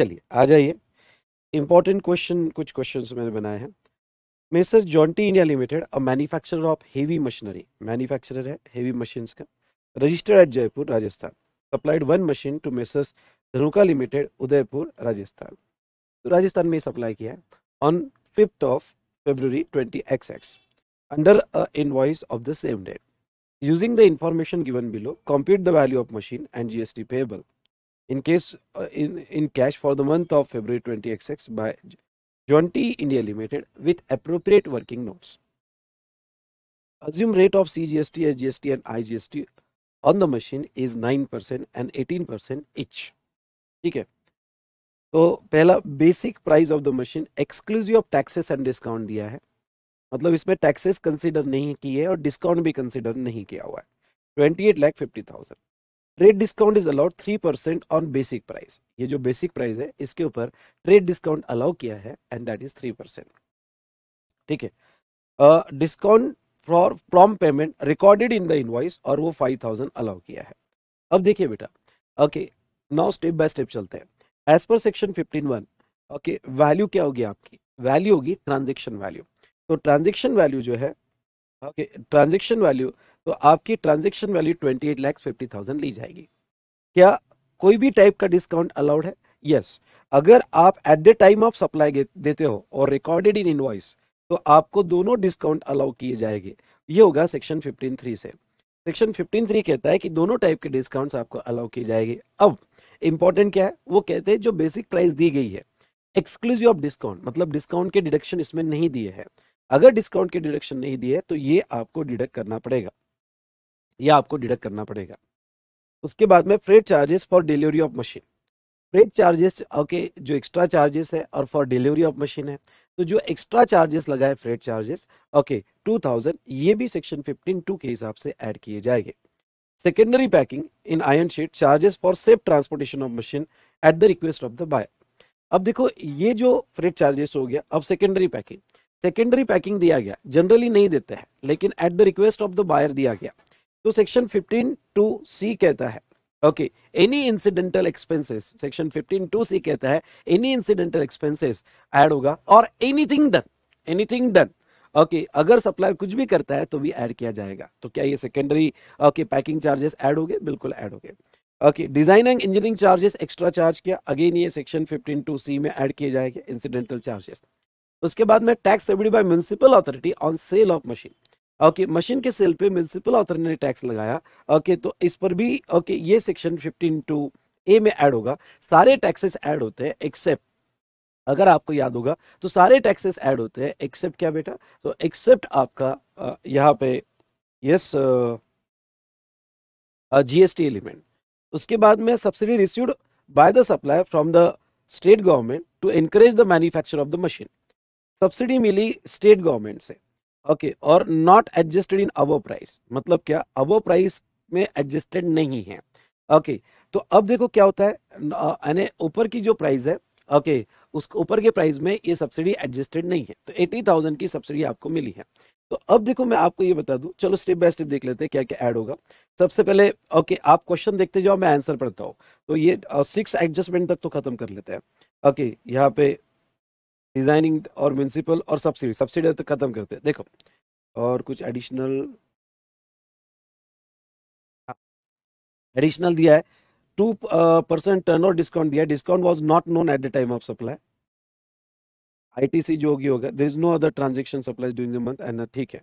चलिए आ जाइए important question कुछ क्वेश्चन मैंने बनाए हैं Messrs Jonty India Limited a manufacturer of heavy machinery manufacturer है हेवी मशीन का registered at Jaipur Rajasthan supplied one machine to Messrs Dhanuka Limited Udaipur Rajasthan तो राजस्थान में सप्लाई किया है on fifth of February twenty X X under under of the same date using the Using given below compute the value of machine and G S T payable in case uh, in, in cash for the month of February 20XX by John India Limited with appropriate working notes. Assume rate of CGST, SGST and IGST on the machine is 9% and 18% each. theek hai तो पहला basic price of the machine exclusive of taxes and discount दिया है मतलब इसमें taxes consider नहीं किए और discount भी कंसीडर नहीं किया हुआ है twenty eight lakh fifty thousand trade discount is allowed three percent on basic price ये जो बेसिक प्राइस है इसके ऊपर ट्रेड डिस्काउंट अलाउ किया है and that is three percent ठीक है discount for from payment recorded in the invoice और वो फाइव थाउजेंड अलाउ किया है अब देखिए बेटा okay now step by step चलते हैं as per section fifteen one okay value क्या होगी आपकी वैल्यू होगी ट्रांजेक्शन वैल्यू तो ट्रांजेक्शन वैल्यू जो है ओके ट्रांजेक्शन वैल्यू तो आपकी transaction value twenty eight lakhs fifty thousand ली जाएगी क्या कोई भी टाइप का डिस्काउंट अलाउड है यस yes. अगर आप at the time of supply देते हो और रिकॉर्डेड इन इनवॉइस तो आपको दोनों डिस्काउंट अलाउ किए जाएंगे ये होगा सेक्शन फिफ्टीन थ्री से सेक्शन फिफ्टीन थ्री कहता है कि दोनों टाइप के डिस्काउंट्स आपको अलाउ किए जाएंगे अब इंपॉर्टेंट क्या है वो कहते हैं जो बेसिक प्राइस दी गई है एक्सक्लूसिव ऑफ डिस्काउंट मतलब डिस्काउंट के डिडक्शन इसमें नहीं दिए हैं अगर डिस्काउंट की डिडक्शन नहीं दी है तो ये आपको डिडक्ट करना पड़ेगा यह आपको डिडक्ट करना पड़ेगा उसके बाद में freight charges for delivery of machine freight charges okay जो एक्स्ट्रा चार्जेस है और फॉर डिलीवरी ऑफ मशीन है तो जो एक्स्ट्रा चार्जेस लगाए freight charges okay two thousand ये भी सेक्शन फिफ्टीन टू के हिसाब से ऐड किए जाएंगे secondary packing in iron sheet charges for safe transportation of machine at the request of the buyer अब देखो ये जो फ्रेट चार्जेस हो गया अब सेकेंडरी पैकिंग सेकेंडरी पैकिंग दिया गया जनरली नहीं देते हैं लेकिन at the request of the buyer दिया गया तो सेक्शन 15 टू सी कहता है okay any incidental expenses section 15 two C कहता है एनी इंसिडेंटल एक्सपेंसेस ऐड होगा और anything done anything done okay अगर सप्लायर कुछ भी करता है तो भी ऐड किया जाएगा तो क्या ये secondary okay packing charges add हो गए बिल्कुल ऐड हो गए okay design and engineering charges extra charge किया अगेन ये सेक्शन 15 टू सी में ऐड किए जाएंगे इंसिडेंटल चार्जेस उसके बाद में tax levied by municipal authority on sale of machine okay machine के सेल पे म्यूनसिपल अथॉरिटी ने टैक्स लगाया ओके okay, तो इस पर भी ओके okay, ये सेक्शन फिफ्टीन टू ए में ऐड होगा सारे टैक्सेस ऐड होते हैं एक्सेप्ट अगर आपको याद होगा तो सारे टैक्सेस ऐड होते हैं एक्सेप्ट क्या बेटा तो एक्सेप्ट आपका यहाँ पे यस जीएसटी एलिमेंट उसके बाद में subsidy received by the supplier from the state government to encourage the manufacture of the machine subsidy मिली स्टेट गवर्नमेंट से ओके okay, और not adjusted in above price मतलब क्या अबो प्राइस में एडजस्टेड नहीं है ओके okay, तो अब देखो क्या होता है यानी ऊपर की जो प्राइस है ओके okay, उसके ऊपर के प्राइस में ये सब्सिडी एडजस्टेड नहीं है तो एटी थाउजेंड की सब्सिडी आपको मिली है तो अब देखो मैं आपको ये बता दूं चलो स्टेप बाय स्टेप देख लेते हैं क्या क्या ऐड होगा सबसे पहले ओके okay, आप क्वेश्चन देखते जाओ मैं आंसर पढ़ता हूँ तो ये सिक्स एडजस्टमेंट तक तो खत्म कर लेते हैं ओके okay, यहाँ पे डिजाइनिंग और म्यूनसिपल और सब्सिडी सब्सिडी तो खत्म करते हैं देखो और कुछ एडिशनल एडिशनल हाँ, दिया है टू परसेंट टर्न और डिस्काउंट दिया discount was not known at the time of supply ITC जो होगी होगा there is no other transaction supply during the month end ठीक है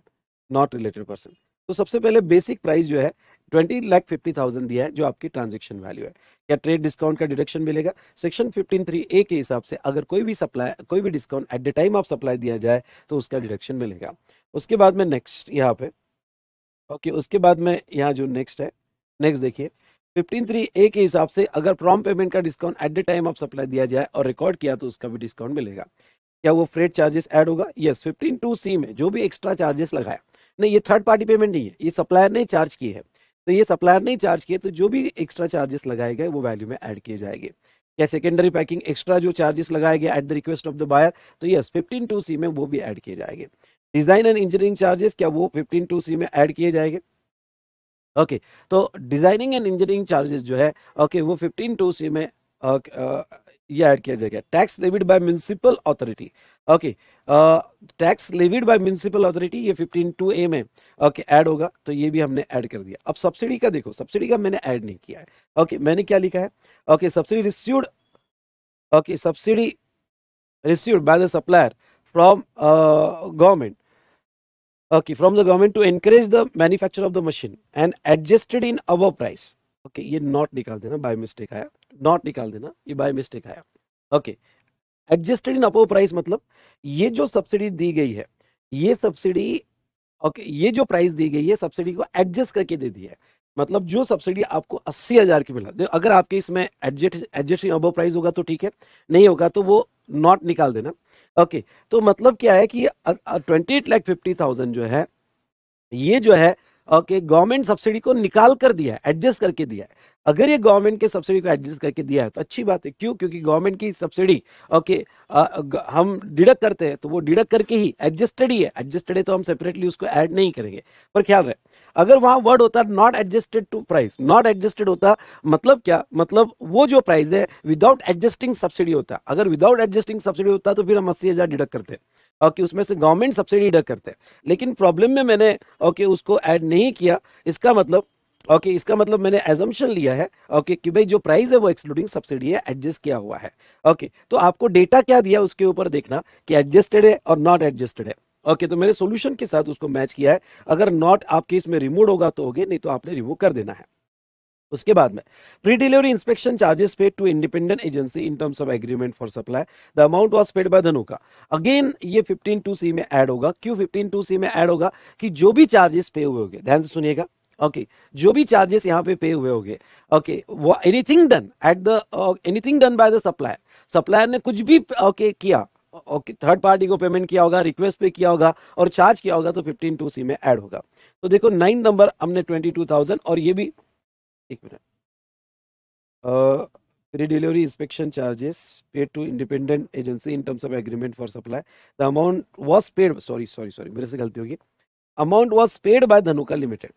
नॉट रिलेटेड पर्सन तो सबसे पहले बेसिक प्राइस जो है ट्वेंटी लैख फिफ्टी थाउजेंड दिया है जो आपकी ट्रांजेक्शन वैल्यू है या ट्रेड डिस्काउंट का डिडक्शन मिलेगा सेक्शन फिफ्टीन थ्री ए के हिसाब से अगर कोई भी सप्लाई कोई भी discount at the time of supply दिया जाए तो उसका डिडक्शन मिलेगा उसके बाद में नेक्स्ट यहाँ पे ओके उसके बाद में यहाँ जो नेक्स्ट है नेक्स्ट देखिए फिफ्टीन थ्री ए के हिसाब से अगर प्रॉम पेमेंट का discount at the time of supply दिया जाए और रिकॉर्ड किया तो उसका भी डिस्काउंट मिलेगा क्या वो फ्रेड चार्जेस ऐड होगा यस फिफ्टीन टू सी में जो भी एक्स्ट्रा चार्जेस लगाया नहीं ये थर्ड पार्टी पेमेंट नहीं है ये सप्लायर ने चार्ज की है तो ये सप्लायर नहीं चार्ज किए तो जो भी एक्स्ट्रा चार्जेस लगाए गए वो वैल्यू में ऐड किए जाएंगे या सेकेंडरी पैकिंग एक्स्ट्रा जो चार्जेस लगाए गए at the request of the buyer तो यस फिफ्टीन टू सी में वो भी ऐड किए जाएंगे डिजाइन एंड इंजीनियरिंग चार्जेस क्या वो फिफ्टीन टू सी में ऐड किए जाएंगे ओके okay, तो डिजाइनिंग एंड इंजीनियरिंग चार्जेस जो है ओके okay, वो फिफ्टीन टू सी में uh, uh, ये ऐड किया जाएगा tax levied by municipal authority okay tax levied by municipal authority ये 15 टू ए में ओके okay, ऐड होगा तो ये भी हमने ऐड कर दिया अब सब्सिडी का देखो सब्सिडी का मैंने ऐड नहीं किया है ओके okay, मैंने क्या लिखा है okay subsidy received okay subsidy received by the supplier from government okay from the government to encourage the manufacture of the machine and adjusted in above price okay ये not निकाल देना by mistake आया not निकाल देना ये by mistake आया okay adjusted in above price मतलब ये जो सब्सिडी दी गई है ये सब्सिडी ओके okay, ये जो प्राइस दी गई है सब्सिडी को एडजस्ट करके दे दी है मतलब जो सब्सिडी आपको अस्सी हजार की मिला अगर आपके इसमें एडजस्ट एडजस्टिंग अबो प्राइस होगा तो ठीक है नहीं होगा तो वो नॉट निकाल देना ओके okay, तो मतलब क्या है कि twenty eight lakh fifty thousand जो है ये जो है ओके गवर्नमेंट सब्सिडी को निकाल कर दिया है एडजस्ट करके दिया है अगर ये गवर्नमेंट के सब्सिडी को एडजस्ट करके दिया है तो अच्छी बात है क्यों क्योंकि गवर्नमेंट की सब्सिडी ओके हम डिडक्ट करते हैं तो वो डिडक्ट करके ही एडजस्टेड ही है एडजस्टेड है तो हम सेपरेटली उसको ऐड नहीं करेंगे पर ख्याल रहे अगर वहाँ वर्ड होता not adjusted to price not adjusted होता मतलब क्या मतलब वो जो प्राइस है विदाउट एडजस्टिंग सब्सिडी होता अगर विदाउट एडजस्टिंग सब्सिडी होता तो फिर हम अस्सी डिडक्ट करते हैं ओके उसमें से गवर्नमेंट सब्सिडी डक करते हैं लेकिन प्रॉब्लम में मैंने ओके उसको ऐड नहीं किया इसका मतलब ओके okay, इसका मतलब मैंने एजम्पन लिया है ओके okay, कि भाई जो प्राइस है वो एक्सक्लूडिंग सब्सिडी है एडजस्ट किया हुआ है ओके okay, तो आपको डेटा क्या दिया उसके ऊपर देखना कि एडजस्टेड है और नॉट एडजस्टेड है ओके okay, तो मैंने सॉल्यूशन के साथ उसको मैच किया है अगर नॉट आपके इसमें रिमूव होगा तो होगे नहीं तो आपने रिमूव कर देना है उसके बाद में pre delivery inspection charges paid to independent agency in terms of agreement for supply the amount was paid by Dhanuka again ये 15 टू सी में ऐड होगा क्यों 15 टू सी में ऐड होगा कि जो भी चार्जेस पे हुए होंगे ध्यान से सुनिएगा ओके okay, जो भी चार्जेस यहाँ पे पे हुए होंगे ओके वो anything done at the anything done by the supplier supplier ने कुछ भी ओके okay, किया ओके थर्ड पार्टी को पेमेंट किया होगा रिक्वेस्ट पे किया होगा और चार्ज किया होगा तो फिफ्टीन टू सी में ऐड होगा तो देखो नाइन नंबर हमने ट्वेंटी और ये भी एक minute pre delivery inspection charges paid to independent agency in terms of agreement for supply the amount was paid sorry sorry sorry मेरे से गलती होगी amount was paid by Dhanuka Limited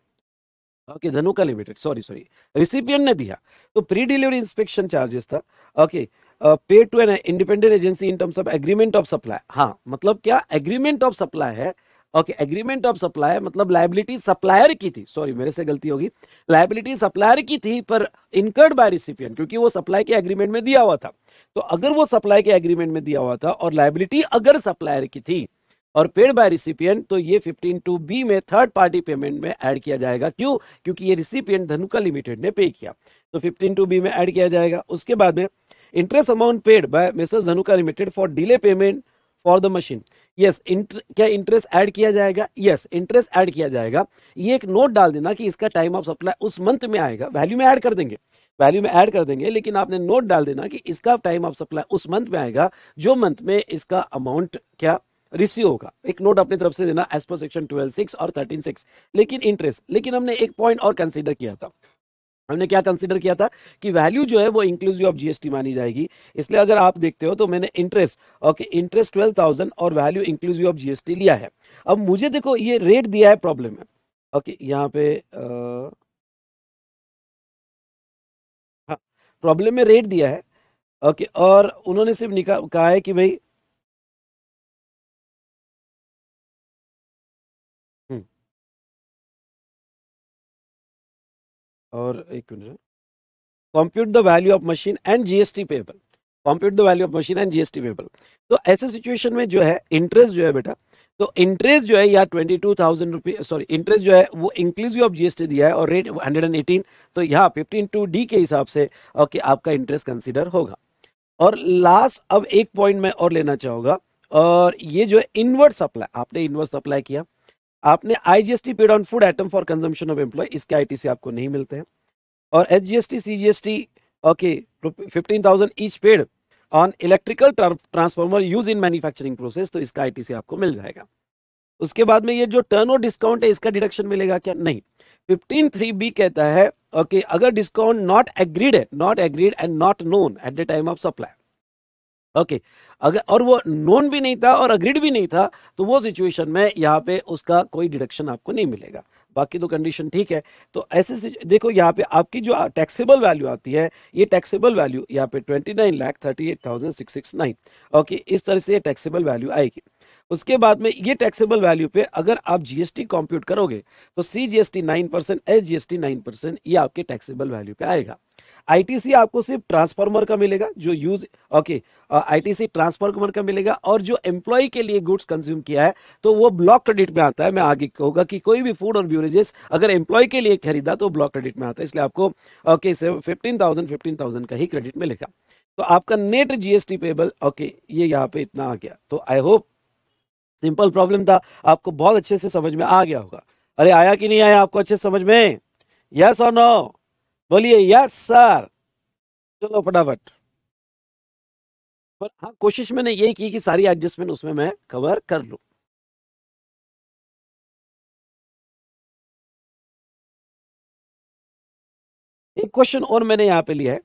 okay Dhanuka Limited sorry sorry recipient ने दिया तो pre delivery inspection charges था okay paid to an independent agency in terms of agreement of supply हाँ मतलब क्या एग्रीमेंट ऑफ सप्लाई है ओके एग्रीमेंट ऑफ सप्लायर मतलब liability supplier की थी सॉरी मेरे से गलती होगी लाइबिलिटी सप्लायर की थी पर इनकर्ड बाय रिसिपियन क्योंकि वो सप्लाई के एग्रीमेंट में दिया हुआ था तो अगर वो सप्लाई के एग्रीमेंट में दिया हुआ था और लाइबिलिटी अगर सप्लायर की थी और पेड बाय रिसिपियंट तो ये 15 टू बी में थर्ड पार्टी पेमेंट में ऐड किया जाएगा क्यों क्योंकि ये रिसिपियंट धनुका लिमिटेड ने पे किया तो 15 टू बी में ऐड किया जाएगा उसके बाद में interest amount paid by Mrs Dhanuka Limited for delay payment for the machine yes inter, क्या इंटरेस्ट ऐड किया जाएगा यस इंटरेस्ट ऐड किया जाएगा ये एक नोट डाल देना कि इसका टाइम ऑफ सप्लाई उस मंथ में आएगा वैल्यू में ऐड कर देंगे वैल्यू में ऐड कर देंगे लेकिन आपने नोट डाल देना कि इसका टाइम ऑफ सप्लाई उस मंथ में आएगा जो मंथ में इसका अमाउंट क्या रिसीव होगा एक नोट अपनी तरफ से देना as per section twelve six और थर्टीन सिक्स लेकिन इंटरेस्ट लेकिन हमने एक पॉइंट और कंसिडर किया था हमने क्या कंसिडर किया था कि वैल्यू जो है वो इंक्लूसिव ऑफ जीएसटी मानी जाएगी इसलिए अगर आप देखते हो तो मैंने interest okay interest twelve thousand और वैल्यू इंक्लूसिव ऑफ जीएसटी लिया है अब मुझे देखो ये रेट दिया है प्रॉब्लम में ओके यहाँ पे प्रॉब्लम हाँ, में रेट दिया है ओके और उन्होंने सिर्फ कहा है कि भाई और हम्म, हम्म। एक minute compute the value of machine and GST payable compute the value of machine and GST payable तो ऐसे सिचुएशन में जो है इंटरेस्ट जो है बेटा तो इंटरेस्ट जो है या twenty two thousand rupee sorry interest जो है वो इंक्लूसिव ऑफ जीएसटी दिया है और रेट हंड्रेड एंड एटीन तो यहाँ फिफ्टीन टू डी के हिसाब से ओके आपका इंटरेस्ट कंसिडर होगा और लास्ट अब एक पॉइंट मैं और लेना चाहूँगा और ये जो है इनवर्ट सप्लाई आपने इनवर्ट सप्लाई किया आपने IGST paid on food item for consumption of employ इसके आईटीसी आपको नहीं मिलते हैं और H G S T C G S T okay fifteen thousand each paid on electrical transformer use in manufacturing process तो इसका आईटीसी आपको मिल जाएगा उसके बाद में ये जो टर्न ओवर डिस्काउंट है इसका डिडक्शन मिलेगा क्या नहीं फिफ्टीन थ्री बी कहता है ओके okay, अगर डिस्काउंट नॉट एग्रीड है not agreed and not known at the time of supply okay अगर और वो नोन भी नहीं था और अग्रीड भी नहीं था तो वो सिचुएशन में यहाँ पे उसका कोई डिडक्शन आपको नहीं मिलेगा बाकी तो कंडीशन ठीक है तो ऐसे देखो यहाँ पे आपकी जो टैक्सेबल वैल्यू आती है ये टैक्सेबल वैल्यू यहाँ पे twenty nine lakh thirty eight thousand six six nine okay इस तरह से ये टैक्सेबल वैल्यू आएगी उसके बाद में ये टैक्सेबल वैल्यू पे अगर आप जीएसटी कंप्यूट करोगे तो C G S T nine percent S G S T nine percent ये आपके टैक्सेबल वैल्यू पे आएगा आईटीसी आपको सिर्फ ट्रांसफार्मर का मिलेगा जो यूज ओके आईटीसी ट्रांसफार्मर का मिलेगा और जो एम्प्लॉय के लिए गुड्स कंज्यूम किया है तो वो ब्लॉक क्रेडिट में आता है मैं आगे कहूंगा कि कोई भी फूड और ब्यूरेजेस अगर एम्प्लॉय के लिए खरीदा तो ब्लॉक क्रेडिट में आता है इसलिए आपको okay fifteen thousand fifteen thousand का ही क्रेडिट मिलेगा तो आपका नेट जीएसटी पेबल ओके ये यहाँ पे इतना आ गया तो आई होप सिंपल प्रॉब्लम था आपको बहुत अच्छे से समझ में आ गया होगा अरे आया कि नहीं आया आपको अच्छे समझ में यस और नो बोलिए यस सर चलो फटाफट पर हाँ कोशिश मैंने यही की कि सारी एडजस्टमेंट उसमें मैं कवर कर लू एक क्वेश्चन और मैंने यहां पे लिया है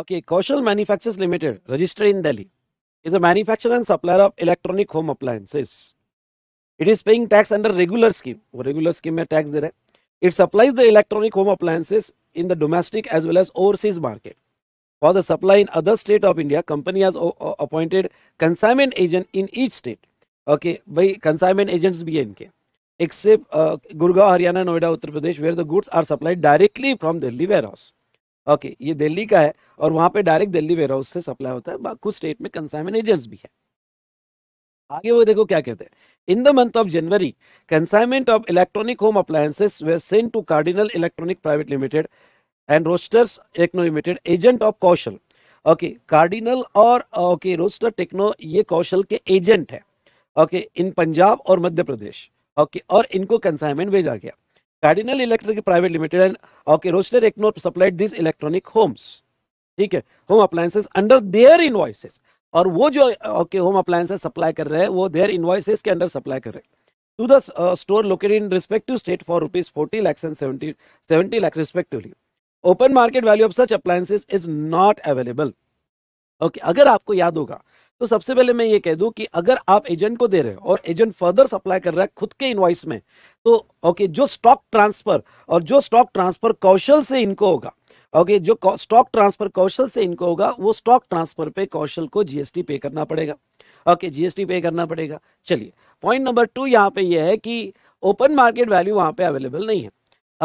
okay Kaushal Manufacturers Limited register in Delhi is a manufacturer and supplier of electronic home appliances it is paying tax under regular scheme वो रेगुलर स्कीम में टैक्स दे रहे है it supplies the electronic home appliances in the domestic as well as overseas market. For the supply in other state of India, company has appointed consignment agent in each state. Okay, by consignment agents भी है इनके except uh, Gurgaon, Haryana, Noida, Uttar Pradesh where the goods are supplied directly from Delhi warehouse. Okay okay, ये दिल्ली का है और वहाँ पे direct Delhi warehouse से सप्लाई होता है कुछ स्टेट में कंसाइनमेंट एजेंट्स भी है आगे वो देखो क्या कहते हैं in the month of January consignment of electronic home appliances were send to Cardinal Electronic Private Limited and Rosters Techno Limited agent of Kaushal okay Cardinal और ओके रोस्टर टेक्नो ये कौशल के एजेंट है ओके इन पंजाब और मध्य प्रदेश ओके और इनको consignment भेजा गया Cardinal Electric Private Limited and okay Roster Techno supplied this electronic homes ठीक है home appliances under their in और वो जो ओके होम अप्लायंस सप्लाई कर रहे हैं वो देयर इन्वाइसेस के अंडर सप्लाई कर रहे हैं to the store located in respective state for rupees forty lakhs and seventy seventy lakhs respectively open market value of such appliances is not available okay अगर आपको याद होगा तो सबसे पहले मैं ये कह दूं कि अगर आप एजेंट को दे रहे हो और एजेंट फर्दर सप्लाई कर रहा है खुद के इनवाइस में तो ओके okay, जो स्टॉक ट्रांसफर और जो स्टॉक ट्रांसफर कौशल से इनको होगा ओके जो स्टॉक ट्रांसफर कौशल से इनको होगा वो स्टॉक ट्रांसफर पे कौशल को जीएसटी पे करना पड़ेगा ओके जीएसटी पे करना पड़ेगा चलिए पॉइंट नंबर टू यहाँ पे ये है कि ओपन मार्केट वैल्यू वहाँ पे अवेलेबल नहीं है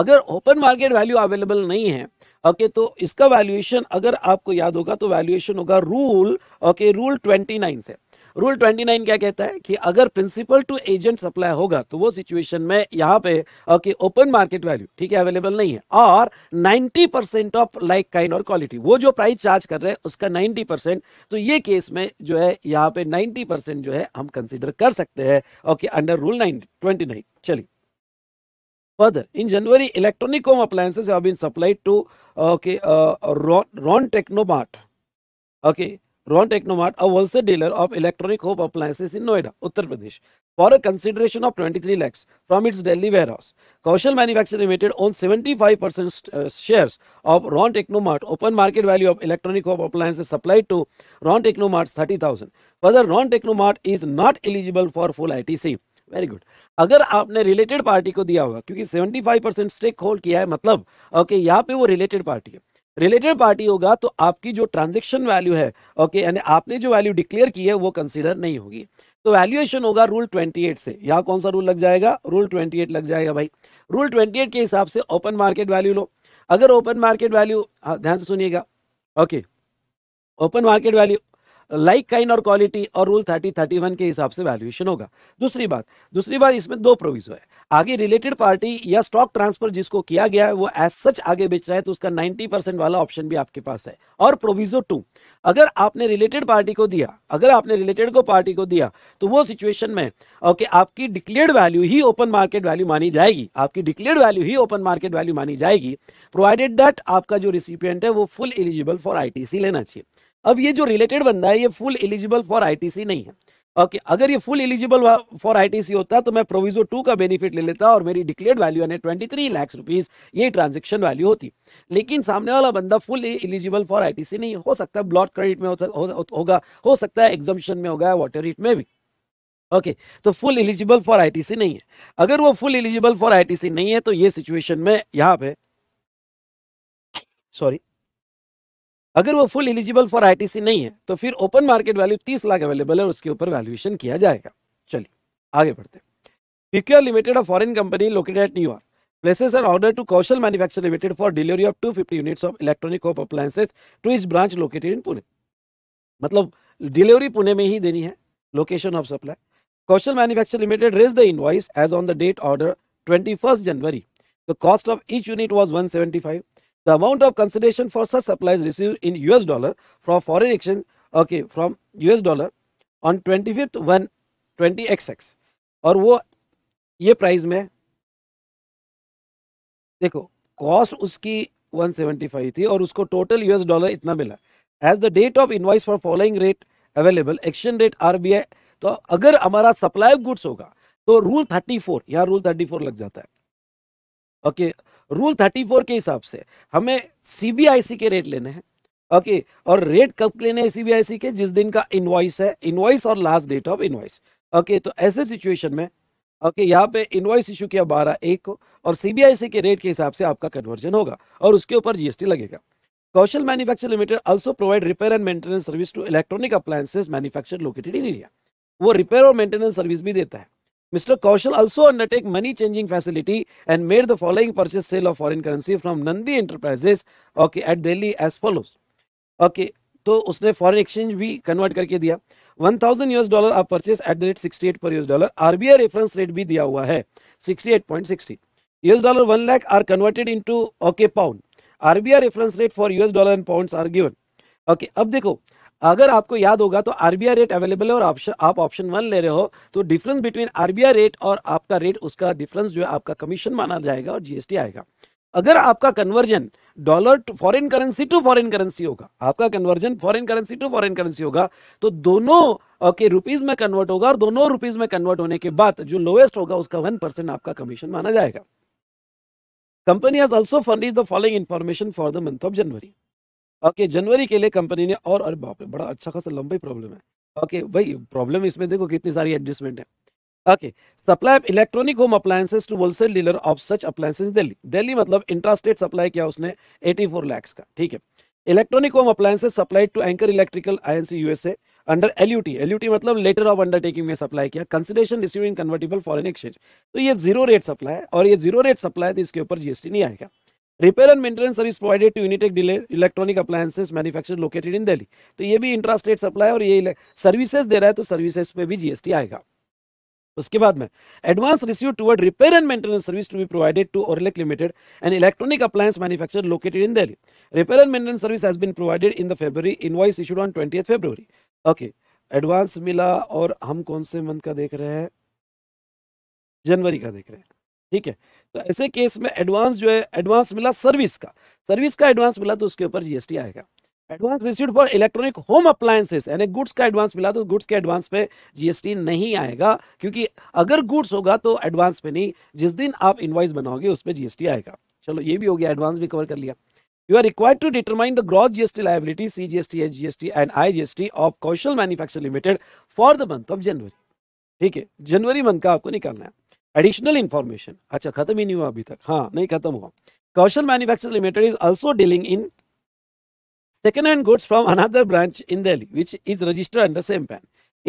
अगर ओपन मार्केट वैल्यू अवेलेबल नहीं है ओके तो इसका वैल्यूएशन अगर आपको याद होगा तो वैल्यूएशन होगा rule okay rule twenty nine से रूल 29 क्या कहता है कि अगर प्रिंसिपल टू एजेंट सप्लाई होगा तो वो सिचुएशन में यहाँ पे ओके ओपन मार्केट वैल्यू ठीक है अवेलेबल नहीं है और 90 परसेंट ऑफ लाइक काइंड और क्वालिटी वो जो प्राइस चार्ज कर रहे हैं उसका 90 परसेंट तो ये केस में जो है यहाँ पे 90 परसेंट जो है हम कंसिडर कर सकते हैं okay under rule nine twenty चलिए further in January electronic home appliances been supplied to okay Rohan Technomart okay Okay, Rohan Technomart, a wholesale dealer of electronic home appliances in Noida, Uttar Pradesh, for a consideration of 23 lakhs from its Delhi warehouse. Kaushal Manufacturing Limited owns 75% shares of Rohan Technomart. Open market value of electronic home appliances supplied to Rohan Technomart 30,000. Further, Rohan Technomart is not eligible for full ITC. Very good अगर आपने related party को दिया होगा क्योंकि 75 percent stake hold किया है मतलब okay okay, यहाँ पे वो रिलेटेड पार्टी है रिलेटेड पार्टी होगा तो आपकी जो ट्रांजेक्शन वैल्यू है ओके यानी आपने जो वैल्यू डिक्लेयर की है वो कंसिडर नहीं होगी तो वैल्यूएशन होगा रूल 28 से यहाँ कौन सा रूल लग जाएगा रूल 28 लग जाएगा भाई रूल 28 के हिसाब से ओपन मार्केट वैल्यू लो अगर ओपन मार्केट वैल्यू ध्यान से सुनिएगा okay open market value like kind और क्वालिटी और रूल थर्टी थर्टी वन के हिसाब से वैल्यूएशन होगा दूसरी बात दूसरी बात इसमें दो प्रोविजो है आगे रिलेटेड पार्टी या स्टॉक ट्रांसफर जिसको किया गया है वो एज सच आगे बेच रहा है तो उसका 90 परसेंट वाला ऑप्शन भी आपके पास है और प्रोविजो टू अगर आपने रिलेटेड पार्टी को दिया अगर आपने रिलेटेड को पार्टी को दिया तो वो सिचुएशन में ओके आपकी डिक्लेयर्ड वैल्यू ही ओपन मार्केट वैल्यू मानी जाएगी आपकी डिक्लेयर्ड वैल्यू ही ओपन मार्केट वैल्यू मानी जाएगी प्रोवाइडेड दैट आपका जो रिसिपियंट है वो फुल एलिजिबल फॉर आई लेना चाहिए अब ये जो रिलेटेड बंदा है ये फुल एलिजिबल फॉर आईटीसी नहीं है ओके okay, अगर ये फुल एलिजिबल फॉर आईटीसी होता तो मैं प्रोविजो टू का बेनिफिट ले लेता और मेरी डिक्लेयर्ड वैल्यू यानी ट्वेंटी थ्री लैक्स रुपीज ये ट्रांजेक्शन वैल्यू होती लेकिन सामने वाला बंदा फुल एलिजिबल फॉर आईटीसी नहीं हो सकता ब्लॉट क्रेडिट में होगा हो, हो, हो, हो सकता है एग्जामेशन में होगा वाटर रेट में भी ओके okay, तो फुल एलिजिबल फॉर आईटीसी नहीं है अगर वो फुल एलिजिबल फॉर आईटीसी नहीं है तो ये सिचुएशन में यहाँ पे सॉरी अगर वो फुल एलिजिबल फॉर आईटीसी नहीं है तो फिर ओपन मार्केट वैल्यू तीस लाख अवेलेबल है उसके ऊपर वैल्यूएशन किया जाएगा चलिए आगे बढ़ते हैं limited of foreign company located at New York places are order to Kaushal Manufacture limited for delivery of two units of electronic home appliances to its branch located in Pune. मतलब डिलीवरी पुणे में ही देनी है location of supply Kaushal manufacture limited raise the invoice as on the date order 21 January the cost of each unit was 175 The amount of consideration for such supplies received in US dollar from foreign exchange, okay, from US dollar on 25th one 20xx और वो ये price में देखो cost उसकी 175 थी और उसको total US dollar इतना मिला as the date of invoice for following rate available action rate RBI तो अगर हमारा सप्लाई ऑफ गुड्स होगा तो रूल 34 फोर यहाँ रूल 34 लग जाता है okay okay, rule thirty four के हिसाब से हमें सीबीआईसी के रेट लेने हैं ओके और रेट कब लेने हैं सीबीआईसी के जिस दिन का इनवाइस है इनवाइस और last date of invoice okay तो ऐसे सिचुएशन में ओके यहाँ पे इनवाइस इशू किया बारह एक को और सीबीआईसी के रेट के हिसाब से आपका कन्वर्जन होगा और उसके ऊपर जीएसटी लगेगा Kaushal manufacture Limited also provide repair and maintenance service to electronic appliances manufacture located in India वो रिपेयर और मेंटेनेंस सर्विस भी देता है Mr. Kaushal also undertake money changing facility and made the following purchase sale of foreign currency from Nandi Enterprises okay, at Delhi as follows. Okay, तो उसने foreign exchange भी convert करके दिया 1000 US dollar आप purchase at the rate 68 per US dollar RBI reference rate भी दिया हुआ है 68.60 US dollar 1 lakh are converted into okay pound RBI reference rate for US dollar and pounds are given okay अब देखो अगर आपको याद होगा तो आरबीआई रेट अवेलेबल है और आप ऑप्शन वन ले रहे हो तो डिफरेंस बिटवीन आरबीआई रेट और आपका रेट उसका डिफरेंस जो है आपका कमीशन माना जाएगा और जीएसटी आएगा अगर आपका conversion dollar foreign currency to foreign currency होगा आपका conversion foreign currency to foreign currency होगा तो दोनों के रुपीज में कन्वर्ट होगा और दोनों रुपीज में कन्वर्ट होने के बाद जो लोएस्ट होगा उसका वन परसेंट आपका कमीशन माना जाएगा company has also furnish the following information for the month of January okay जनवरी के लिए कंपनी ने और अरे बाप रे बड़ा अच्छा खासा लंबी प्रॉब्लम है ओके भाई प्रॉब्लम इसमें देखो कितनी सारी एडजस्टमेंट है okay supply of electronic home appliances to wholesale dealer of such appliances Delhi Delhi मतलब इंट्रास्टेट सप्लाई किया उसने 84 लाख का ठीक है electronic home appliances supplied to Anchor Electrical INC USA under LUT LUT मतलब लेटर ऑफ अंडरटेकिंग में सप्लाई किया consideration receiving convertible foreign exchange तो ये जीरो रेट सप्लाई है और ये जीरो रेट सप्लाई है तो इसके ऊपर जीएसटी नहीं आएगा repair and maintenance service provided to Unitech delay electronic appliances manufacture located in Delhi तो ये भी इंटरेस्ट रेट सप्लाई और ये सर्विसेज दे रहा है तो सर्विसेज पे भी जीएसटी आएगा उसके बाद में advance receive toward repair and maintenance service to be provided to Orlec Limited and electronic appliance manufacture located in Delhi repair and maintenance service has been provided in the in invoice issued on twenty February okay advance मिला और हम कौन से month का देख रहे हैं जनवरी का देख रहे हैं ठीक है तो ऐसे केस में एडवांस जो है एडवांस मिला सर्विस का सर्विस का एडवांस मिला तो उसके ऊपर जीएसटी आएगा advance receive for electronic home appliances यानी गुड्स का एडवांस मिला तो गुड्स के एडवांस पे जीएसटी नहीं आएगा क्योंकि अगर गुड्स होगा तो एडवांस पे नहीं जिस दिन आप इनवाइस बनाओगे उस पर जीएसटी आएगा चलो ये भी हो गया एडवांस भी कवर कर लिया you are required to determine the gross GST liability C GST H GST and I GST of Kaushal manufacture Limited for the month of January ठीक है जनवरी मंथ का आपको निकालना है एडिशनल इन्फॉर्मेशन अच्छा खत्म ही नहीं हुआ अभी तक हाँ नहीं खत्म हुआ Kaushal manufacture Limited is also dealing in second hand goods from another branch in Delhi, which is registered under same pan.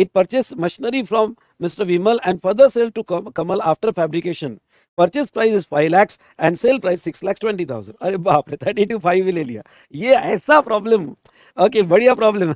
It purchased machinery from Mr. Vimal and further sell to Kamal after fabrication. Purchase price is 5 lakhs and sale price 6 lakhs 20,000. अरे बाप रे 30 to 5 ले लिया ये ऐसा problem okay बढ़िया problem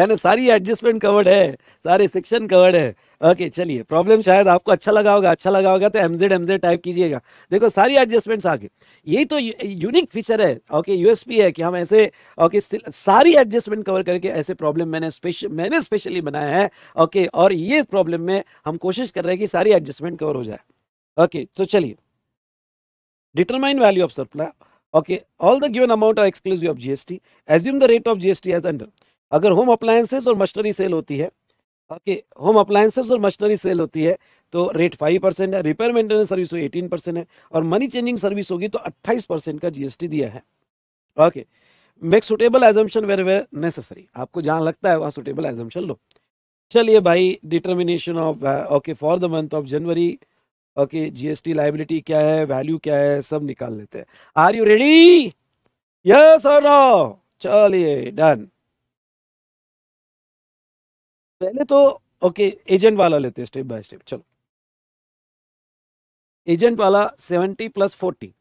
यानी सारी एडजस्टमेंट कवर्ड है सारे सेक्शन कवर्ड है ओके चलिए प्रॉब्लम शायद आपको अच्छा लगा होगा अच्छा लगा होगा तो एमजेड एमजेड टाइप कीजिएगा देखो सारी एडजस्टमेंट्स आगे यही तो यूनिक फीचर है ओके यूएसपी है कि हम ऐसे ओके सारी एडजस्टमेंट कवर करके ऐसे प्रॉब्लम मैंने स्पेशल मैंने स्पेशली बनाया है ओके और ये प्रॉब्लम में हम कोशिश कर रहे हैं कि सारी एडजस्टमेंट कवर हो जाए ओके तो चलिए determine value of supply okay all the given amount are exclusive of GST assume the rate of GST as under अगर होम अप्लायंसेस और मशीनरी सेल होती है ओके होम अप्लायंसेस और मशीनरी सेल होती है तो रेट फाइव परसेंट है repair maintenance service हो एटीन परसेंट है और मनी चेंजिंग सर्विस होगी तो अट्ठाईस परसेंट का जीएसटी दिया है okay make suitable assumption where where necessary आपको जहाँ लगता है वहाँ सुटेबल एजम्पन लो चलिए भाई determination of okay for the month of January okay GST liability क्या है वैल्यू क्या है सब निकाल लेते हैं आर यू रेडी यस और नो चलिए डन पहले तो ओके एजेंट वाला लेते हैं स्टेप बाय स्टेप चलो एजेंट वाला seventy plus forty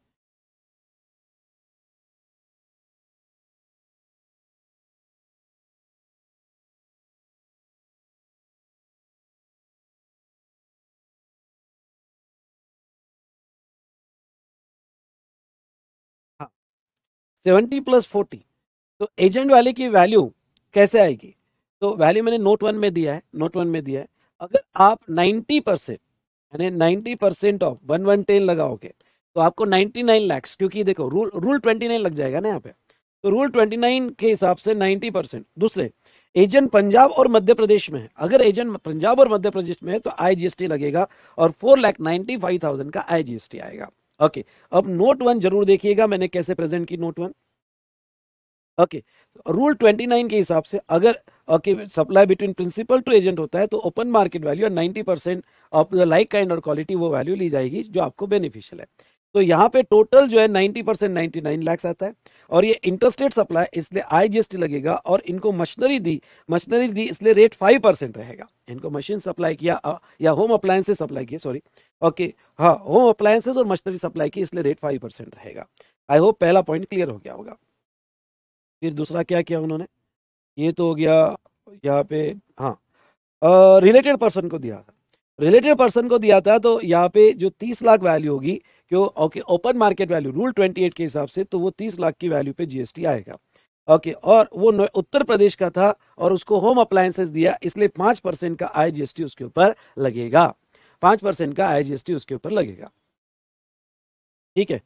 seventy plus forty तो एजेंट वाले की वैल्यू कैसे आएगी तो वैल्यू मैंने नोट वन में दिया है नोट वन में दिया है अगर आप 90 परसेंट यानी 90 percent of one one ten लगाओगे तो आपको 99 लैक्स क्योंकि देखो रूल रूल 29 लग जाएगा ना यहाँ पे तो रूल 29 के हिसाब से 90 परसेंट दूसरे एजेंट पंजाब और मध्य प्रदेश में है अगर एजेंट पंजाब और मध्य प्रदेश में है तो आईजीएसटी लगेगा और four lakh ninety five thousand का आईजीएसटी आएगा ओके अब नोट वन जरूर देखिएगा मैंने कैसे प्रेजेंट की note one okay rule twenty nine के हिसाब से अगर okay supply between principal to agent होता है तो ओपन मार्केट वैल्यू और ninety percent of the like kind और क्वालिटी वो वैल्यू ली जाएगी जो आपको बेनिफिशियल है तो यहाँ पे टोटल जो है ninety percent ninety nine lakhs आता है और ये इंटरस्टेट सप्लाई इसलिए आई लगेगा और इनको मशीनरी दी मशीनरी दी इसलिए रेट फाइव परसेंट रहेगा इनको मशीन सप्लाई किया या होम अप्लायसेज सप्लाई किए सॉरी ओके हाँ होम अप्लायंसेस और मशीनरी सप्लाई की इसलिए रेट फाइव परसेंट रहेगा आई होप पहला पॉइंट क्लियर हो गया होगा फिर दूसरा क्या किया उन्होंने ये तो हो गया यहाँ पे हाँ रिलेटेड पर्सन को दिया था रिलेटेड पर्सन को दिया था तो यहाँ पे जो तीस लाख वैल्यू होगी क्यों okay open market value rule twenty eight के हिसाब से तो वो तीस लाख की वैल्यू पे जीएसटी आएगा ओके okay, और वो उत्तर प्रदेश का था और उसको होम अप्लायंसेस दिया इसलिए पांच परसेंट का आई जीएसटी उसके ऊपर लगेगा पांच परसेंट का आई जीएसटी उसके ऊपर लगेगा ठीक है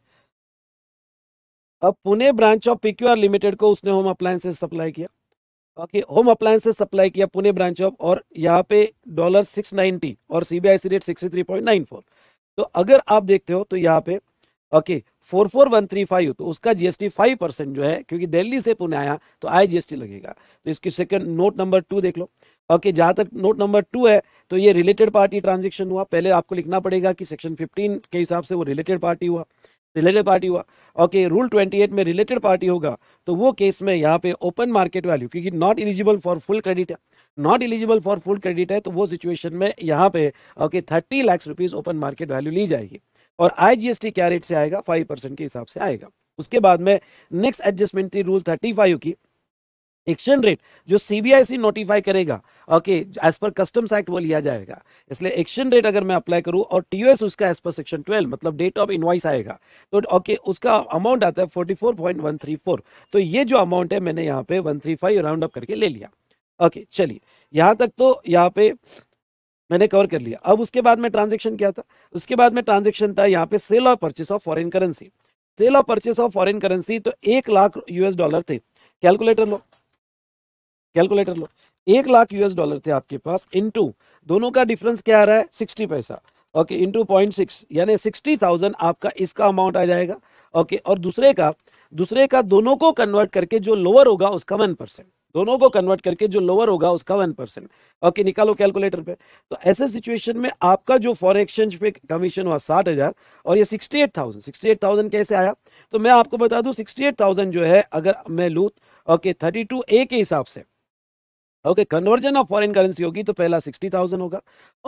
अब Pune branch of PQR Limited को उसने होम अप्लायंसेस सप्लाई किया बाकी होम अप्लायसेज सप्लाई किया पुणे ब्रांच ऑफ और यहाँ पे डॉलर सिक्स नाइनटी और CBI C rate sixty three point nine four तो अगर आप देखते हो तो यहाँ पे okay four four one three five तो उसका जीएसटी फाइव परसेंट जो है क्योंकि दिल्ली से पुणे आया तो आई टी लगेगा तो इसकी सेकंड नोट नंबर टू देख लो ओके जहाँ तक नोट नंबर टू है तो ये रिलेटेड पार्टी ट्रांजेक्शन हुआ पहले आपको लिखना पड़ेगा कि सेक्शन फिफ्टीन के हिसाब से वो रिलेटेड पार्टी हुआ रिलेटेड पार्टी हुआ ओके रूल 28 में रिलेटेड पार्टी होगा तो वो केस में यहाँ पे ओपन मार्केट वैल्यू क्योंकि not eligible for full credit है not eligible for full credit है तो वो सिचुएशन में यहाँ पे okay thirty lakhs rupees open market value ली जाएगी और आईजीएसटी क्या रेट से आएगा फाइव परसेंट के हिसाब से आएगा उसके बाद में नेक्स्ट एडजस्टमेंट थी रूल थर्टी फाइव की एक्सचेंज रेट जो सीबीआईसी नोटिफाई करेगा okay as per customs act वो लिया जाएगा इसलिए एक्सचेंज रेट अगर मैं अप्लाई करूं और टीओएस उसका एज पर सेक्शन 12 मतलब डेट ऑफ इनवाइस आएगा तो ओके उसका अमाउंट आता है 44.134 तो ये जो अमाउंट है मैंने यहाँ पे 135 राउंड अप करके ले लिया ओके okay, चलिए यहाँ तक तो यहाँ पे मैंने कवर कर लिया अब उसके बाद में ट्रांजेक्शन क्या था उसके बाद में ट्रांजेक्शन था यहाँ पे सेल और purchase of foreign currency sale और परचेस ऑफ फॉरेन करेंसी तो एक लाख यूएस डॉलर थे कैलकुलेटर लो कैलकुलेटर लो एक लाख यूएस डॉलर थे आपके पास इनटू दोनों का डिफरेंस क्या आ रहा है सिक्सटी पैसा ओके टू पॉइंट सिक्स यानी सिक्सटी थाउजेंड आपका इसका अमाउंट आ जाएगा ओके और दूसरे का दूसरे का दोनों को कन्वर्ट करके जो लोअर होगा उसका वन परसेंट दोनों को कन्वर्ट करके जो लोअर होगा उसका वन परसेंट ओके निकालो कैलकुलेटर पे तो ऐसे सिचुएशन में आपका जो फॉर एक्सचेंज पे कमीशन हुआ साठ हज़ार और ये sixty eight thousand sixty eight thousand कैसे आया तो मैं आपको बता दूं सिक्सटी एट थाउजेंड जो है अगर मैं लूँ ओके थर्टी टू ए के हिसाब से okay conversion of foreign currency होगी तो पहला सिक्सटी थाउजेंड होगा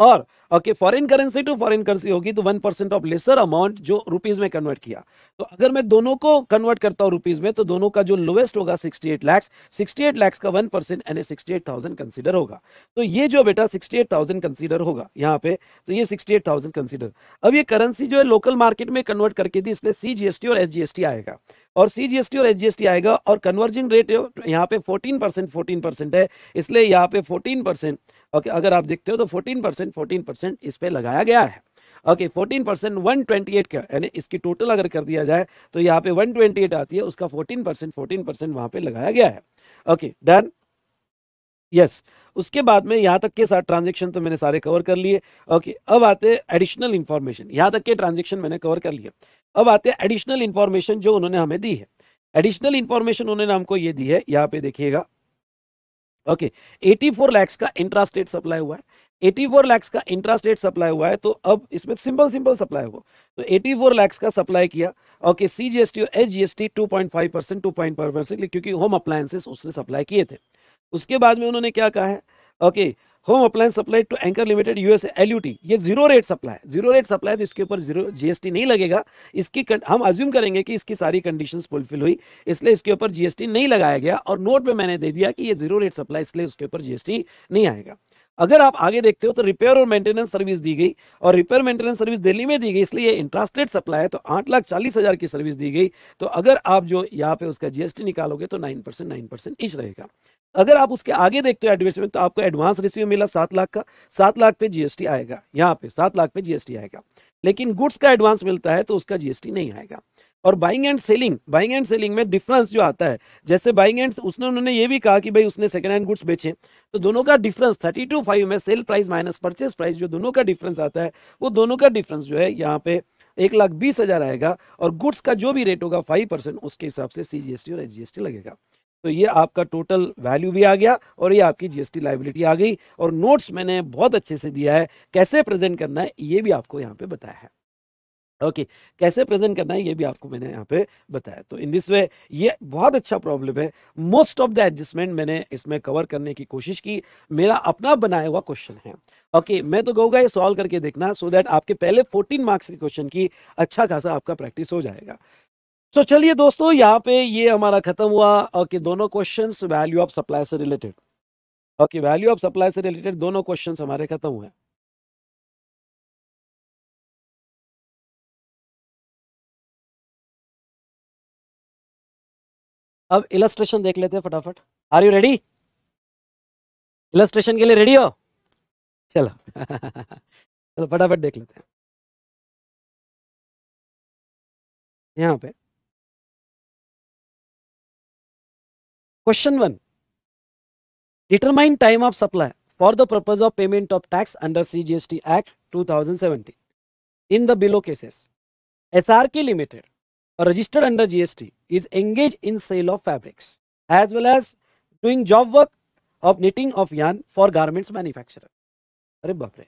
और okay foreign currency to foreign currency होगी तो one percent of lesser amount जो रुपीज में कन्वर्ट किया तो अगर मैं दोनों को कन्वर्ट करता हूँ रुपीज में तो दोनों का जो लोएस्ट होगा sixty eight lakhs sixty eight lakhs का वन परसेंट यानी सिक्सटी एट थाउजेंड कंसिडर होगा तो ये जो बेटा सिक्सटी एट थाउजेंड कंसिडर होगा यहाँ पे तो ये सिक्सटी एट थाउजेंड कंसिडर अब ये करेंसी जो है लोकल मार्केट में कन्वर्ट करके दी इसलिए सी जी एस टी और एस जी एस टी आएगा और सीजीएसटी और एचजीएसटी आएगा और कन्वर्जिंग रेट यहाँ पे 14 परसेंट फोर्टीन परसेंट है इसलिए यहाँ पे 14 परसेंट ओके अगर आप देखते हो तो 14 परसेंट फोर्टीन परसेंट इस पर लगाया गया है okay fourteen percent one twenty eight का यानी इसकी टोटल अगर कर दिया जाए तो यहाँ पे वन ट्वेंटी एट आती है उसका फोर्टीन परसेंट फोर्टीन परसेंट वहाँ पे लगाया गया है ओके डन यस उसके बाद में यहाँ तक के साथ ट्रांजेक्शन तो मैंने सारे कवर कर लिए ओके अब आते हैं एडिशनल इन्फॉर्मेशन यहाँ तक के ट्रांजेक्शन मैंने कवर कर लिए अब आते हैं एडिशनल इंफॉर्मेशन जो उन्होंने हमें दी है एडिशनल इंफॉर्मेशन उन्होंने हमको ये दी है यहाँ पे देखिएगा ओके एटी फोर का इंट्रा स्टेट सप्लाई हुआ है 84 लाख का इंटरेस्ट रेट सप्लाई हुआ है तो अब इसमें सिंपल सिंपल सप्लाई हुआ तो 84 लाख का सप्लाई किया okay C G S T और H G S T two point five percent two point five percent क्योंकि होम अप्लायसेस उसने सप्लाई किए थे उसके बाद में उन्होंने क्या कहा है okay okay, home appliance supply to Anchor limited US LUT ये zero rate supply zero rate supply है तो इसके ऊपर जीरो जीएसटी नहीं लगेगा इसकी हम अज्यूम करेंगे कि इसकी सारी कंडीशंस फुलफिल हुई इसलिए इसके ऊपर जीएसटी नहीं लगाया गया और नोट में मैंने दे दिया कि ये जीरो रेट सप्लाई इसलिए उसके ऊपर जीएसटी नहीं आएगा अगर आप आगे देखते हो तो रिपेयर और मेंटेनेंस सर्विस दी गई और रिपेयर मेंटेनेंस सर्विस दिल्ली में दी गई इसलिए ये इंटरेस्ट रेट सप्लाई है तो आठ लाख चालीस हजार की सर्विस दी गई तो अगर आप जो यहाँ पे उसका जीएसटी निकालोगे तो nine percent nine percent each रहेगा अगर आप उसके आगे देखते हो एडवर्टाइजमेंट तो आपको एडवांस रिसीव मिला सात लाख का सात लाख पे जीएसटी आएगा यहाँ पे सात लाख पे जीएसटी आएगा लेकिन गुड्स का एडवांस मिलता है तो उसका जीएसटी नहीं आएगा और buying and selling buying and selling में डिफरेंस जो आता है जैसे बाइंग एंड उसने उन्होंने ये भी कहा कि भाई उसने सेकंड हैंड गुड्स बेचे तो दोनों का डिफरेंस थर्टी टू फाइव में sale price minus purchase price जो दोनों का डिफरेंस आता है वो दोनों का डिफरेंस जो है यहाँ पे एक लाख बीस हजार आएगा और गुड्स का जो भी रेट होगा फाइव परसेंट उसके हिसाब से सीजीएसटी और एचजीएसटी लगेगा तो ये आपका टोटल वैल्यू भी आ गया और ये आपकी जीएसटी लाइबिलिटी आ गई और नोट्स मैंने बहुत अच्छे से दिया है कैसे प्रेजेंट करना है ये भी आपको यहाँ पे बताया है ओके okay, कैसे प्रेजेंट करना है ये भी आपको मैंने यहाँ पे बताया तो इन दिस वे ये बहुत अच्छा प्रॉब्लम है मोस्ट ऑफ द एडजस्टमेंट मैंने इसमें कवर करने की कोशिश की मेरा अपना बनाया हुआ क्वेश्चन है ओके okay, मैं तो कहूँगा ये सॉल्व करके देखना सो so दैट आपके पहले 14 मार्क्स के क्वेश्चन की अच्छा खासा आपका प्रैक्टिस हो जाएगा तो so, चलिए दोस्तों यहाँ पे ये हमारा खत्म हुआ ओके दोनों क्वेश्चंस वैल्यू ऑफ सप्लाई से related okay value of supply से रिलेटेड दोनों क्वेश्चंस हमारे खत्म हुए अब इलस्ट्रेशन देख लेते हैं फटाफट आर यू रेडी इलस्ट्रेशन के लिए रेडी हो चलो चलो फटाफट देख लेते हैं यहाँ पे Question 1. Determine time of supply for the purpose of payment of tax under CGST Act 2017. In the below cases, SRK Limited, registered under GST, is engaged in sale of fabrics as well as doing job work of knitting of yarn for garments manufacturer. अरे बाप रे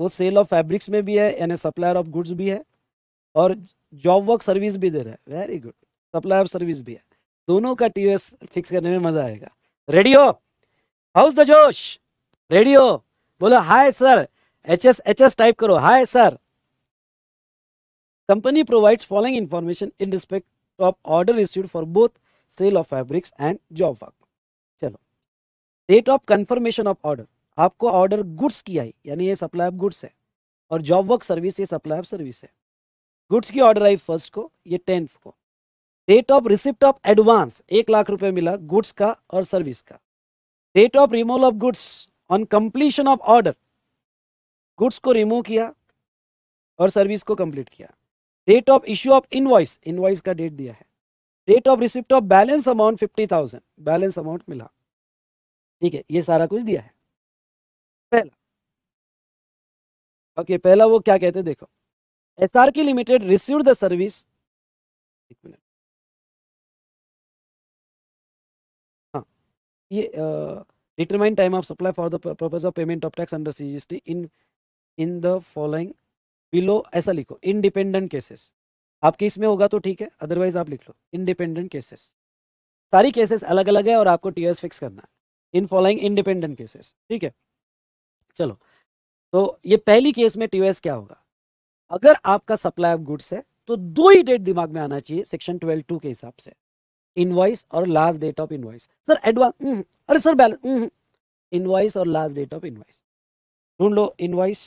वो cell of fabrics में भी है यानी supplier of goods भी है और जॉब वर्क सर्विस भी दे रहा है very good supplier of service भी है दोनों का टीएस फिक्स करने में मजा आएगा रेडियो हाउस द जोश रेडियो बोलो hi sir H S H S type करो hi sir company provides following information in respect of order receive for both sale of fabrics and job work चलो date of confirmation of order आपको order goods की आई यानी ये supply of goods है और job work service ये supply of service है गुड्स की ऑर्डर आई फर्स्ट को ये टेंथ को date of receipt of advance एक लाख रुपए मिला गुड्स का और सर्विस का date of removal of goods on completion of order goods को रिमूव किया और सर्विस को कंप्लीट किया date of issue of invoice invoice का डेट दिया है date of receipt of balance amount fifty thousand balance amount मिला ठीक है ये सारा कुछ दिया है पहला ओके okay, पहला वो क्या कहते हैं देखो एस आर की लिमिटेड रिसीव द सर्विस एक मिनट ये determine time of supply for the purpose of payment of tax under CGST in in the following below ऐसा लिखो इनडिपेंडेंट केसेस आपके इसमें होगा तो ठीक है अदरवाइज आप लिख लो इनडिपेंडेंट केसेस सारी केसेस अलग अलग है और आपको एस फिक्स करना है इन फॉलोइंग इनडिपेंडेंट केसेस ठीक है चलो तो ये पहली केस में टीओएस क्या होगा अगर आपका सप्लाई ऑफ गुड्स है तो दो ही डेट दिमाग में आना चाहिए सेक्शन ट्वेल्व टू के हिसाब से इनवाइस और last date of invoice sir advance अरे सर बैलेंस इनवाइस और लास्ट डेट ऑफ इनवाइस ढूंढ लो इनवाइस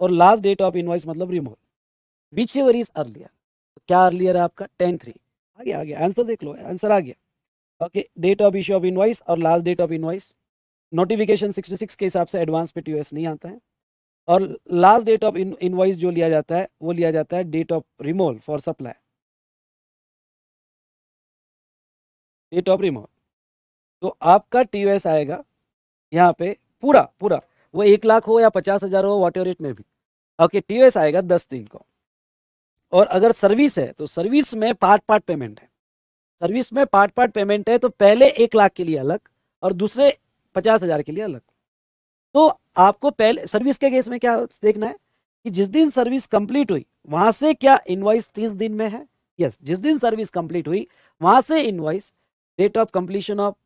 और लास्ट डेट ऑफ इनवाइस मतलब removal whichever is earlier क्या अर्लियर है आपका टेन थ्री आ गया आ गया आंसर देख लो आंसर आ गया okay date of issue of invoice और last date of invoice notification 66 के हिसाब से एडवांस पे टी नहीं आता है और लास्ट डेट ऑफ इनवाइस जो लिया जाता है वो लिया जाता है date of removal for supply ये टॉप रिमोट तो आपका टी आएगा यहाँ पे पूरा पूरा वो एक लाख हो या पचास हजार हो वॉट रेट में भी ओके टी आएगा दस दिन को और अगर सर्विस है तो सर्विस में पार्ट पार्ट पेमेंट है सर्विस में पार्ट पार्ट पेमेंट है तो पहले एक लाख के लिए अलग और दूसरे पचास हजार के लिए अलग तो आपको पहले सर्विस के केस में क्या देखना है कि जिस दिन सर्विस कंप्लीट हुई वहां से क्या इनवॉइस तीस दिन में है यस जिस दिन सर्विस कंप्लीट हुई वहां से invoice date of completion of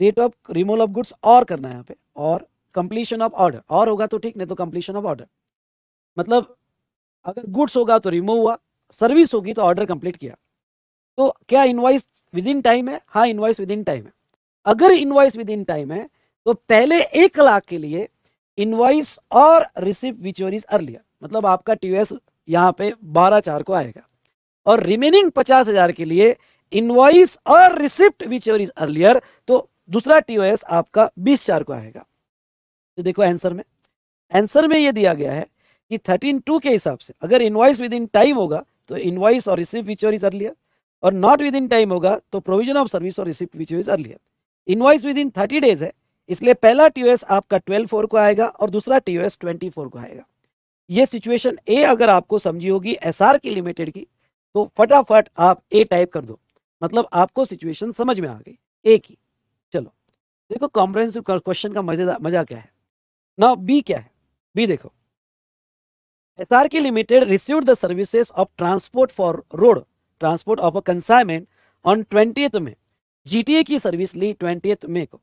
date of removal of goods और करना है यहाँ पे और कंप्लीशन ऑफ ऑर्डर और होगा तो ठीक नहीं तो कंप्लीशन ऑफ ऑर्डर मतलब अगर गुड्स होगा तो रिमूव हुआ सर्विस होगी तो ऑर्डर कंप्लीट किया तो क्या इनवाइस विद इन टाइम है हाँ इनवाइस विद इन टाइम है अगर इनवाइस विद इन टाइम है तो पहले एक लाख के लिए इनवाइस और रिसीव विच इज अर्लियर मतलब आपका टीओएस यहाँ पे बारह चार को आएगा और रिमेनिंग पचास हजार के लिए इनवॉइस और receipt whichever is earlier तो दूसरा टीओएस आपका बीस चार को आएगा तो देखो आंसर में आंसर में यह दिया गया है कि थर्टीन टू के हिसाब से अगर इनवॉइस विद इन टाइम होगा तो इनवॉइस और receipt whichever is earlier और नॉट विद इन टाइम होगा तो प्रोविजन ऑफ सर्विस और receipt which is earlier invoice within thirty days है इसलिए पहला टीओएस आपका ट्वेल्व फोर को आएगा और दूसरा टीओएस ट्वेंटी फोर को आएगा ये सिचुएशन ए अगर आपको समझी होगी एसआर की लिमिटेड की तो फटाफट आप ए टाइप कर दो मतलब आपको सिचुएशन समझ में आ गई ए की चलो देखो कॉम्प्रेंसिव क्वेश्चन का मजेदा मजा क्या है ना बी क्या है बी देखो S R K limited receive the services of transport for road transport of a consignment on twenty में जीटीए की सर्विस ली ट्वेंटी मे को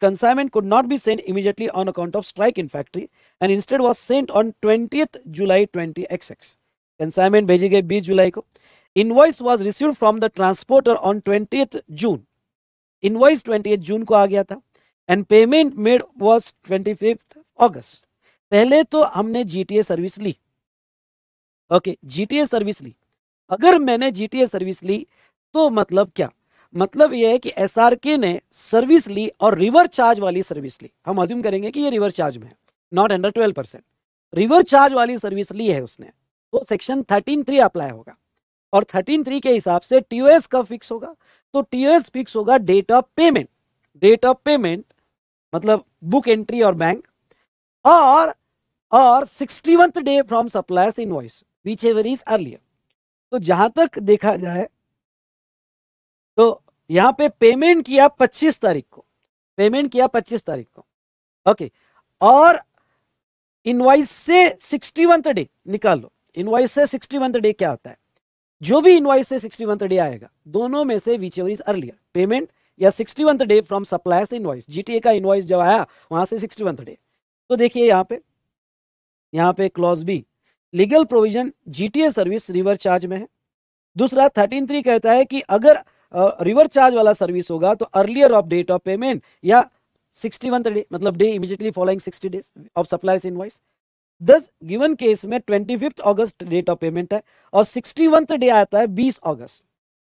consignment could not be not immediately on account of strike in factory and instead was sent on twenty July twenty X X consignment भेजी गई बीस जुलाई को invoice was receive from the transporter on twenty June invoice twenty June को आ गया था and payment made was twenty fifth August पहले तो हमने जीटीए सर्विस ली ओके जीटीए सर्विस ली अगर मैंने जीटीए सर्विस ली तो मतलब क्या मतलब यह है कि एसआरके ने सर्विस ली और रिवर चार्ज वाली सर्विस ली हम अज्यूम करेंगे कि ये रिवर चार्ज में है not under twelve percent reverse charge वाली सर्विस ली है उसने तो सेक्शन थर्टीन थ्री अप्लाई होगा और थर्टीन थ्री के हिसाब से टीओएस कब फिक्स होगा तो टीओएस फिक्स होगा date of payment date of payment मतलब बुक एंट्री और बैंक और और sixty first day from suppliers invoice whichever is earlier तो जहां तक देखा जाए तो यहां पे पेमेंट किया 25 तारीख को पेमेंट किया 25 तारीख को ओके और इनवाइस से सिक्सटीवंथ डे निकाल लो इनवाइस से सिक्सटी मंथ डे क्या होता है जो भी इनवाइस से सिक्सटी मंथ डे आएगा दोनों में से whichever is earlier payment या sixty month day from supplier से इनवाइस जीटीए का इनवाइस जब आया वहां से सिक्सटी मंथ डे तो देखिए यहाँ पे यहाँ पे clause B legal provision GTA service reverse charge में है दूसरा थर्टीन थ्री कहता है कि अगर रिवर चार्ज वाला सर्विस होगा तो earlier of date of payment या सिक्सटी वन डे मतलब day immediately following sixty days of supplies invoice this given case में twenty fifth August date of payment है और सिक्सटी वंथ डे आता है बीस अगस्त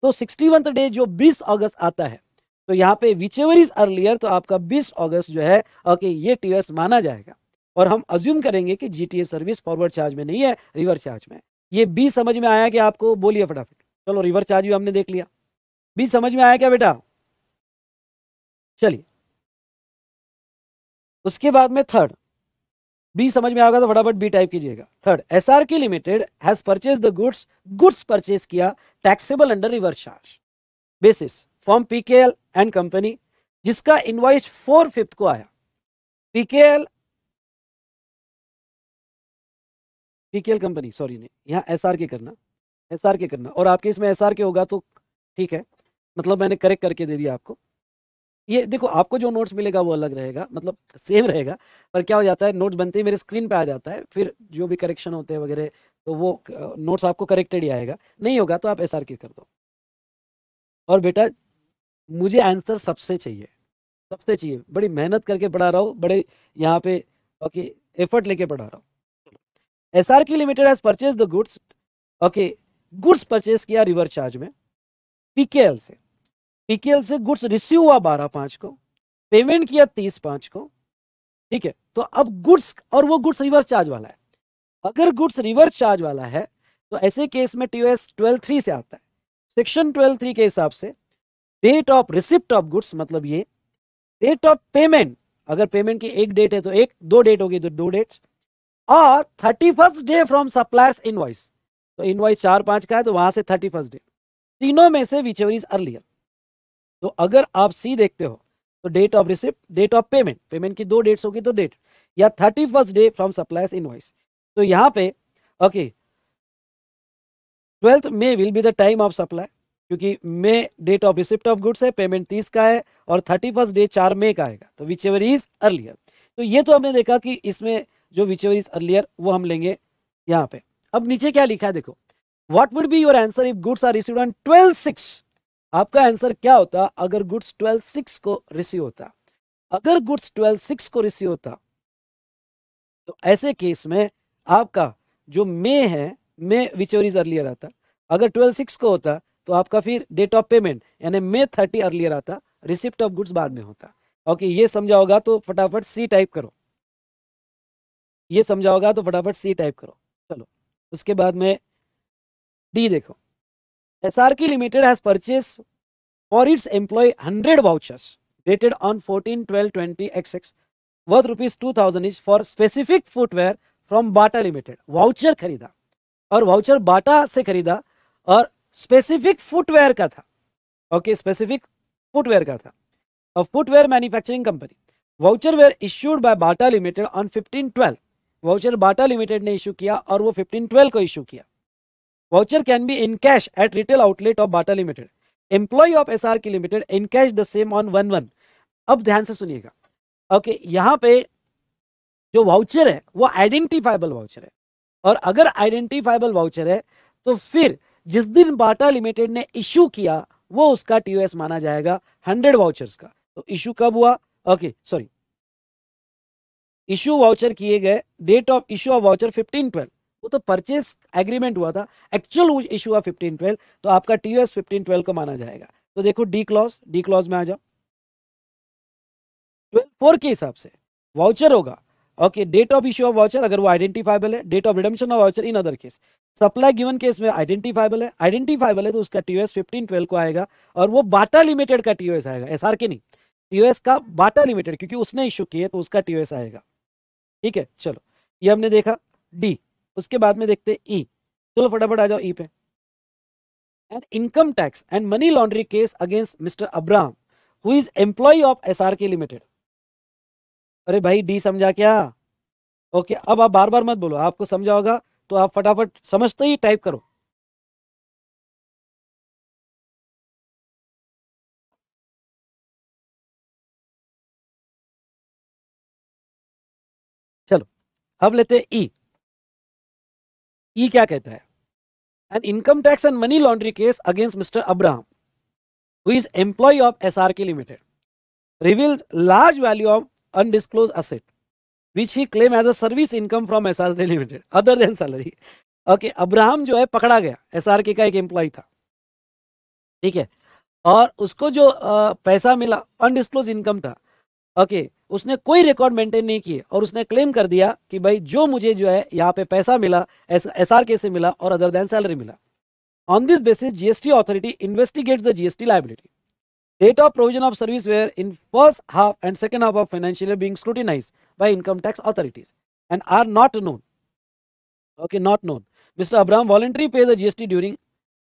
तो सिक्सटी वंथ डे जो बीस अगस्त आता है तो यहाँ पे विच एवर इज अर्लियर तो आपका बीस अगस्त जो है ओके ये टीएस माना जाएगा और हम अज्यूम करेंगे कि जीटीए सर्विस फॉरवर्ड चार्ज में नहीं है रिवर्स चार्ज में ये बीस समझ में आया कि आपको बोलिए फटाफट चलो रिवर्स चार्ज भी हमने देख लिया बीस समझ में आया क्या बेटा चलिए उसके बाद में थर्ड बी समझ में आएगा तो फटाफट बी टाइप कीजिएगा थर्ड एस आर की limited has purchase the goods goods purchase किया taxable under reverse charge basis from P K L and company जिसका इनवाइस फोर फिफ्थ को आया P K L P K L company sorry नहीं यहाँ S R के करना S R के करना और आपके इसमें एस आर के होगा तो ठीक है मतलब मैंने करेक्ट करके दे दिया आपको ये देखो आपको जो नोट्स मिलेगा वो अलग रहेगा मतलब सेम रहेगा पर क्या हो जाता है नोट्स बनते ही मेरे स्क्रीन पे आ जाता है फिर जो भी करेक्शन होते हैं वगैरह तो वो नोट्स आपको करेक्टेड ही आएगा नहीं होगा तो आप एस कर दो और बेटा मुझे आंसर सबसे चाहिए सबसे चाहिए बड़ी मेहनत करके पढ़ा रहा हूँ बड़े यहाँ पे ओके एफर्ट लेके पढ़ा रहा हूँ एस आर की limited has purchase the goods okay goods purchase किया रिवर चार्ज में पीकेएल से पीकेएल से गुड्स रिसीव हुआ बारह पांच को पेमेंट किया तीस पांच को ठीक है तो अब गुड्स और वो गुड्स रिवर्स चार्ज वाला है अगर गुड्स रिवर्स चार्ज वाला है तो ऐसे केस में टीओएस ट्वेल्व थ्री से आता है सेक्शन ट्वेल्व थ्री के हिसाब से date of receipt of goods मतलब ये डेट ऑफ पेमेंट अगर पेमेंट की एक डेट है तो एक दो डेट होगी तो दो डेट और thirty first day from suppliers invoice तो इनवॉइस चार पांच का है तो वहां से थर्टी फर्स्ट डे तीनों में से विच इज अर्लियर तो अगर आप सी देखते हो तो date of receipt date of payment payment की दो डेट्स होगी तो डेट या thirty first day from suppliers invoice तो यहाँ पे okay twelfth May will be the time of supply क्योंकि May date of receipt of goods है पेमेंट तीस का है और थर्टी फर्स्ट डे चार मे का आएगा तो विच एवर इज अर्लियर तो ये तो हमने देखा कि इसमें जो विच एवर इज अर्लियर वो हम लेंगे यहाँ पे अब नीचे क्या लिखा है देखो what would be your answer if goods are receive on twelfth six आपका आंसर क्या होता अगर गुड्स ट्वेल्व सिक्स को रिसीव होता अगर गुड्स ट्वेल्व सिक्स को रिसीव होता तो ऐसे केस में आपका जो मे है मे विचोर इज अर्लियर आता अगर ट्वेल्व सिक्स को होता तो आपका फिर डेट ऑफ पेमेंट यानी मे थर्टी अर्लियर आता रिसिप्ट ऑफ गुड्स बाद में होता ओके ये समझा होगा तो फटाफट सी टाइप करो ये समझा होगा तो फटाफट सी टाइप करो चलो उसके बाद में डी देखो SRK Limited has purchased for its employee 100 vouchers dated on 14 12 20 XX worth rupees 2000 each for specific footwear from Bata Limited. Voucher खरीदा और voucher Bata से खरीदा और specific footwear का था ओके स्पेसिफिक फुटवेयर का था a footwear manufacturing company voucher were issued by Bata limited on 15 12 voucher Bata limited ने इशू किया और वो 15 12 को इशू किया Voucher can be in cash at retail outlet of Bata Limited. Employee of SRK Limited in cash the same on one one अब ध्यान से सुनिएगा ओके यहाँ पे जो वाउचर है वो आइडेंटिफाइबल वाउचर है और अगर आइडेंटिफाइबल वाउचर है तो फिर जिस दिन बाटा लिमिटेड ने इशू किया वो उसका एस माना जाएगा हंड्रेड वाउचर का तो इशू कब हुआ ओके सॉरी इशू वाउचर किए गए date of issue of voucher fifteen twelve वो तो परचेस एग्रीमेंट हुआ था एक्चुअल इशू हुआ फिफ्टीन ट्वेल्व तो आपका टी एस फिफ्टीन ट्वेल्व को माना जाएगा तो देखो डी क्लॉज डी क्लॉज में आ जाओ ट्वेल्व फोर के हिसाब से वाउचर होगा okay date of issue of voucher अगर वो आइडेंटिफाइबल है date of redemption of voucher in other case supply given case में आइडेंटिफाइबल है आइडेंटिफाइबल है तो उसका टीओएस फिफ्टीन ट्वेल्व को आएगा और वो बाटा लिमिटेड का टीओएस आएगा एस के नहीं टीओएस का बाटा लिमिटेड क्योंकि उसने इश्यू किया तो उसका टीओएस आएगा ठीक है चलो ये हमने देखा डी उसके बाद में देखते हैं ई चलो फटाफट आ जाओ ई पे and income tax and money laundry case against mister Abraham who is employ of S R K limited अरे भाई डी समझा क्या ओके okay, अब आप बार बार मत बोलो आपको समझा होगा तो आप फटाफट समझते ही टाइप करो चलो अब लेते हैं ई ई क्या कहता है an income tax and money laundry case against mister Abraham who is employ of S R K limited reveals large value of undisclosed asset which he claim as a service income from SRK limited other than salary okay Abraham जो है पकड़ा गया SRK का एक employ था ठीक है और उसको जो पैसा मिला अनडिस्क्लोज इनकम था ओके उसने कोई रिकॉर्ड मेंटेन नहीं किए और उसने क्लेम कर दिया कि भाई जो मुझे जो है यहाँ पे पैसा मिला एस आर से मिला और अदर देन सैलरी मिला on this basis GST authority investigate the GST liability date of provision of service where in first half and second half of financial being scrutinise by income tax authorities and are not known okay not known mister Abraham voluntary pay the GST during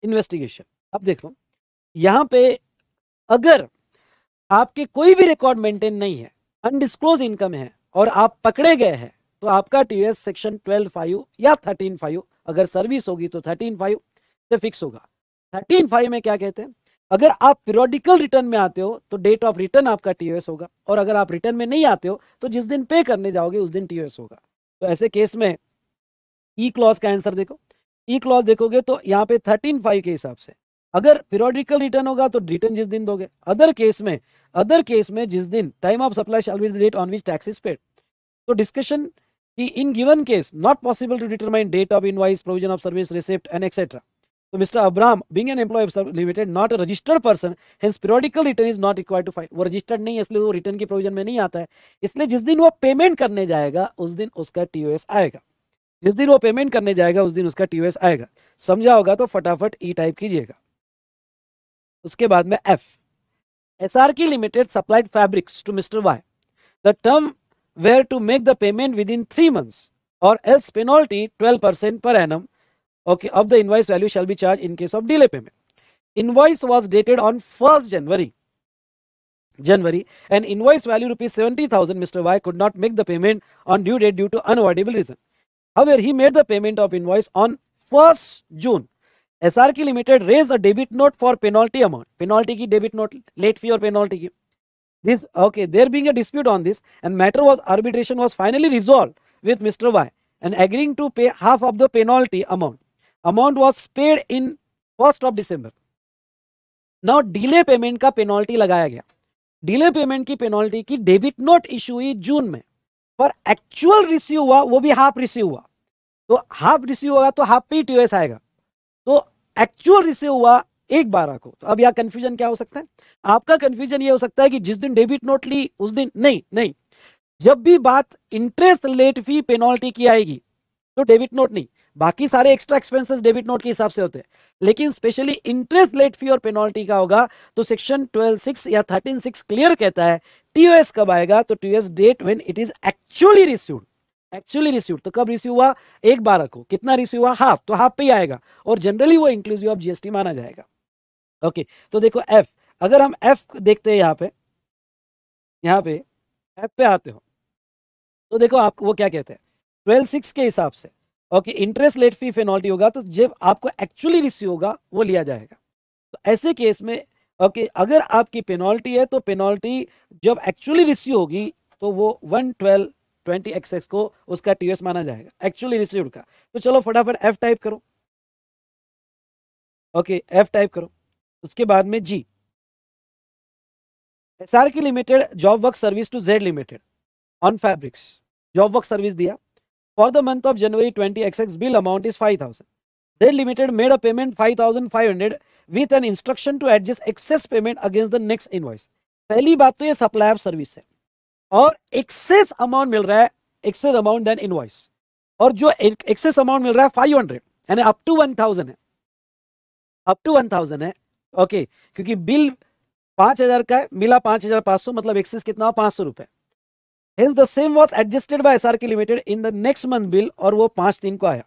investigation अब लो यहाँ पे अगर आपके कोई भी record maintain नहीं है अनडिस्क्लोज इनकम है और आप पकड़े गए हैं तो आपका टीएस सेक्शन ट्वेल्व फाइव या थर्टीन फाइव अगर सर्विस होगी तो थर्टीन फाइव से फिक्स होगा थर्टीन फाइव में क्या कहते हैं अगर आप पीरियोडिकल रिटर्न में आते हो तो डेट ऑफ रिटर्न आपका टीओएस होगा और अगर आप रिटर्न में नहीं आते हो तो जिस दिन पे करने जाओगे उस दिन टीओएस होगा तो ऐसे केस में ई e क्लॉज का आंसर देखो ई e क्लॉज देखोगे तो यहाँ पे थर्टीन फाइव के हिसाब से अगर पीरियोडिकल रिटर्न होगा तो रिटर्न जिस दिन दोगे अदर केस में अदर केस में जिस दिन time of supply shall be the date on which tax is paid तो डिस्कशन कि in given case not possible to determine date of invoice provision of service receipt and etcetera तो mister Abraham being an employ limited not a registered person hence periodical return is not required to file वो registered नहीं है इसलिए वो return की provision में नहीं आता है इसलिए जिस दिन वो पेमेंट करने जाएगा उस दिन उसका टीओएस आएगा जिस दिन वो पेमेंट करने जाएगा उस दिन उसका टीओएस आएगा समझा होगा तो फटाफट ई e टाइप कीजिएगा उसके बाद में एफ एस आर की limited supplied fabrics to mister Y the term where to make the payment within three months or else penalty 12% percent per annum okay of the invoice value shall be charge in case of delay payment invoice was dated on first January January and invoice value rupees seventy thousand mister Y could not make the payment on due date due to unable reason how he made the payment of invoice on first June SRK limited raise a debit note for penalty amount penalty की debit note late fee और penalty की this okay there being a dispute on this and matter was arbitration was finally resolved with mr y and agreeing to pay half of the penalty amount amount was paid in 1st of december now delay payment ka penalty lagaya gaya delay payment ki penalty ki debit note issue hui june mein पर actual receive हुआ वो भी half receive हुआ तो half receive होगा तो half पे ही टीओएस आएगा एक्चुअल रिसीव हुआ एक बारह को तो अब यहाँ कंफ्यूजन क्या हो सकता है आपका कंफ्यूजन ये हो सकता है कि जिस दिन डेबिट नोट ली उस दिन नहीं नहीं जब भी बात इंटरेस्ट लेट फी पेनल्टी की आएगी तो डेबिट नोट नहीं बाकी सारे एक्स्ट्रा एक्सपेंसेस डेबिट नोट के हिसाब से होते हैं लेकिन स्पेशली इंटरेस्ट लेट फी और पेनल्टी का होगा तो सेक्शन ट्वेल्व सिक्स या थर्टीन सिक्स क्लियर कहता है टीओएस कब आएगा तो TOS date when it is actually received actually receive तो कब रिसीव हुआ एक बारह को कितना रिसीव हुआ हाफ तो हाफ पे ही आएगा और जनरली वो इंक्लूसिव ऑफ जीएसटी माना जाएगा ओके okay, तो देखो एफ अगर हम एफ देखते हैं यहाँ पे यहाँ पे एफ पे आते हो तो देखो आपको वो क्या कहते हैं ट्वेल्व सिक्स के हिसाब से okay interest late fee penalty होगा तो जब आपको एक्चुअली रिसीव होगा वो लिया जाएगा तो ऐसे केस में ओके okay, अगर आपकी पेनॉल्टी है तो पेनॉल्टी जब एक्चुअली रिसीव होगी तो वो one twelve twenty X X को उसका टीएस माना जाएगा एक्चुअली रिसीव का तो चलो फटाफट एफ टाइप करो ओके एफ टाइप करो उसके बाद में जी एस आर की limited job work service to Z limited on fabrics job work service दिया for the month of January twenty X X bill amount is five thousand Z limited made a payment five thousand five hundred with an instruction to adjust excess payment against the next invoice पहली बात तो ये supply of service है और excess amount मिल रहा है excess amount then invoice और जो एक्सेस अमाउंट मिल रहा है फाइव हंड्रेड यानी अप टू वन थाउजेंड है अप टू वन थाउजेंड है ओके क्योंकि बिल पांच हजार का है मिला पांच हजार पांच सौ मतलब एक्सेस कितना पांच सौ रुपए health the same was adjusted by S R K limited in the next month bill और वो पांच दिन को आया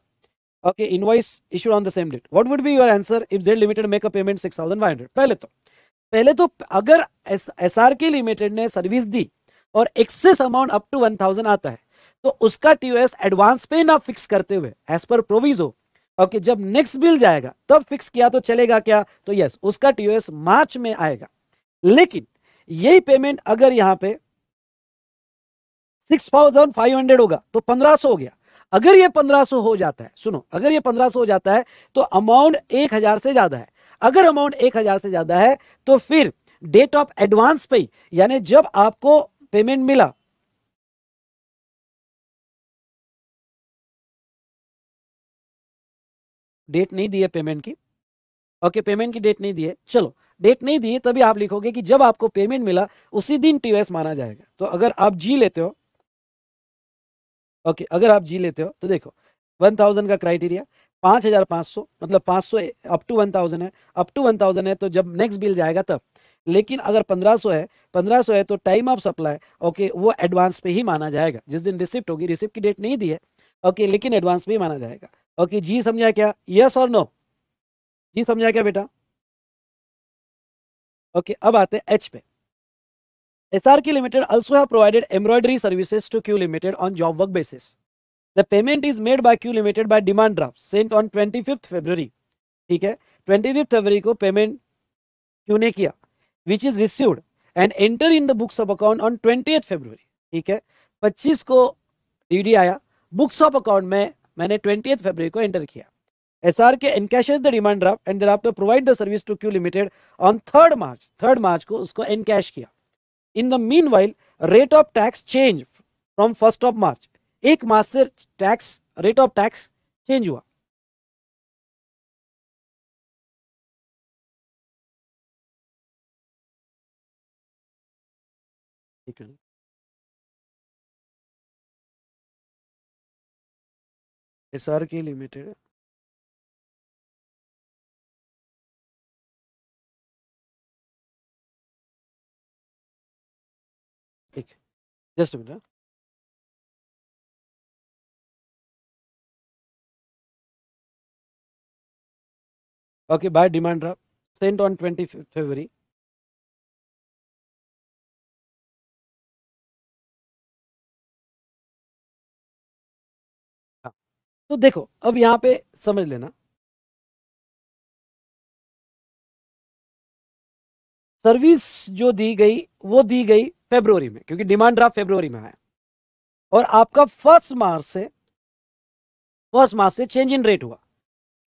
okay voice issued on the same date what would be your answer if Z limited make a payment six thousand five hundred पहले तो पहले तो अगर एस आर के लिमिटेड ने सर्विस दी और excess amount up to one thousand आता है तो उसका टीओएस एडवांस पे ना फिक्स करते हुए एज पर प्रोविजो ओके जब नेक्स्ट बिल जाएगा तब फिक्स किया तो चलेगा क्या तो यस उसका टीओएस मार्च में आएगा लेकिन यही पेमेंट अगर यहां पे सिक्स थाउजेंड फाइव हंड्रेड होगा तो पंद्रह सौ हो गया अगर ये पंद्रह सौ हो जाता है सुनो अगर ये पंद्रह सौ हो जाता है तो अमाउंट एक हजार से ज्यादा है अगर अमाउंट एक हजार से ज्यादा है तो फिर डेट ऑफ एडवांस पे यानी जब आपको पेमेंट मिला डेट नहीं दिए पेमेंट की ओके पेमेंट की डेट नहीं दिए चलो डेट नहीं दिए तभी आप लिखोगे कि जब आपको पेमेंट मिला उसी दिन टीओएस माना जाएगा तो अगर आप जी लेते हो ओके अगर आप जी लेते हो तो देखो वन थाउजेंड का क्राइटेरिया 5500 हज़ार सौ मतलब 500 सौ अप टू वन थाउजेंड है अप टू वन थाउजेंड है तो जब नेक्स्ट बिल जाएगा तब लेकिन अगर 1500 है 1500 है तो टाइम ऑफ सप्लाई ओके वो एडवांस पे ही माना जाएगा जिस दिन रिसिप्ट होगी रिसिप्ट की डेट नहीं दी है ओके लेकिन एडवांस पे ही माना जाएगा ओके जी समझा क्या यस और नो जी समझा क्या बेटा ओके अब आते हैं एच पे S R K limited also है provided embroidery services to Q limited on job work basis the payment is made by Q limited by demand draft sent on twenty fifth ठीक है twenty fifth को payment क्यों ने किया which is received and enter in the books of account on twenty February ठीक है पच्चीस को डी आया बुक्स ऑफ अकाउंट में मैंने ट्वेंटी फेब्रुवरी को एंटर किया S R K encash the demand draft and there provide the service to Q limited on third March third March को उसको एनकैश किया in the meanwhile rate of tax change from first of March एक मार्च से tax rate of tax change हुआ eagle SRK Limited. Just a minute. okay buy demand drop sent on 25th february तो देखो अब यहां पे समझ लेना सर्विस जो दी गई वो दी गई फेब्रुवरी में क्योंकि डिमांड ड्राफ्ट फेब्रुवरी में आया और आपका फर्स्ट मार्च से फर्स्ट मार्च से चेंज इन रेट हुआ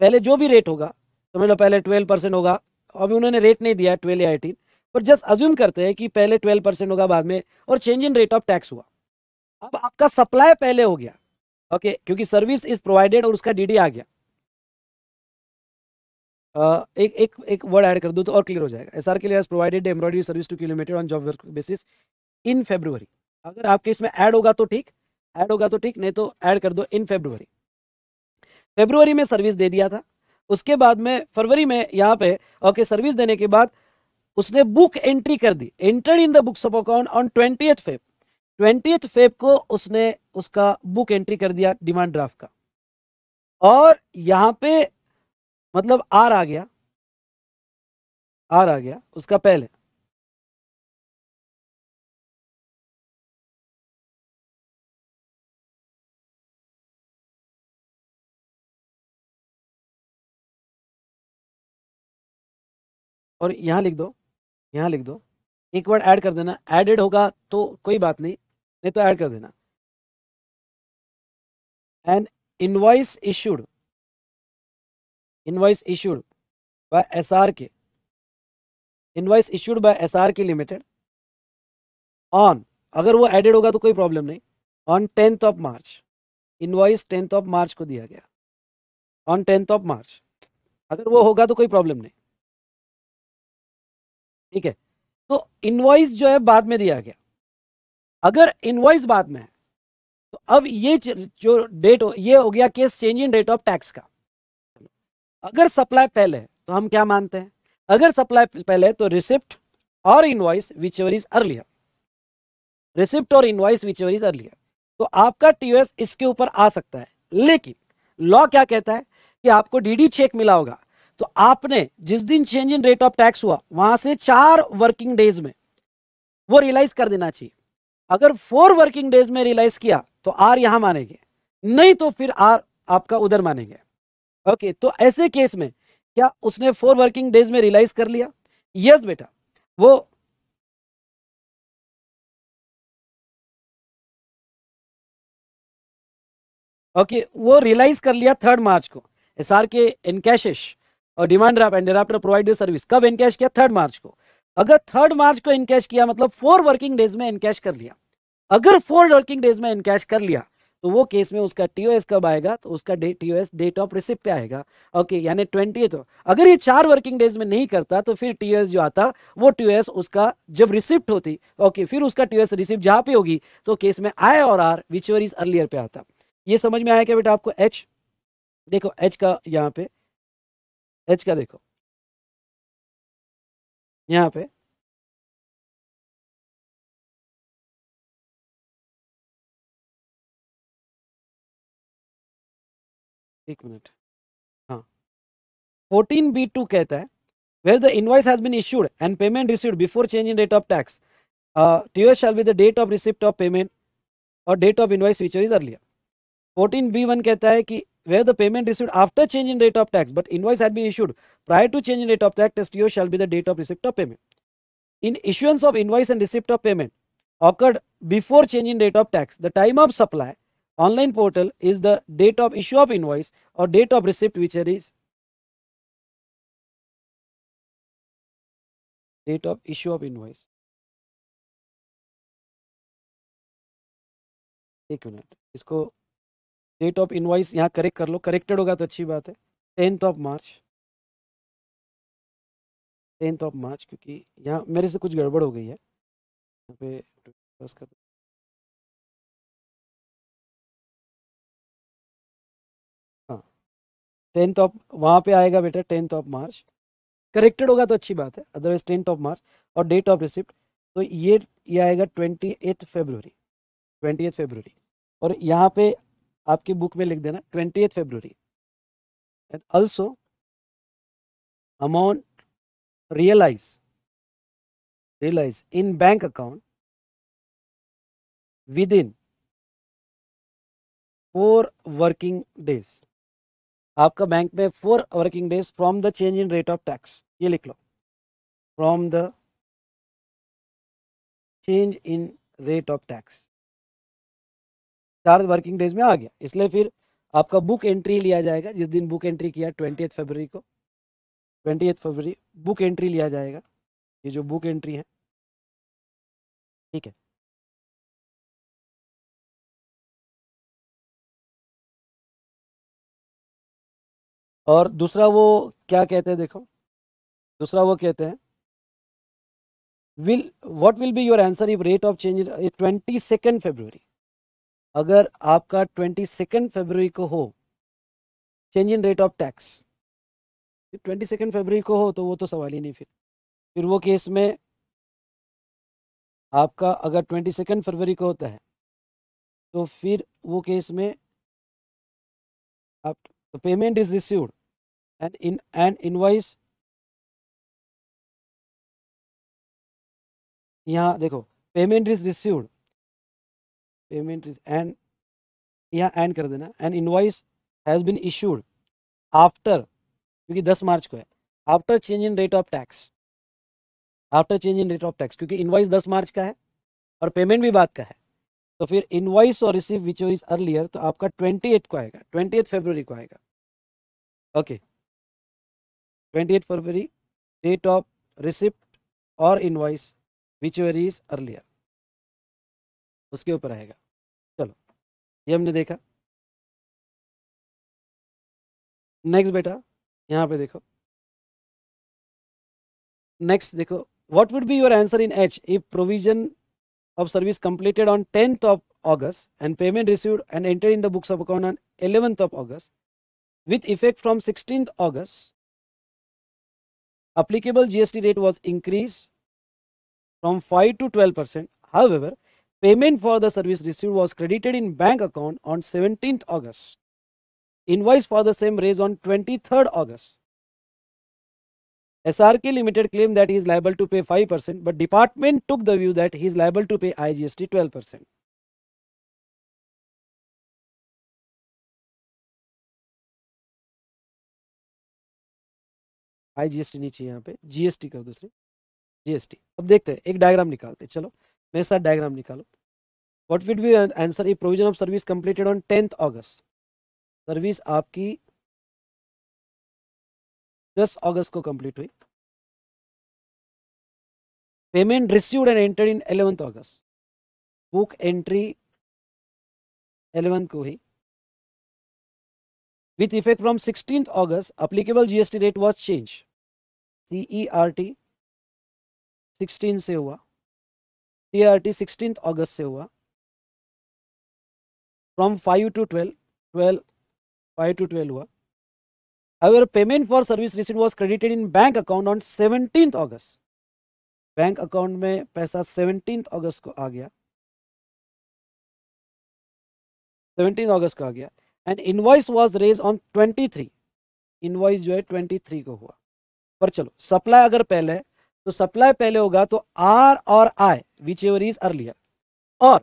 पहले जो भी रेट होगा समझ लो पहले ट्वेल्व परसेंट होगा अभी उन्होंने रेट नहीं दिया ट्वेल्व या एटीन पर जस्ट अज्यूम करते हैं कि पहले ट्वेल्व परसेंट होगा बाद में और change in rate of tax हुआ अब आपका सप्लाई पहले हो गया ओके okay, क्योंकि सर्विस इज प्रोवाइडेड और उसका डीडी आ गया uh, एक एक एक वर्ड ऐड कर दो तो और क्लियर हो जाएगा एसआर के लिए provided embroidery service to kilometre on job work basis in February अगर आपके इसमें ऐड होगा तो ठीक ऐड होगा तो ठीक नहीं तो ऐड कर दो इन फेब्रुवरी फेब्रुवरी में सर्विस दे दिया था उसके बाद में फरवरी में यहाँ पे ओके okay, सर्विस देने के बाद उसने बुक एंट्री कर दी entered in the books of account on twenty Feb twenty Feb को उसने उसका बुक एंट्री कर दिया डिमांड ड्राफ्ट का और यहां पे मतलब आर आ गया आर आ गया उसका पहले और यहाँ लिख दो यहाँ लिख दो एक वर्ड ऐड कर देना एडेड होगा तो कोई बात नहीं नहीं तो ऐड कर देना invoice an invoice issued R K by SRK invoice by R K limited on अगर वो एडेड होगा तो कोई प्रॉब्लम नहीं on tenth of March invoice tenth of March को दिया गया ऑन टेंथ ऑफ मार्च अगर वो होगा तो कोई प्रॉब्लम नहीं ठीक है तो इनवाइस जो है बाद में दिया गया अगर इनवाइस बाद में है तो अब ये जो डेट हो ये हो गया case change in rate of tax का अगर सप्लाई पहले तो हम क्या मानते हैं अगर सप्लाई पहले तो receipt or invoice whichever is earlier receipt or invoice whichever is earlier तो आपका टीओएस इसके ऊपर आ सकता है लेकिन लॉ क्या कहता है कि आपको डीडी चेक मिला होगा तो आपने जिस दिन change in rate of tax हुआ वहां से चार वर्किंग डेज में वो रियलाइज कर देना चाहिए अगर फोर वर्किंग डेज में रियलाइज किया तो आर यहां मानेंगे नहीं तो फिर आर आपका उधर मानेंगे ओके तो ऐसे केस में क्या उसने फोर वर्किंग डेज में रियलाइज कर लिया यस बेटा वो ओके okay, वो रियलाइज कर लिया थर्ड मार्च को एस आर के इनकैशिश और demand draft and draft provide service कब इनकैश किया थर्ड मार्च को अगर थर्ड मार्च को इनकैश किया मतलब फोर वर्किंग डेज में इनकैश कर लिया अगर फोर वर्किंग डेज में इनकैश कर लिया तो वो केस में उसका टीओएस कब आएगा तो उसका day TOS date of receipt पे आएगा ओके यानी ट्वेंटी तो अगर ये चार वर्किंग डेज में नहीं करता तो फिर टीओएस जो आता वो टीओएस उसका जब रिसिप्ट होती ओके फिर उसका टीओएस रिसिप्ट जहाँ पे होगी तो केस में आई और आर विच इज अर्लियर पे आता ये समझ में आया क्या बेटा आपको एच देखो एच का यहाँ पे एच का देखो यहाँ पे एक मिनट हाँ फोर्टीन बी टू कहता है where the invoice has been issued and payment receive before change in date of tax T S shall be the date of receipt of payment or date of invoice whichever is earlier fourteen B one कहता है कि where the payment receive after change in date of tax but invoice has been issued prior to change in date of tax test you shall be the date of receipt of payment in issuance of invoice and receipt of payment occurred before change in date of tax the time of supply online portal is the date of issue of invoice or date of receipt which is date of issue of invoice ek minute एक minute इसको date of invoice यहाँ correct कर लो corrected होगा तो अच्छी बात है tenth of March tenth of March क्योंकि यहाँ मेरे से कुछ गड़बड़ हो गई है यहाँ पे टेंथ ऑफ वहाँ पे आएगा बेटा टेंथ ऑफ मार्च करेक्टेड होगा तो अच्छी बात है अदरवाइज टेंथ ऑफ मार्च और डेट ऑफ रिसिप्ट तो ये ये आएगा twenty eighth February twenty eight February और यहाँ पे आपकी बुक में लिख देना twenty eighth February and also amount realise realise in bank account within four working days आपका बैंक में four working days from the change in rate of tax ये लिख लो from the change in rate of tax चार working days में आ गया इसलिए फिर आपका बुक एंट्री लिया जाएगा जिस दिन बुक एंट्री किया ट्वेंटी फरवरी को ट्वेंटी फरवरी बुक एंट्री लिया जाएगा ये जो बुक एंट्री है ठीक है और दूसरा वो क्या कहते हैं देखो दूसरा वो कहते हैं will what will be your answer if rate of change twenty second February अगर आपका ट्वेंटी सेकेंड फेब्रुवरी को हो change in rate of tax twenty second February को हो तो वो तो सवाल ही नहीं फिर फिर वो केस में आपका अगर ट्वेंटी सेकेंड फरवरी को होता है तो फिर वो केस में आप payment is received and in an invoice यहाँ देखो payment is received payment is and यहाँ एंड कर देना and invoice has been issued after क्योंकि 10 मार्च को है after change in rate of tax after change in rate of tax क्योंकि invoice 10 March का है और पेमेंट भी बात का है तो फिर इनवाइस और रिसीव विच इज अर्लियर तो आपका ट्वेंटी को आएगा ट्वेंटी फेब्रवरी को आएगा okay okay. 28 February, date of receipt or invoice, whichever is earlier. उसके ऊपर आएगा चलो ये हमने देखा नेक्स्ट बेटा यहाँ पे देखो नेक्स्ट देखो what would be your answer in each if provision of service completed on tenth of August and payment receive and enter in the books of account on eleventh of August with effect from sixteen August applicable GST rate was increased from 5 to 12%. However, payment for the service received was credited in bank account on 17th August. Invoice for the same raised on 23rd August. SRK Limited claimed that he is liable to pay 5%, but department took the view that he is liable to pay IGST 12%. I GST नीचे यहाँ पे GST कर दूसरी GST अब देखते हैं एक diagram निकालते हैं चलो मेरे साथ डायग्राम निकालो what would be answer a provision of service completed on tenth August service आपकी दस अगस्त को कंप्लीट हुई payment received and entered in eleventh August book entry eleventh को हुई with effect from 16th August, applicable GST rate was change C E R T sixteen से हुआ C R T sixteen August से हुआ from five to twelve twelve five to twelve हुआ However, payment for service receive was credited in bank account on seventeen August bank account में पैसा seventeen अगस्त को आ गया सेवनटीन अगस्त को आ गया and invoice was raise on twenty three invoice जो है ट्वेंटी थ्री को हुआ पर चलो सप्लाई अगर पहले तो सप्लाई पहले होगा तो आर और I whichever is earlier और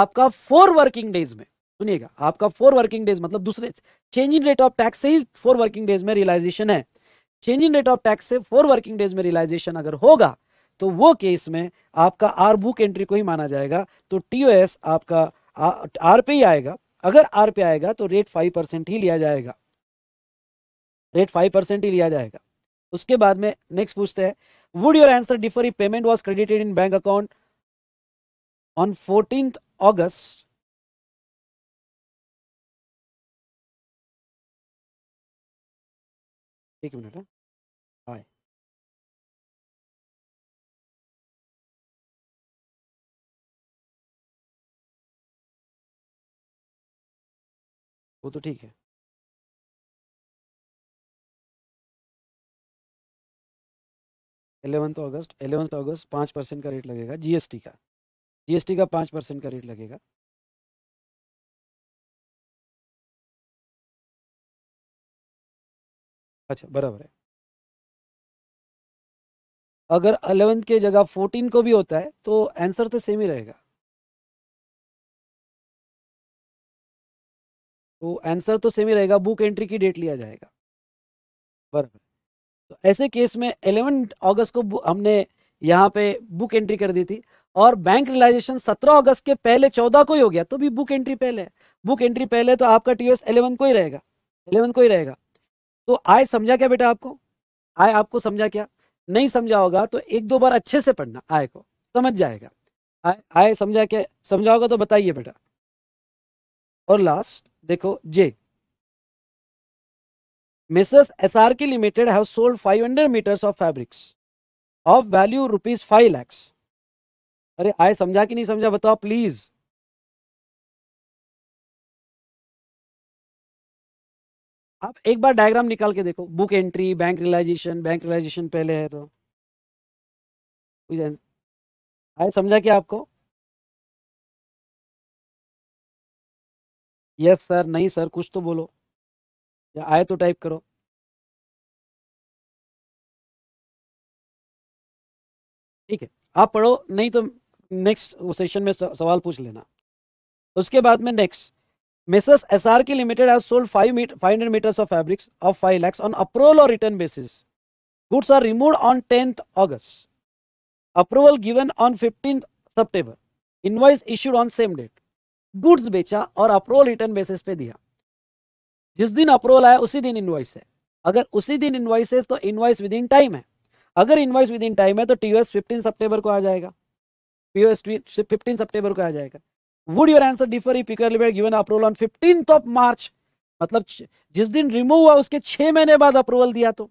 आपका फोर वर्किंग डेज में सुनिएगा आपका फोर वर्किंग डेज मतलब दूसरे change in rate of tax से ही फोर वर्किंग डेज में रियलाइजेशन है change in rate of tax से फोर वर्किंग डेज में रियलाइजेशन अगर होगा तो वो केस में आपका आर बुक एंट्री को ही माना जाएगा तो टी आपका आर पे ही आएगा अगर आर पे आएगा तो रेट फाइव परसेंट ही लिया जाएगा रेट फाइव परसेंट ही लिया जाएगा उसके बाद में नेक्स्ट पूछते हैं would your answer differ if payment was credited in bank account on fourteen August एक मिनट है हाँ। वो तो ठीक है एलेवंथ अगस्त एलेवंथ अगस्त पाँच परसेंट का रेट लगेगा जीएसटी का जीएसटी का पाँच परसेंट का रेट लगेगा अच्छा बराबर है अगर अलेवेंथ के जगह फोर्टीन को भी होता है तो आंसर तो सेम ही रहेगा तो आंसर तो सेम ही रहेगा बुक एंट्री की डेट लिया जाएगा बराबर तो ऐसे केस में एलेवन अगस्त को हमने यहाँ पे बुक एंट्री कर दी थी और बैंक रिलाइजेशन सत्रह अगस्त के पहले चौदह को ही हो गया तो भी बुक एंट्री पहले है बुक एंट्री पहले तो आपका टी एस एलेवन को ही रहेगा एलेवन को ही रहेगा तो आय समझा क्या बेटा आपको आय आपको समझा क्या नहीं समझा होगा तो एक दो बार अच्छे से पढ़ना आय को समझ जाएगा आय आय समझा क्या समझा होगा तो बताइए बेटा और लास्ट देखो जे Messrs. SRK Limited have sold 500 meters of fabrics of value rupees 5 lakhs. अरे आए समझा कि नहीं समझा बताओ प्लीज आप एक बार डायग्राम निकाल के देखो book entry bank realisation bank realisation पहले है तो आए समझा क्या आपको यस सर नहीं सर कुछ तो बोलो या आए तो टाइप करो ठीक है आप पढ़ो नहीं तो नेक्स्ट सेशन में सवाल पूछ लेना उसके बाद में नेक्स्ट मिसेस एस आर की limited has sold five metre five hundred metres of fabrics of five lakhs on approval और return basis goods are remove on tenth August approval given on fifteen September invoice issued on same date goods बेचा और approval return basis पे दिया जिस दिन approval आया उसी दिन इन्वाइस है अगर उसी दिन इन्वाइस है तो इन्वाइस विद इन टाइम है अगर इन्वाइस विद इन टाइम है तो टी ओ एस फिफ्टीन सितंबर को आ जाएगा पी ओ एस फिफ्टीन सितंबर को आ जाएगा would your answer differ if you given approval on fifteen of March मतलब जिस दिन रिमूव हुआ उसके छह महीने बाद अप्रूवल दिया तो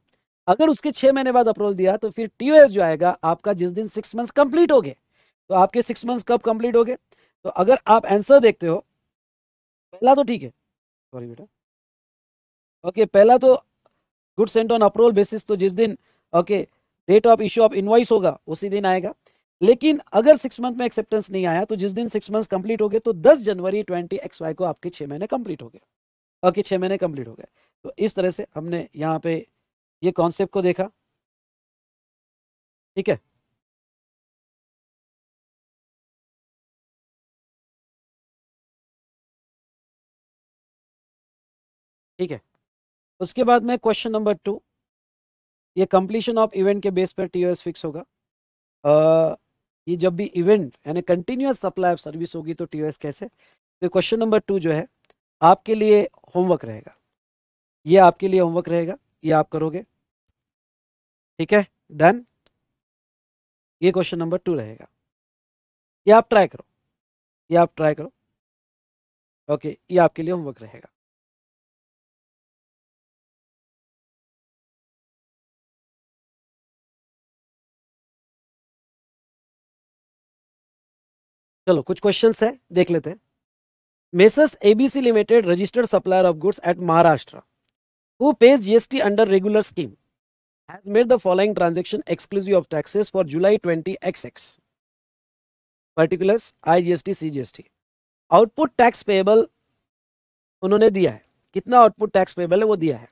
अगर उसके छह महीने बाद अप्रूवल दिया तो फिर टी ओ एस जो आएगा आपका जिस दिन सिक्स मंथ कंप्लीट हो गए तो आपके सिक्स मंथ कब कंप्लीट हो गए तो अगर आप आंसर देखते हो पहला तो ठीक है सॉरी बेटा ओके पहला तो good sent on approval basis तो जिस दिन okay date of issue of invoice होगा उसी दिन आएगा लेकिन अगर सिक्स मंथ में एक्सेप्टेंस नहीं आया तो जिस दिन सिक्स मंथ कंप्लीट हो गए तो दस जनवरी ट्वेंटी एक्स वाई को आपके छह महीने कंप्लीट हो गए ओके छह महीने कंप्लीट हो गए तो इस तरह से हमने यहाँ पे ये कॉन्सेप्ट को देखा ठीक है ठीक है उसके बाद में क्वेश्चन नंबर टू ये कंप्लीशन ऑफ इवेंट के बेस पर टीओएस फिक्स होगा आ, ये जब भी इवेंट यानी कंटिन्यूस सप्लाई ऑफ सर्विस होगी तो टीओएस कैसे तो क्वेश्चन नंबर टू जो है आपके लिए होमवर्क रहेगा ये आपके लिए होमवर्क रहेगा ये आप करोगे ठीक है डन ये क्वेश्चन नंबर टू रहेगा ये आप ट्राई करो ये आप ट्राई करो ओके ये आपके लिए होमवर्क रहेगा चलो कुछ क्वेश्चन है देख लेते हैं Messrs ABC limited registered supplier of goods at Maharashtra who pays GST under regular scheme has made the following transaction exclusive of taxes for July 20XX. Particulars IGST, CGST. Output tax payable उन्होंने दिया है कितना output tax payable है वो दिया है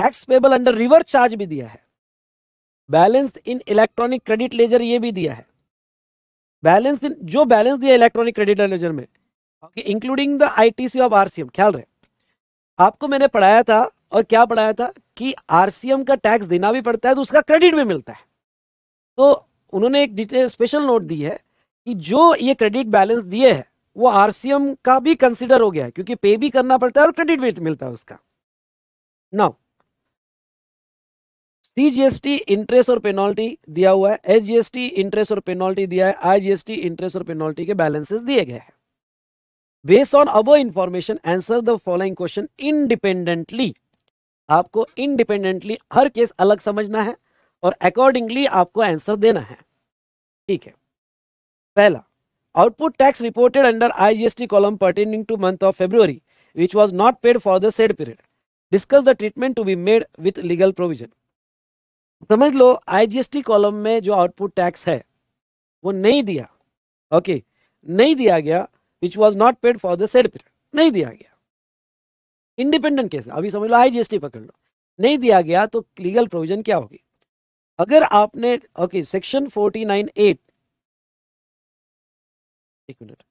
tax payable under reverse charge भी दिया है balance in electronic credit ledger ये भी दिया है बैलेंस जो बैलेंस दिया इलेक्ट्रॉनिक क्रेडिट लेजर में including the ITC of RCM ख्याल रहे आपको मैंने पढ़ाया था और क्या पढ़ाया था कि आरसीएम का टैक्स देना भी पड़ता है तो उसका क्रेडिट भी मिलता है तो उन्होंने एक डिटेल स्पेशल नोट दी है कि जो ये क्रेडिट बैलेंस दिए है वो आरसीएम का भी कंसिडर हो गया है क्योंकि पे भी करना पड़ता है और क्रेडिट भी मिलता है उसका नाउ सीजीएसटी इंटरेस्ट और पेनल्टी दिया हुआ है एसजीएसटी इंटरेस्ट और पेनल्टी दिया है आईजीएसटी इंटरेस्ट और पेनल्टी के बैलेंसेस दिए गए हैं based on above information answer the following question independently आपको इंडिपेंडेंटली हर केस अलग समझना है और अकॉर्डिंगली आपको आंसर देना है ठीक है पहला output tax reported under IGST column pertaining to month of February which was not paid for the said period discuss the treatment to be made with legal provision समझ लो आईजीएसटी कॉलम में जो output tax है वो नहीं दिया okay okay, नहीं दिया गया which was not paid for the said period नहीं दिया गया इंडिपेंडेंट केस अभी समझ लो आईजीएसटी पकड़ लो नहीं दिया गया तो लीगल प्रोविजन क्या होगी अगर आपने okay section forty nine eight एक मिनट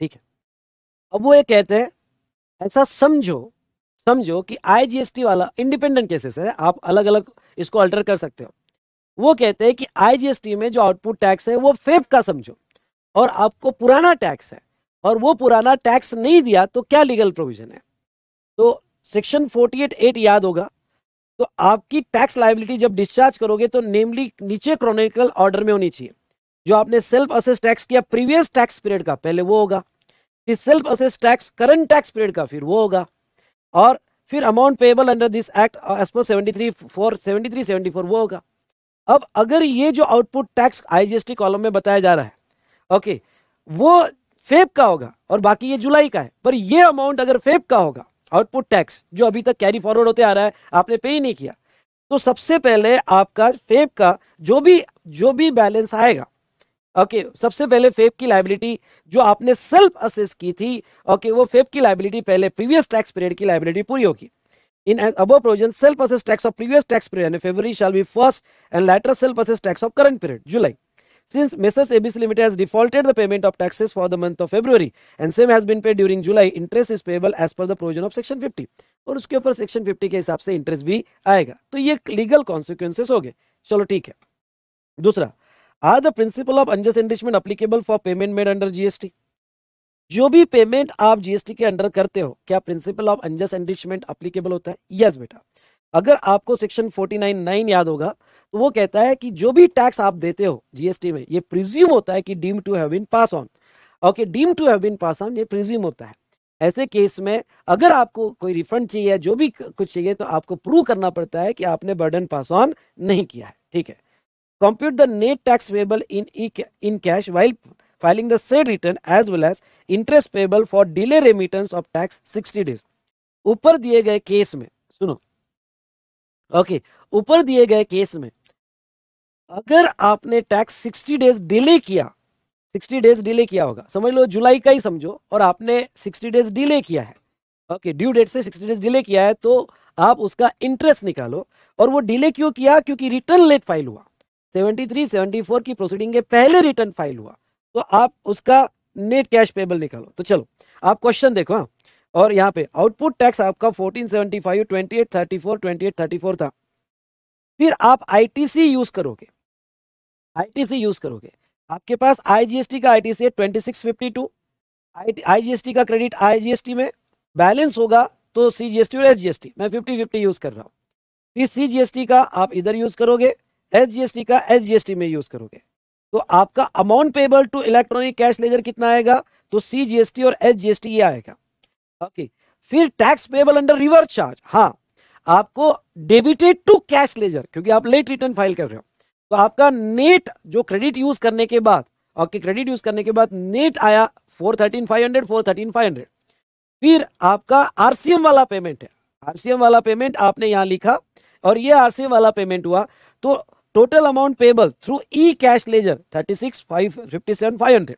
ठीक है अब वो ये कहते हैं ऐसा समझो समझो कि आईजीएसटी वाला इंडिपेंडेंट केसेस है आप अलग अलग इसको अल्टर कर सकते हो वो कहते हैं कि आईजीएसटी में जो आउटपुट टैक्स है वो फेफ का समझो और आपको पुराना टैक्स है और वो पुराना टैक्स नहीं दिया तो क्या लीगल प्रोविजन है तो सेक्शन 488 याद होगा तो आपकी टैक्स लाइबिलिटी जब डिस्चार्ज करोगे तो नेमली नीचे क्रोनिकल ऑर्डर में होनी चाहिए जो आपने सेल्फ असेस टैक्स किया प्रीवियस टैक्स पीरियड का पहले वो होगा फिर self assess tax current tax period का फिर वो होगा और फिर amount payable under this act as per seventy three four seventy three seventy four वो होगा अब अगर ये जो आउटपुट टैक्स आईजीएसटी कॉलम में बताया जा रहा है ओके वो फेब का होगा और बाकी ये जुलाई का है पर ये अमाउंट अगर फेब का होगा आउटपुट टैक्स जो अभी तक कैरी फॉरवर्ड होते आ रहा है आपने पे ही नहीं किया तो सबसे पहले आपका फेब का जो भी जो भी बैलेंस आएगा ओके okay, सबसे पहले फेप की लाइबिलिटी जो आपने सेल्फ असेस की थी ओके okay, वो फेप की लाइबिलिटी पहले प्रीवियस टैक्स पीरियड की लाइबिलिटी पूरी होगी इन अब provision self assess tax of previous tax period February shall be first and later self assess tax of current period July since Messrs ABC limited has defaulted the payment of taxes for the month of February and same has been paid during July interest is payable as per the provision of section 50. और उसके ऊपर section 50 के हिसाब से interest भी आएगा तो ये लीगल कॉन्सिक्वेंसेस हो गए चलो ठीक है दूसरा are the principle of unjust enrichment applicable for payment made under GST जो भी पेमेंट आप जीएसटी के अंडर करते हो क्या principle of unjust enrichment applicable होता है यस yes, बेटा अगर आपको सेक्शन नाइन याद होगा तो वो कहता है कि जो भी टैक्स आप देते हो जीएसटी में ये प्रिज्यूम होता है कि deem to have been pass on okay deem to have been pass on ये प्रिज्यूम होता है ऐसे केस में अगर आपको कोई रिफंड चाहिए जो भी कुछ चाहिए तो आपको प्रूव करना पड़ता है कि आपने बर्डन पास ऑन नहीं किया है ठीक है compute the net tax payable in, e in cash while filing the said return as well as interest payable for delay remittance of tax 60 days ऊपर दिए गए केस में सुनो ओके ऊपर दिए गए केस में अगर आपने टैक्स 60 डेज डिले किया 60 डेज डिले किया होगा समझ लो जुलाई का ही समझो और आपने 60 डेज डिले किया है ओके ड्यू डेट से 60 डेज डिले किया है तो आप उसका इंटरेस्ट निकालो और वो डिले क्यों किया क्योंकि रिटर्न लेट फाइल हुआ 73, 74 की प्रोसीडिंग के पहले रिटर्न फाइल हुआ तो आप उसका नेट कैश पेबल निकालो तो चलो आप क्वेश्चन देखो हाँ और यहाँ पे आउटपुट टैक्स आपका 1475, 2834, 2834 था फिर आप आईटीसी यूज करोगे आईटीसी यूज करोगे आपके पास आईजीएसटी का आईटीसी है 2652 आईजीएसटी का क्रेडिट आईजीएसटी में बैलेंस होगा तो सीजीएसटी और टी मैं फिफ्टी फिफ्टी यूज कर रहा हूँ फिर टी का आप इधर यूज करोगे एच का एच में यूज करोगे तो आपका amount payable to electronic cash ledger कितना आएगा तो सी जीएसटी और एस जीएसटी ये आएगा ओके फिर tax payable under reverse charge हाँ आपको डेबिटेड टू कैश लेजर क्योंकि आप लेट रिटर्न फाइल कर रहे हो तो आपका नेट जो क्रेडिट यूज करने के बाद ओके क्रेडिट यूज करने के बाद नेट आया four thirteen five hundred four thirteen five hundred फिर आपका आरसीएम वाला पेमेंट है आरसीएम वाला पेमेंट आपने यहां लिखा और ये आरसीएम वाला पेमेंट हुआ तो total amount payable through e cash ledger thirty six five fifty seven five hundred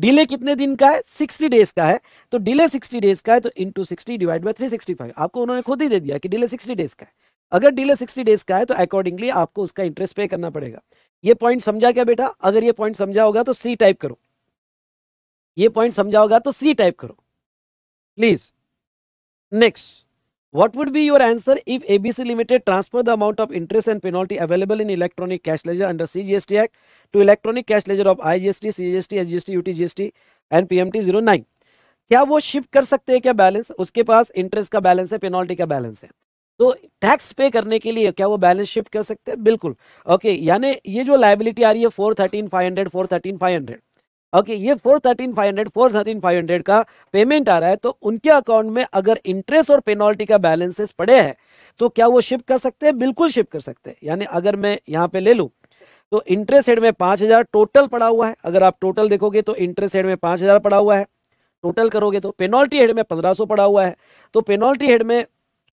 delay कितने दिन का है सिक्सटी डेज का है तो डिले सिक्सटी डेज का है तो into sixty divide by three sixty five आपको उन्होंने खुद ही दे दिया कि डिले सिक्सटी डेज का है अगर डिले सिक्सटी डेज का है तो अकॉर्डिंगली आपको उसका इंटरेस्ट पे करना पड़ेगा ये पॉइंट समझा क्या बेटा अगर ये पॉइंट समझा होगा तो सी टाइप करो ये पॉइंट समझा होगा तो सी टाइप करो please next What would be your answer if ABC Limited transfer the amount of interest and penalty available in electronic cash ledger under CGST Act to electronic cash ledger of IGST, CGST, SGST, UTGST and PMT 09? क्या वो shift कर सकते हैं क्या balance उसके पास interest का balance है पेनल्टी का बैलेंस है तो टैक्स पे करने के लिए क्या वो बैलेंस शिफ्ट कर सकते हैं बिल्कुल ओके यानी ये जो लाइबिलिटी आ रही है four thirteen five hundred four thirteen five hundred okay ये four thirteen five hundred four thirteen five hundred का पेमेंट आ रहा है तो उनके अकाउंट में अगर इंटरेस्ट और पेनल्टी का बैलेंसेस पड़े हैं तो क्या वो शिफ्ट कर सकते हैं बिल्कुल शिफ्ट कर सकते हैं यानी अगर मैं यहाँ पे ले लूँ तो इंटरेस्ट हेड में पाँच हज़ार टोटल पड़ा हुआ है अगर आप टोटल देखोगे तो इंटरेस्ट हेड में पाँच हज़ार पड़ा हुआ है टोटल करोगे तो पेनल्टी हेड में पंद्रह सौ पड़ा हुआ है तो पेनल्टी हेड में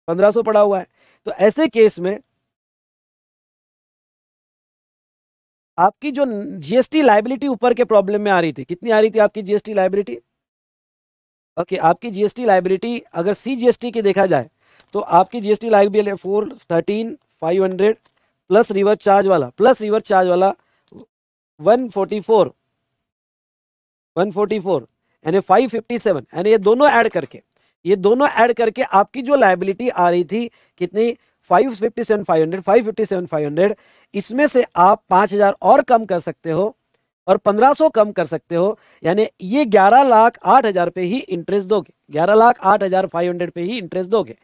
पंद्रह सौ पड़ा हुआ है तो ऐसे केस में आपकी जो जीएसटी लाइबिलिटी ऊपर के प्रॉब्लम में आ रही थी कितनी आ रही थी आपकी जीएसटी लाइबिलिटी ओके आपकी जीएसटी लाइबिलिटी अगर सी जीएसटी की देखा जाए तो आपकी GST liability four thirteen five hundred plus reverse charge वाला प्लस रिवर्स चार्ज वाला one forty four one forty four यानी फाइव फिफ्टी सेवन यानी ये दोनों ऐड करके ये दोनों ऐड करके आपकी जो लाइबिलिटी आ रही थी कितनी फाइव इसमें से आप पांच हज़ार और कम कर सकते हो और पंद्रह सौ कम कर सकते हो यानी ये ग्यारह लाख आठ हज़ार पे ही इंटरेस्ट दोगे ग्यारह लाख आठ हज़ार फाइव हंड्रेड पे ही इंटरेस्ट दोगे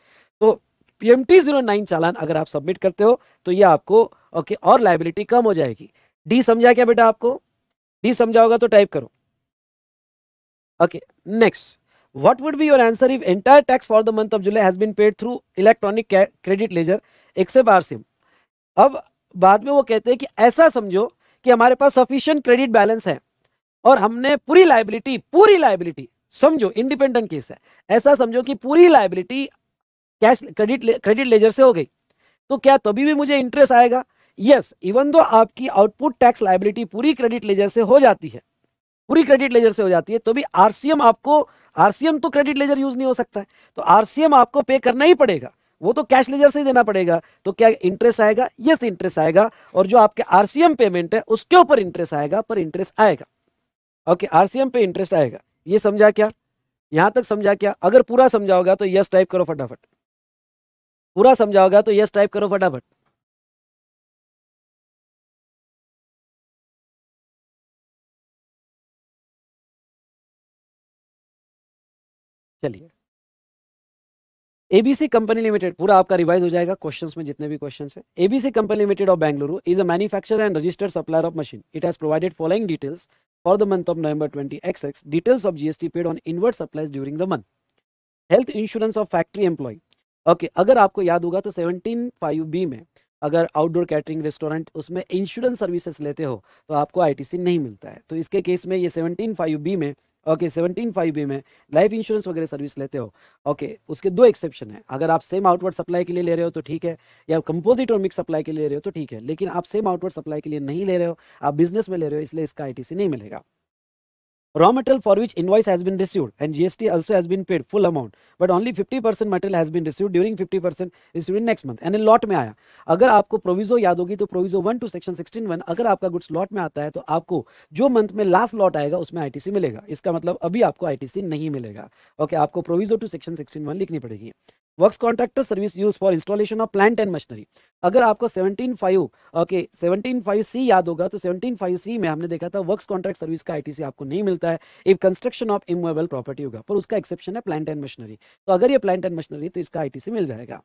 तो P M T zero nine चालान अगर आप सबमिट करते हो तो ये आपको ओके और लाइबिलिटी कम हो जाएगी डी समझा क्या बेटा आपको डी समझा होगा तो टाइप करो okay next what would be your answer if entire tax for the month of July has been paid through electronic credit ledger except RSIM? अब बाद में वो कहते हैं कि ऐसा समझो कि हमारे पास सफिशियंट क्रेडिट बैलेंस है और हमने पूरी लाइबिलिटी पूरी लाइबिलिटी समझो इंडिपेंडेंट केस है ऐसा समझो कि पूरी liability cash credit credit ledger से हो गई तो क्या तभी भी मुझे इंटरेस्ट आएगा यस इवन दो आपकी आउटपुट टैक्स लाइबिलिटी पूरी क्रेडिट लेजर से हो जाती है पूरी क्रेडिट लेजर से हो जाती है तो भी आरसीएम आपको आरसीएम तो क्रेडिट लेजर यूज नहीं हो सकता है तो आरसीएम आपको पे करना ही पड़ेगा वो तो कैश लेजर से ही देना पड़ेगा तो क्या इंटरेस्ट आएगा यस इंटरेस्ट आएगा और जो आपके आरसीएम पेमेंट है उसके ऊपर इंटरेस्ट आएगा पर इंटरेस्ट आएगा ओके आरसीएम पे इंटरेस्ट आएगा ये समझा क्या यहां तक समझा क्या अगर पूरा समझाओगे तो यस टाइप करो फटाफट पूरा समझाओगे तो यस टाइप करो फटाफट चलिए एबीसी कंपनी लिमिटेड पूरा आपका रिवाइज हो जाएगा क्वेश्चंस में जितने भी क्वेश्चंस हैं ABC company limited of Bengaluru is a manufacturer and registered supplier of machine it has provided following details for the month of November 20 20xx details of GST paid on inward supplies during the month health insurance of factory employ okay अगर आपको याद होगा तो seventeen five B में अगर outdoor catering restaurant उसमें insurance services लेते हो तो आपको आईटीसी नहीं मिलता है तो इसके केस में ये सेवनटीन फाइव बी में ओके सेवनटीन फाइव बी में लाइफ इंश्योरेंस वगैरह सर्विस लेते हो ओके okay, उसके दो एक्सेप्शन है अगर आप सेम आउटवर्ड सप्लाई के लिए ले रहे हो तो ठीक है या कंपोजिट और मिक्स सप्लाई के लिए ले रहे हो तो ठीक है लेकिन आप सेम आउटवर्ड सप्लाई के लिए नहीं ले रहे हो आप बिजनेस में ले रहे हो इसलिए इसका आई नहीं मिलेगा Raw material for which invoice has been received and GST also has been paid full amount but only 50% material has been received during 50% received in next month यानी लॉट में आया अगर आपको प्रोविजो याद होगी तो proviso one two section sixteen one अगर आपका गुड्स लॉट में आता है तो आपको जो मंथ में लास्ट लॉट आएगा उसमें आईटीसी मिलेगा इसका मतलब अभी आपको आईटीसी नहीं मिलेगा ओके okay, आपको proviso two section sixteen one लिखनी पड़ेगी works contractor service use for installation of plant and machinery अगर आपको seventeen five okay seventeen five C याद होगा तो सेवनटीन फाइव सी में हमने देखा था वर्क्स कॉन्ट्रैक्ट सर्विस का आईटीसी आपको नहीं मिलता है if construction of immovable property होगा पर उसका एक्सेप्शन है प्लांट एंड मशीनरी तो अगर ये प्लांट एंड मशीनरी तो इसका आईटीसी मिल जाएगा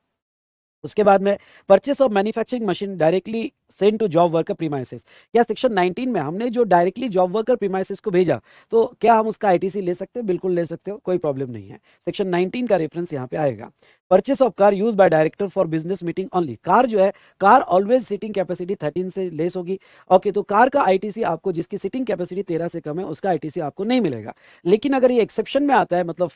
उसके बाद में purchase of manufacturing machine directly send to job worker premises या सेक्शन 19 में हमने जो डायरेक्टली जॉब वर्कर प्रीमाइसिस को भेजा तो क्या हम उसका आईटीसी ले सकते हैं बिल्कुल ले सकते हो कोई प्रॉब्लम नहीं है सेक्शन 19 का रेफरेंस यहाँ पे आएगा purchase of car use by director for business meeting only car जो है कार ऑलवेज सीटिंग कैपेसिटी 13 से लेस होगी ओके okay, तो कार का आईटीसी आपको जिसकी सीटिंग कैपेसिटी 13 से कम है उसका आईटीसी आपको नहीं मिलेगा लेकिन अगर ये एक्सेप्शन में आता है मतलब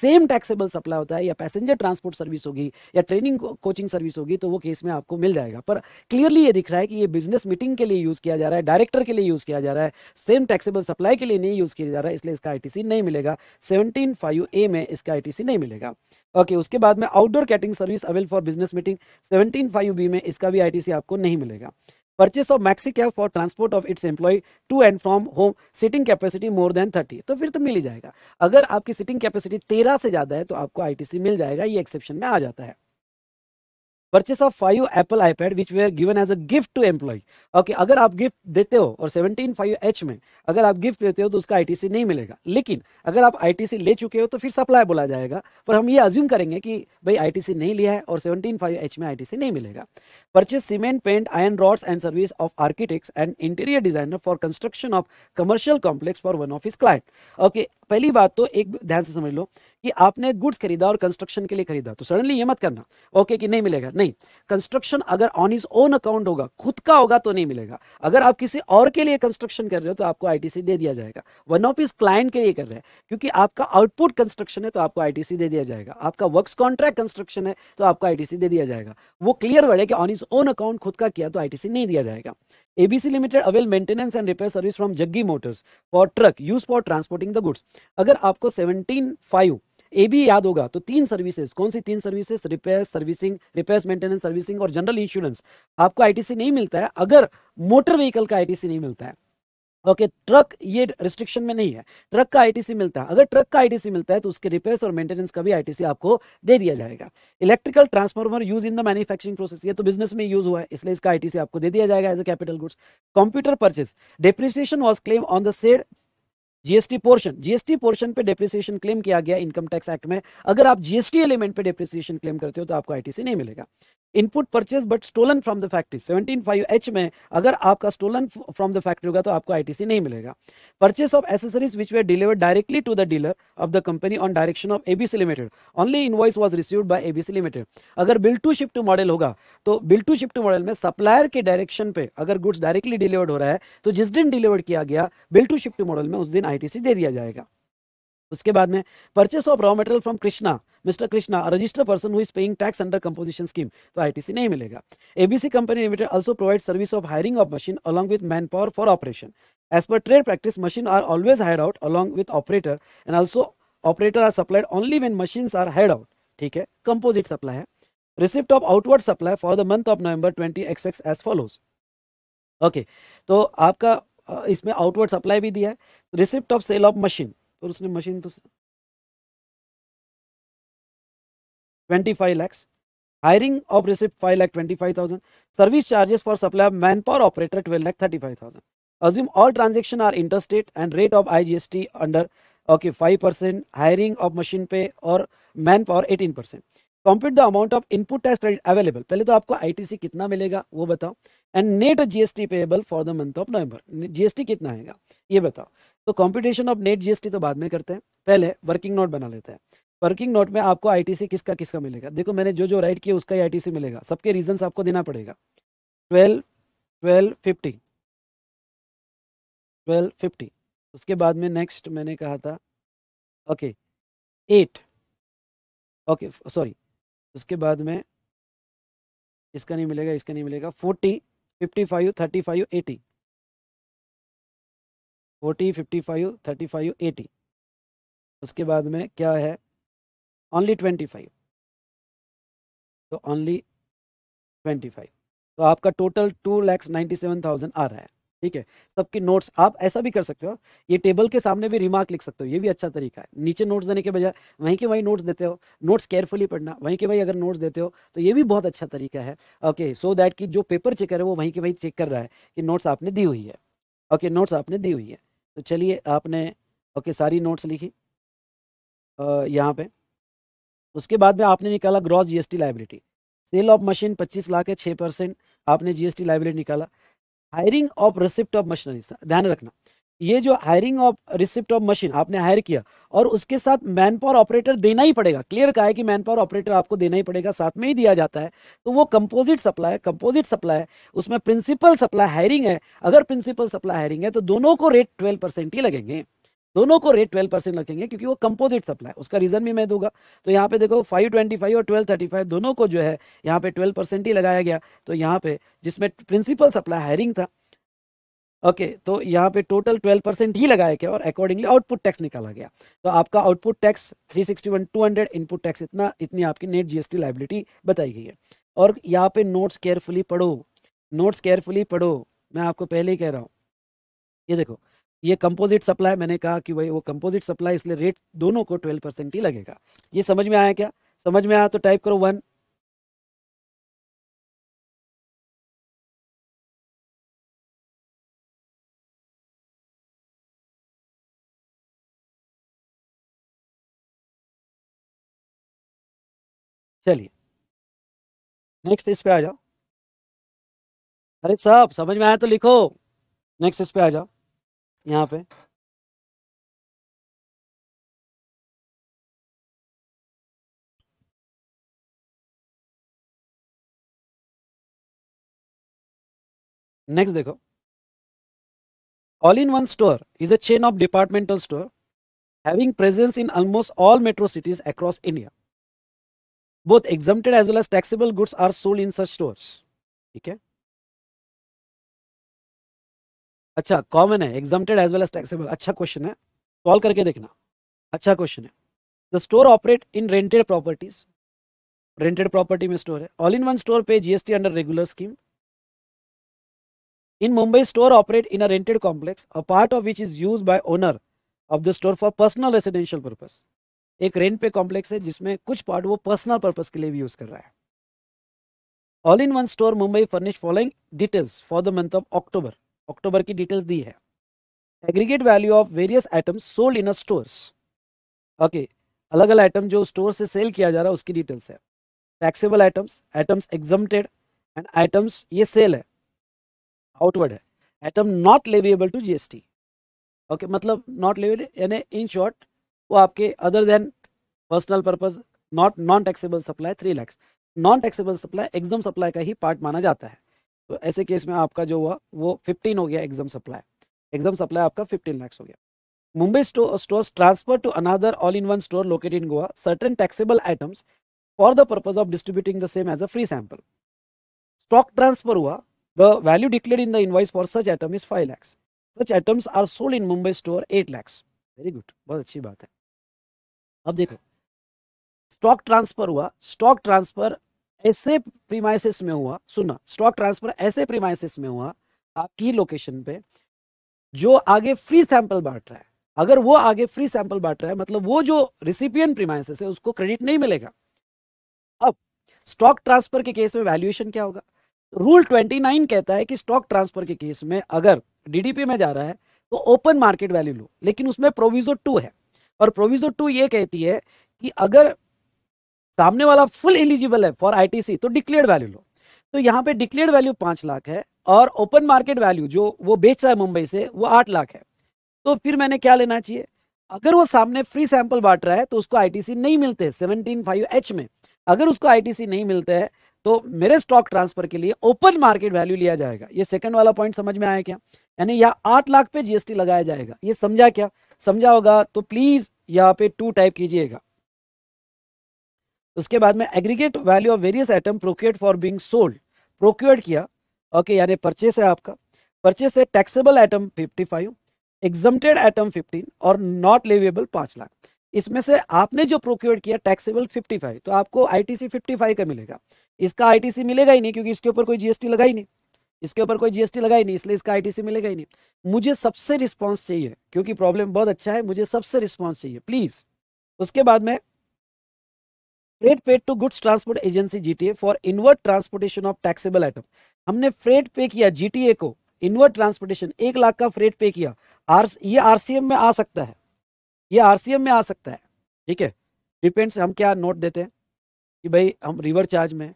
सेम टैक्सेबल सप्लाई होता है या पैसेंजर ट्रांसपोर्ट सर्विस होगी या ट्रेनिंग कोचिंग सर्विस होगी तो वो केस में आपको मिल जाएगा पर क्लियरली ये दिख रहा है कि ये बिजनेस मीटिंग के लिए यूज़ किया जा रहा है डायरेक्टर के लिए यूज़ किया जा रहा है सेम टैक्सेबल सप्लाई के लिए नहीं यूज़ किया जा रहा है इसलिए इसका आई नहीं मिलेगा सेवनटीन फाइव ए में इसका आई नहीं मिलेगा ओके okay, उसके बाद में outdoor catering service avail for business meeting seventeen five B में इसका भी आई आपको नहीं मिलेगा purchase of maxi cab for transport of its employ to and from home sitting capacity more than thirty तो फिर तो मिल ही जाएगा अगर आपकी सिटिंग कैपेसिटी तेरह से ज़्यादा है तो आपको आईटीसी मिल जाएगा ये एक्सेप्शन में आ जाता है purchase of five Apple iPad which were given as a gift to employ okay अगर आप गिफ्ट देते हो और सेवनटीन फाइव एच में अगर आप गिफ्ट देते हो तो उसका आई नहीं मिलेगा लेकिन अगर आप आई ले चुके हो तो फिर सप्लाई बोला जाएगा पर हम ये अज्यूम करेंगे कि भाई आई नहीं लिया है और सेवनटीन फाइव एच में आई नहीं मिलेगा purchase cement paint iron rods and service of architects and interior designer for construction of commercial complex for one of his client okay पहली बात तो एक ध्यान से समझ लो कि आपने गुड्स खरीदा और कंस्ट्रक्शन के लिए खरीदा तो सडनली ये मत करना ओके कि नहीं मिलेगा नहीं कंस्ट्रक्शन अगर ऑन इज ओन अकाउंट होगा खुद का होगा तो नहीं मिलेगा अगर आप किसी और के लिए कंस्ट्रक्शन कर रहे हो तो आपको आईटीसी दे दिया जाएगा वन ऑफ इज क्लाइंट के लिए कर रहे हैं क्योंकि आपका आउटपुट कंस्ट्रक्शन है तो आपको आईटीसी दे दिया जाएगा आपका वर्क कॉन्ट्रैक्ट कंस्ट्रक्शन है तो आपको आईटीसी दे दिया जाएगा वो क्लियर वर्ड है कि ऑन इज ओन अकाउंट खुद का किया तो आईटीसी नहीं दिया जाएगा ABC limited avail maintenance and repair service from Jaggi Motors for truck use for transporting the goods अगर आपको सेवनटीन फाइव ए भी याद होगा तो तीन सर्विसेज कौन सी तीन services repair servicing repair maintenance servicing और जनरल इंश्योरेंस आपको आईटीसी नहीं मिलता है अगर मोटर व्हीकल का आईटीसी नहीं मिलता है ओके okay, ट्रक ये रिस्ट्रिक्शन में नहीं है ट्रक का आईटीसी मिलता है अगर ट्रक का आईटीसी मिलता है तो उसके रिपेयर्स और मेंटेनेंस का भी आईटीसी आपको दे दिया जाएगा electrical transformer use in the manufacturing process ये तो बिजनेस में यूज हुआ है इसलिए इसका आईटीसी आपको दे दिया जाएगा as a capital goods computer purchase depreciation was claim on the said GST portion GST portion पे डेप्रिसिएशन क्लेम किया गया इनकम टैक्स एक्ट में अगर आप जीएसटी एलिमेंट पे डेप्रिसिएशन क्लेम करते हो तो आपको आईटीसी नहीं मिलेगा input purchase but stolen from the factory seventeen five H में अगर आपका स्टोलन फ्रॉम द फैक्ट्री होगा तो आपको आईटीसी नहीं मिलेगा purchase of accessories which we deliver directly to the dealer of the company on direction of ABC limited only invoice was received by ABC limited अगर bill to shift model होगा तो bill to shift model में supplier के direction पे अगर goods directly delivered हो रहा है तो जिस दिन डिलीवर्ड किया गया बिल टू शिफ्ट मॉडल में उस दिन आईटीसी दे दिया जाएगा उसके बाद में purchase of raw material from Krishna mister Krishna register person who is paying tax under composition scheme तो आईटीसी नहीं मिलेगा ABC company limited also provide service of hiring of machine along with man power for operation as per trade practice machine are always hire out along with operator and also operator are supplied only when machine are hire out ठीक है composite supply है receipt of outward supply for the month of November twenty X X as follows okay तो आपका इसमें outward supply भी दिया है receipt of sale of machine और उसने मशीन तो twenty five lakhs hiring of receipt five lakh twenty five thousand service charges for supply of man power operator twelve lakh thirty five thousand rate of I G S T under okay five percent hiring of machine पे और man power eighteen percent compute the amount of input tax available पहले तो आपको ITC कितना मिलेगा वो बताओ and net GST payable for the month of November GST कितना आएगा ये बताओ तो कॉम्पिटिशन ऑफ नेट जीएसटी तो बाद में करते हैं पहले वर्किंग नोट बना लेते हैं वर्किंग नोट में आपको आईटीसी किसका किसका मिलेगा देखो मैंने जो जो राइट किया उसका ही आईटीसी मिलेगा सबके रीजन आपको देना पड़ेगा twelve twelve fifty twelve fifty उसके बाद में नेक्स्ट मैंने कहा था ओके एट ओके सॉरी उसके बाद में इसका नहीं मिलेगा इसका नहीं मिलेगा forty fifty five thirty five eighty forty fifty five thirty five eighty उसके बाद में क्या है ओनली ट्वेंटी फाइव तो ओनली ट्वेंटी फाइव तो आपका total two lakhs ninety seven thousand आ रहा है ठीक है सबके नोट्स आप ऐसा भी कर सकते हो ये टेबल के सामने भी रिमार्क लिख सकते हो ये भी अच्छा तरीका है नीचे नोट्स देने के बजाय वहीं के वहीं नोट्स देते हो नोट्स केयरफुली पढ़ना वहीं के वहीं अगर नोट्स देते हो तो ये भी बहुत अच्छा तरीका है ओके सो दैट कि जो पेपर चेकर है वो वहीं के वहीं चेक कर रहा है कि नोट्स आपने दी हुई है ओके नोट्स आपने दी हुई है तो चलिए आपने ओके सारी नोट्स लिखी यहाँ पे उसके बाद में आपने निकाला gross GST liability sale of machine 25 lakh है 6 परसेंट आपने जीएसटी लाइबिलिटी निकाला hiring of receipt of machinery ध्यान रखना ये जो hiring of receipt of machine आपने हायर किया और उसके साथ मैन पावर ऑपरेटर देना ही पड़ेगा क्लियर कहा है कि मैन पावर ऑपरेटर आपको देना ही पड़ेगा साथ में ही दिया जाता है तो वो कंपोजिट सप्लाई है कंपोजिट सप्लाई है उसमें प्रिंसिपल सप्लाई हायरिंग है अगर प्रिंसिपल सप्लाई हायरिंग है तो दोनों को रेट ट्वेल्व परसेंट ही लगेंगे दोनों को रेट 12 परसेंट रखेंगे क्योंकि वो कंपोजिट सप्लाई उसका रीज़न भी मैं दूंगा तो यहाँ पे देखो 525 और 1235 दोनों को जो है यहाँ पे 12 परसेंट ही लगाया गया तो यहाँ पे जिसमें प्रिंसिपल सप्लाई हायरिंग था ओके तो यहाँ पे टोटल 12 परसेंट ही लगाया गया और अकॉर्डिंगली आउटपुट टैक्स निकाला गया तो आपका output tax three sixty input tax इतना इतनी आपकी नेट जीएसटी लाइबिलिटी बताई गई है और यहाँ पे नोट्स केयरफुली पढ़ो नोट्स केयरफुली पढ़ो मैं आपको पहले ही कह रहा हूँ ये देखो ये कंपोजिट सप्लाई मैंने कहा कि भाई वो कंपोजिट सप्लाई इसलिए रेट दोनों को ट्वेल्व परसेंट ही लगेगा ये समझ में आया क्या समझ में आया तो टाइप करो वन चलिए नेक्स्ट इस पे आ जाओ अरे सब समझ में आया तो लिखो नेक्स्ट इस पे आ जाओ यहाँ पे नेक्स्ट देखो all in one store is a chain of departmental store having presence in almost all metro cities across India both exempted as well as taxable goods are sold in such store ठीक है अच्छा common है exempted as well as taxable अच्छा question है solve करके देखना अच्छा question है the store operate in rented properties rented property में स्टोर है ऑल इन वन स्टोर पे GST under regular scheme in Mumbai store operate in a rented complex a part of which is use by owner of the store for personal residential purpose एक rent पे complex है जिसमें कुछ part वो personal purpose के लिए भी use कर रहा है all in one store Mumbai furnish following details for the month of October अक्टूबर की डिटेल्स दी है aggregate value of various items sold in stores okay अलग अलग आइटम जो स्टोर से सेल किया जा रहा है उसकी डिटेल्स है taxable items items exempted and items ये सेल है आउटवर्ड है item not leviable to GST okay मतलब नॉट लेविएबल यानी इन शॉर्ट वो आपके other than personal purpose not non taxable supply three lakhs non taxable supply exempt supply का ही part माना जाता है तो ऐसे केस में आपका जो हुआ वो फिफ्टीन हो गया एग्जाम सप्लाई एग्जाम सप्लाई आपका फिफ्टीन लैक्स हो गया Mumbai stores transfer to another all in one store locate in Goa certain taxable items for the purpose of distributing the same as a free sample stock transfer हुआ the value declare in the invoice for such item is five lakhs such items are sold in Mumbai store eight lakhs very good बहुत अच्छी बात है अब देखो stock transfer हुआ stock transfer ऐसे premises में हुआ सुना स्टॉक ट्रांसफर ऐसे प्रीमाइसिस में हुआ आपकी लोकेशन पे जो आगे फ्री सैंपल बांट रहा है अगर वो आगे फ्री सैंपल बांट रहा है मतलब वो जो रिसिपियन प्रीमाइसिस है उसको क्रेडिट नहीं मिलेगा अब स्टॉक ट्रांसफर के केस में वैल्यूएशन क्या होगा रूल 29 कहता है कि स्टॉक ट्रांसफर के केस में अगर डीडीपी में जा रहा है तो ओपन मार्केट वैल्यू लो लेकिन उसमें प्रोविजो टू है और प्रोविजो टू ये कहती है कि अगर सामने वाला फुल एलिजिबल है फॉर आईटीसी तो डिक्लेयर वैल्यू लो तो यहाँ पे डिक्लेयर वैल्यू पांच लाख है और ओपन मार्केट वैल्यू जो वो बेच रहा है मुंबई से वो आठ लाख है तो फिर मैंने क्या लेना चाहिए अगर वो सामने फ्री सैंपल बांट रहा है तो उसको आईटीसी नहीं मिलते सेवनटीन फाइव एच में अगर उसको आईटीसी नहीं मिलते हैं तो मेरे स्टॉक ट्रांसफर के लिए ओपन मार्केट वैल्यू लिया जाएगा ये सेकंड वाला पॉइंट समझ में आया क्या यानी यहाँ आठ लाख पे जीएसटी लगाया जाएगा ये समझा क्या समझा होगा तो प्लीज यहाँ पे टू टाइप कीजिएगा उसके बाद में aggregate value of various item procured for being sold procured किया ओके यानी परचेस है आपका परचेस है टैक्सेबल आइटम 55 एग्जम्प्टेड आइटम 15 और नॉट लेवेबल 5 लाख इसमें से आपने जो प्रोक्योर्ड किया टैक्सेबल 55 तो आपको आईटीसी 55 का मिलेगा इसका आईटीसी मिलेगा ही नहीं क्योंकि इसके ऊपर कोई जीएसटी लगा ही नहीं इसके ऊपर कोई जीएसटी लगा ही नहीं इसलिए इसका आईटीसी मिलेगा ही नहीं मुझे सबसे रिस्पॉन्स चाहिए क्योंकि प्रॉब्लम बहुत अच्छा है मुझे सबसे रिस्पॉन्स चाहिए प्लीज उसके बाद में freight paid to goods transport agency GTA for inward transportation of taxable item हमने फ्रेट पे किया जीटीए को इनवर्ट ट्रांसपोर्टेशन एक लाख का फ्रेट पे किया आर ये आरसीएम में आ सकता है ये आरसीएम में आ सकता है ठीक है डिपेंड्स हम क्या नोट देते हैं कि भाई हम रिवर चार्ज में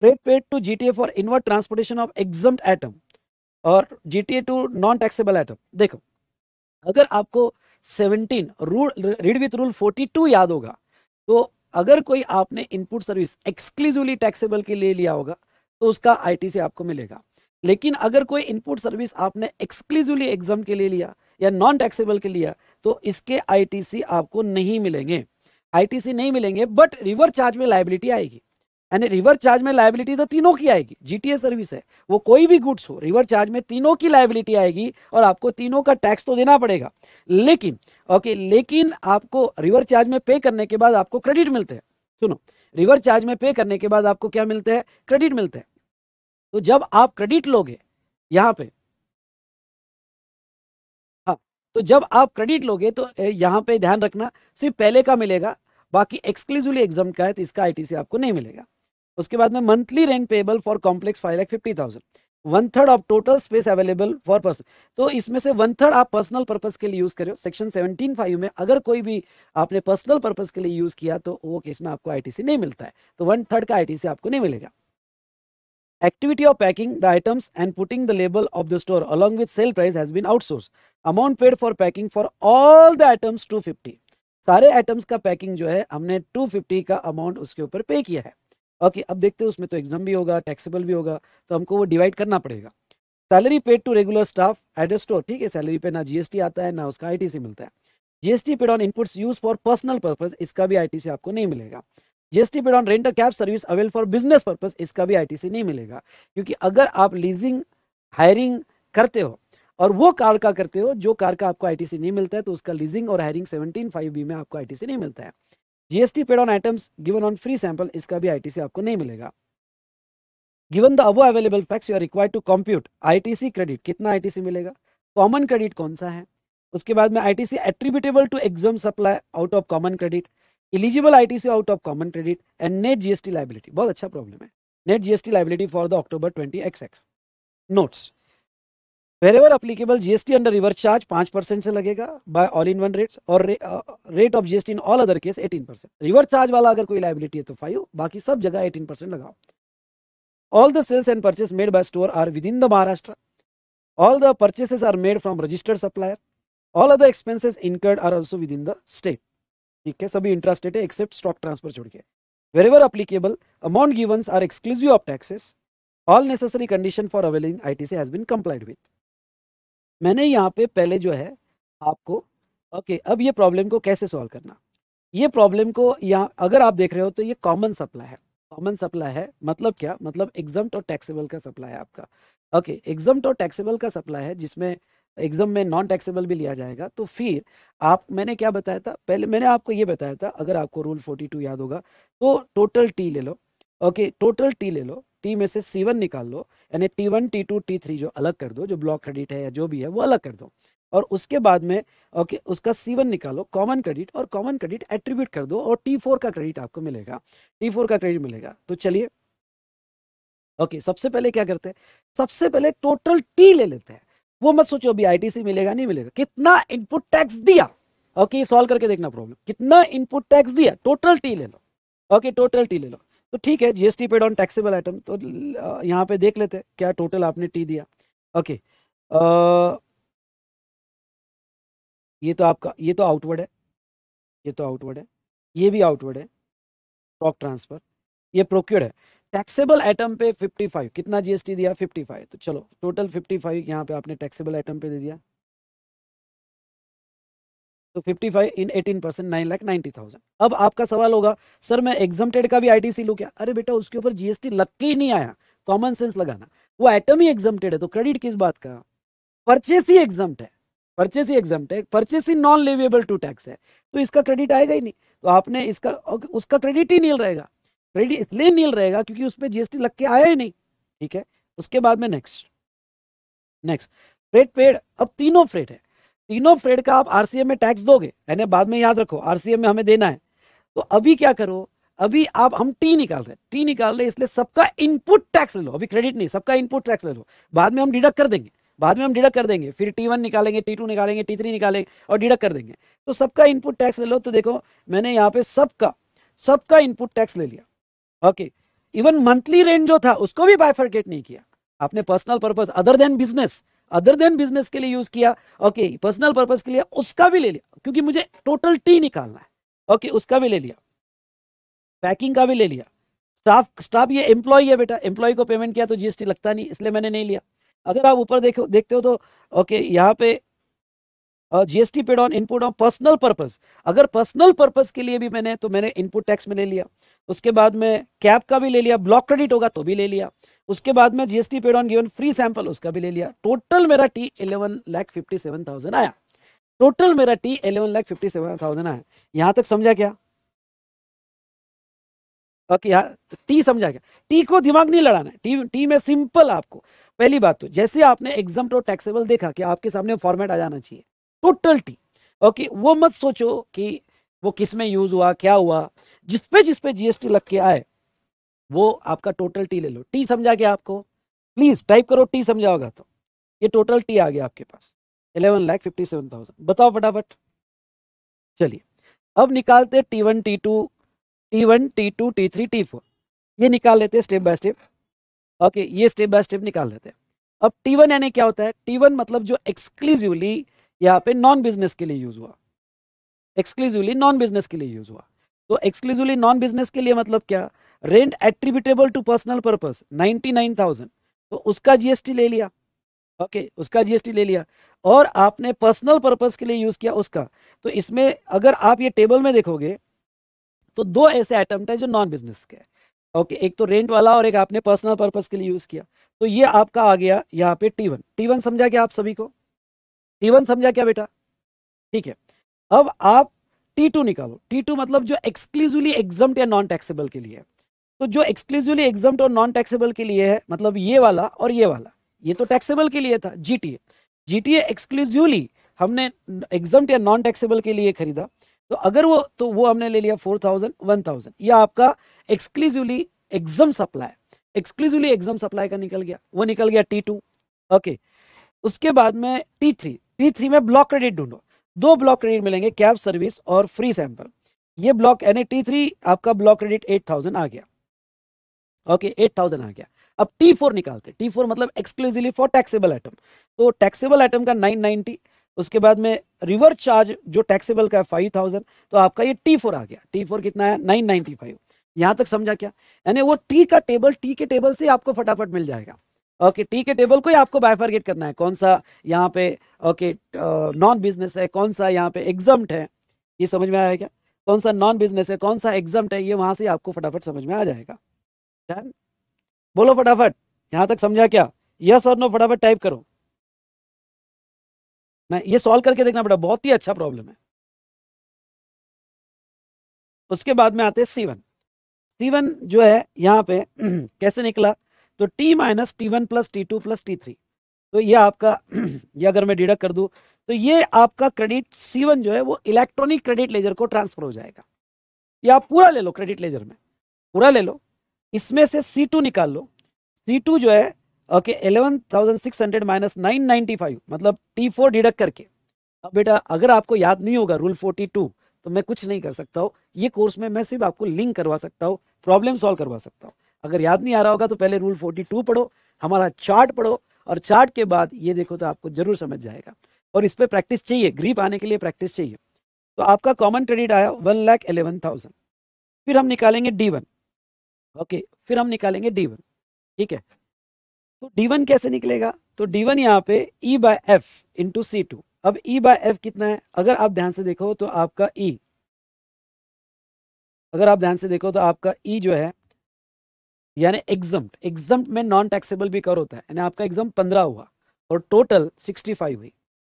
freight paid to G for inward transportation of exempt item और G to non taxable item देखो अगर आपको 17 रूल रीड विथ रूल 42 याद होगा तो अगर कोई आपने इनपुट सर्विस एक्सक्लूसिवली टैक्सेबल के लिए लिया होगा तो उसका आईटीसी आपको मिलेगा लेकिन अगर कोई इनपुट सर्विस आपने एक्सक्लूसिवली एग्जाम के लिए लिया या नॉन टैक्सेबल के लिया तो इसके आईटीसी आपको नहीं मिलेंगे आईटीसी नहीं मिलेंगे बट रिवर चार्ज में लाइबिलिटी आएगी एंड रिवर चार्ज में लाइबिलिटी तो तीनों की आएगी जीटीए सर्विस है वो कोई भी गुड्स हो रिवर चार्ज में तीनों की लाइबिलिटी आएगी और आपको तीनों का टैक्स तो देना पड़ेगा लेकिन ओके लेकिन आपको रिवर चार्ज में पे करने के बाद आपको क्रेडिट मिलते हैं सुनो रिवर चार्ज में पे करने के बाद आपको क्या मिलते हैं क्रेडिट मिलते हैं तो जब आप क्रेडिट लोगे यहाँ पे हाँ तो जब आप क्रेडिट लोगे तो यहाँ पे ध्यान रखना सिर्फ पहले का मिलेगा बाकी एक्सक्लूसिवली एग्जाम का है तो इसका आईटीसी आपको नहीं मिलेगा उसके बाद में monthly rent payable for complex five lakh fifty thousand one third of total space available for person तो इसमें से वन थर्ड आप पर्सनल पर्पज के लिए यूज करो सेक्शन सेवनटीन फाइव में अगर कोई भी आपने पर्सनल पर्पज के लिए यूज किया तो वो केस में आपको आई नहीं मिलता है तो वन थर्ड का आई आपको नहीं मिलेगा activity of packing the items and putting the label of the store along with sale price has been outsource amount paid for packing for all the items to सारे आइटम्स का packing जो है हमने 250 का अमाउंट उसके ऊपर पे किया है ओके अब देखते हैं उसमें तो एग्जाम भी होगा टैक्सेबल भी होगा तो हमको वो डिवाइड करना पड़ेगा salary paid to regular staff at a store ठीक है सैलरी पे ना जीएसटी आता है ना उसका आईटीसी मिलता है GST paid on inputs use for personal purpose इसका भी सी आपको नहीं मिलेगा GST paid on rent cab service avail for business purpose इसका भी सी नहीं मिलेगा क्योंकि अगर आप लीजिंग हायरिंग करते हो और वो कार का करते हो जो कार का आपको आईटीसी नहीं मिलता है तो उसका लीजिंग और हायरिंग सेवनटीन फाइव बी में आपको आईटीसी नहीं मिलता है GST paid on items given on free sample इसका भी आईटीसी आपको नहीं मिलेगा given the above available facts you are required to compute ITC credit कितना आईटीसी मिलेगा कॉमन क्रेडिट कौन सा है उसके बाद में ITC attributable to exempt supply out of common credit eligible ITC out of common credit and net GST liability बहुत अच्छा प्रॉब्लम है net GST liability for the October twenty X X notes wherever applicable GST under reverse charge पांच परसेंट से लगेगा by all in one rates और rate of GST in all other case eighteen percent reverse charge वाला अगर कोई liability है तो फाइव बाकी सब जगह एटीन परसेंट लगाओ all the sales and purchase made by store are within the Maharashtra all the purchases are made from registered supplier all other expenses incurred are also within the state ठीक है सभी interested है accept stock transfer छोड़ के wherever applicable amount givens are exclusive of taxes all necessary condition for availing I T C has been complied with मैंने यहाँ पे पहले जो है आपको ओके अब ये प्रॉब्लम को कैसे सॉल्व करना ये प्रॉब्लम को यहाँ अगर आप देख रहे हो तो ये कॉमन सप्लाई है कॉमन सप्लाई है मतलब क्या मतलब एग्जाम और टैक्सेबल का सप्लाई है आपका ओके एग्जाम और टैक्सेबल का सप्लाई है जिसमें एग्जाम में नॉन टैक्सेबल भी लिया जाएगा तो फिर आप मैंने क्या बताया था पहले मैंने आपको ये बताया था अगर आपको रूल 42 याद होगा तो टोटल टी ले लो ओके टोटल टी ले लो टी में से सीवन निकाल लो यानी T one T two T three जो अलग कर दो जो ब्लॉक क्रेडिट है या जो भी है वो अलग कर दो और उसके बाद में ओके उसका C1 निकालो कॉमन क्रेडिट और कॉमन क्रेडिट एट्रीब्यूट कर दो और टी फोर का क्रेडिट आपको मिलेगा टी फोर का क्रेडिट मिलेगा तो चलिए ओके सबसे पहले क्या करते हैं सबसे पहले टोटल टी ले लेते हैं वो मत सोचो अभी सी मिलेगा नहीं मिलेगा कितना इनपुट टैक्स दिया ओके सॉल्व करके देखना प्रॉब्लम कितना इनपुट टैक्स दिया टोटल टी ले लो ओके टोटल टी ले लो तो ठीक है GST paid on taxable item तो यहाँ पे देख लेते हैं क्या टोटल आपने टी दिया ओके आ, ये तो आपका ये तो आउटवर्ड है ये तो आउटवर्ड है ये भी आउटवर्ड है स्टॉक ट्रांसफर ये प्रोक्योर्ड है टैक्सेबल आइटम पे 55 कितना जीएसटी दिया 55 तो चलो टोटल 55 यहाँ पे आपने टैक्सेबल आइटम पे दे दिया तो 55 इन 18 percent nine lakh ninety thousand अब आपका सवाल होगा सर मैं एग्जामेड का भी आईटीसी लू क्या अरे बेटा उसके ऊपर जीएसटी लग के ही नहीं आया कॉमन सेंस लगाना वो आइटम ही एग्जामेड है तो क्रेडिट किस बात का परचेस ही एग्जाम है परचेस ही एग्जाम है परचेस ही नॉन लेवेबल टू टैक्स है तो इसका क्रेडिट आएगा ही नहीं तो आपने इसका उसका क्रेडिट ही नील रहेगा क्रेडिट इसलिए नील रहेगा क्योंकि उस पर जीएसटी लग के आया ही नहीं ठीक है उसके बाद में नेक्स्ट नेक्स्ट फ्रेट पेड अब तीनों फ्रेट है तीनों फ्रेड का आप आरसीएम में टैक्स दोगे यानी बाद में याद रखो आरसीएम में हमें देना है तो अभी क्या करो अभी आप हम टी निकाल रहे हैं टी निकाल रहे इसलिए सबका इनपुट टैक्स ले लो अभी क्रेडिट नहीं सबका इनपुट टैक्स ले लो बाद में हम डिडक्ट कर देंगे बाद में हम डिडक्ट कर देंगे फिर टी वन निकालेंगे टी टू निकालेंगे टी थ्री निकालेंगे और डिडक्ट कर देंगे तो सबका इनपुट टैक्स ले लो तो देखो मैंने यहाँ पे सबका सबका इनपुट टैक्स ले लिया ओके इवन मंथली रेंट जो था उसको भी बायफर्केट नहीं किया आपने personal purpose other than business other than business के लिए यूज किया ओके पर्सनल पर्पज के लिए उसका भी ले लिया क्योंकि मुझे टोटल टी निकालना है ओके उसका भी ले लिया पैकिंग का भी ले लिया स्टाफ स्टाफ ये एम्प्लॉय है बेटा एम्प्लॉय को पेमेंट किया तो जीएसटी लगता नहीं इसलिए मैंने नहीं लिया अगर आप ऊपर देखो देखते हो तो ओके यहाँ पे GST paid on input on personal purpose अगर पर्सनल पर्पज के लिए भी मैंने तो मैंने इनपुट टैक्स में ले लिया उसके बाद में कैप का भी ले लिया ब्लॉक क्रेडिट होगा तो भी ले लिया उसके बाद में GST paid on given free sample उसका भी ले लिया टोटल मेरा T eleven lakh fifty seven thousand आया टोटल मेरा T eleven lakh fifty seven thousand आया यहां तक समझा क्या ओके यहाँ टी तो समझा क्या टी को दिमाग नहीं लड़ाना टी टी में सिंपल आपको पहली बात तो जैसे आपने एग्जाम टू टैक्सेबल देखा कि आपके सामने फॉर्मेट आ जाना चाहिए टोटल टी ओके वो मत सोचो कि वो किस में यूज हुआ क्या हुआ जिसपे जिसपे जीएसटी लग के आए वो आपका टोटल टी ले लो टी समझा के आपको प्लीज टाइप करो टी समझा होगा तो ये टोटल टी आ गया आपके पास eleven lakh fifty seven thousand बताओ फटाफट चलिए अब निकालते T one T two T one T two T three T four ये निकाल लेते हैं स्टेप बाय स्टेप ओके ये स्टेप बाय स्टेप निकाल लेते हैं अब टी वन यानी क्या होता है टी वन मतलब जो एक्सक्लूसिवली यहाँ पे नॉन बिजनेस के लिए यूज हुआ एक्सक्लूसिवली नॉन बिजनेस के लिए यूज हुआ तो एक्सक्लूसिवली नॉन बिजनेस के लिए मतलब क्या rent attributable to personal purpose 99,000 तो उसका जीएसटी ले लिया ओके okay, उसका जीएसटी ले लिया और आपने पर्सनल पर्पज के लिए यूज किया उसका तो इसमें अगर आप ये टेबल में देखोगे तो दो ऐसे आइटम थे जो नॉन बिजनेस के हैं ओके okay, एक तो रेंट वाला और एक आपने पर्सनल पर्पज के लिए यूज किया तो ये आपका आ गया यहाँ पे टी वन टी वन समझा क्या आप सभी को टी वन समझा क्या बेटा ठीक है अब आप टी टू निकालो टी टू मतलब जो एक्सक्लूसिवली एग्जाम या नॉन टैक्सेबल के लिए तो जो एक्सक्लूसिवली एग्जाम और नॉन टैक्सेबल के लिए है मतलब ये वाला और ये वाला ये तो टैक्सेबल के लिए था जीटीए जीटीए एक्सक्लूसिवली हमने एग्जाम या नॉन टैक्सेबल के लिए खरीदा तो अगर वो तो वो हमने ले लिया फोर थाउजेंड वन थाउजेंड या आपका exclusively exam supply exclusively exam supply का निकल गया वो निकल गया टी टू ओके उसके बाद में टी थ्री टी थ्री में ब्लॉक क्रेडिट ढूंढो दो ब्लॉक क्रेडिट मिलेंगे कैब सर्विस और फ्री सैंपल ये ब्लॉक यानी टी थ्री आपका ब्लॉक क्रेडिट एट थाउजेंड आ गया ओके एट थाउजेंड आ गया अब टी फोर निकालते टी फोर मतलब एक्सक्लूसिवली फॉर टैक्सेबल आइटम तो टैक्सेबल आइटम का नाइन नाइनटी उसके बाद में रिवर्स चार्ज जो टैक्सेबल का है फाइव थाउजेंड तो आपका ये टी फोर आ गया टी फोर कितना है नाइन नाइनटी फाइव यहां तक समझा क्या यानी वो टी का टेबल टी के टेबल से आपको फटाफट मिल जाएगा ओके टी के टेबल को ही आपको बायफर्गेट करना है कौन सा यहाँ पे ओके नॉन बिजनेस है कौन सा यहाँ पे एग्जाम है ये समझ में आया क्या कौन सा नॉन बिजनेस है कौन सा एग्जाम है ये वहां से आपको फटाफट समझ में आ जाएगा डन बोलो फटाफट यहाँ तक समझा क्या यस और नो फटाफट टाइप करो नहीं ये सॉल्व करके देखना बड़ा बहुत ही अच्छा प्रॉब्लम है उसके बाद में आते हैं सीवन सीवन जो है यहाँ पे कैसे निकला तो t minus T one plus T two plus T three तो ये आपका ये अगर मैं डिडक्ट कर दूं तो ये आपका क्रेडिट c1 जो है वो इलेक्ट्रॉनिक क्रेडिट लेजर को ट्रांसफर हो जाएगा ये आप पूरा ले लो क्रेडिट लेजर में पूरा ले लो इसमें से c2 निकाल लो c2 जो है okay eleven thousand six hundred minus nine ninety five मतलब टी फोर डिडक्ट करके अब बेटा अगर आपको याद नहीं होगा रूल फोर्टी टू तो मैं कुछ नहीं कर सकता हूँ ये कोर्स में मैं सिर्फ आपको लिंक करवा सकता हूँ प्रॉब्लम सॉल्व करवा सकता हूँ अगर याद नहीं आ रहा होगा तो पहले रूल 42 पढ़ो हमारा चार्ट पढ़ो और चार्ट के बाद ये देखो तो आपको जरूर समझ जाएगा और इस पर प्रैक्टिस चाहिए ग्रीप आने के लिए प्रैक्टिस चाहिए तो आपका कॉमन क्रेडिट आया वन लैख एलेवन थाउजेंड फिर हम निकालेंगे डी वन ओके फिर हम निकालेंगे डी वन ठीक है तो डी वन कैसे निकलेगा तो डी वन यहाँ पे E by F into C two अब ई बाय एफ कितना है अगर आप ध्यान से देखो तो आपका ई e, अगर आप ध्यान से देखो तो आपका ई e जो है यानी एग्जाम एग्जाम में नॉन टैक्सेबल भी कर होता है यानी आपका एग्जाम पंद्रह हुआ और टोटल सिक्सटी फाइव हुई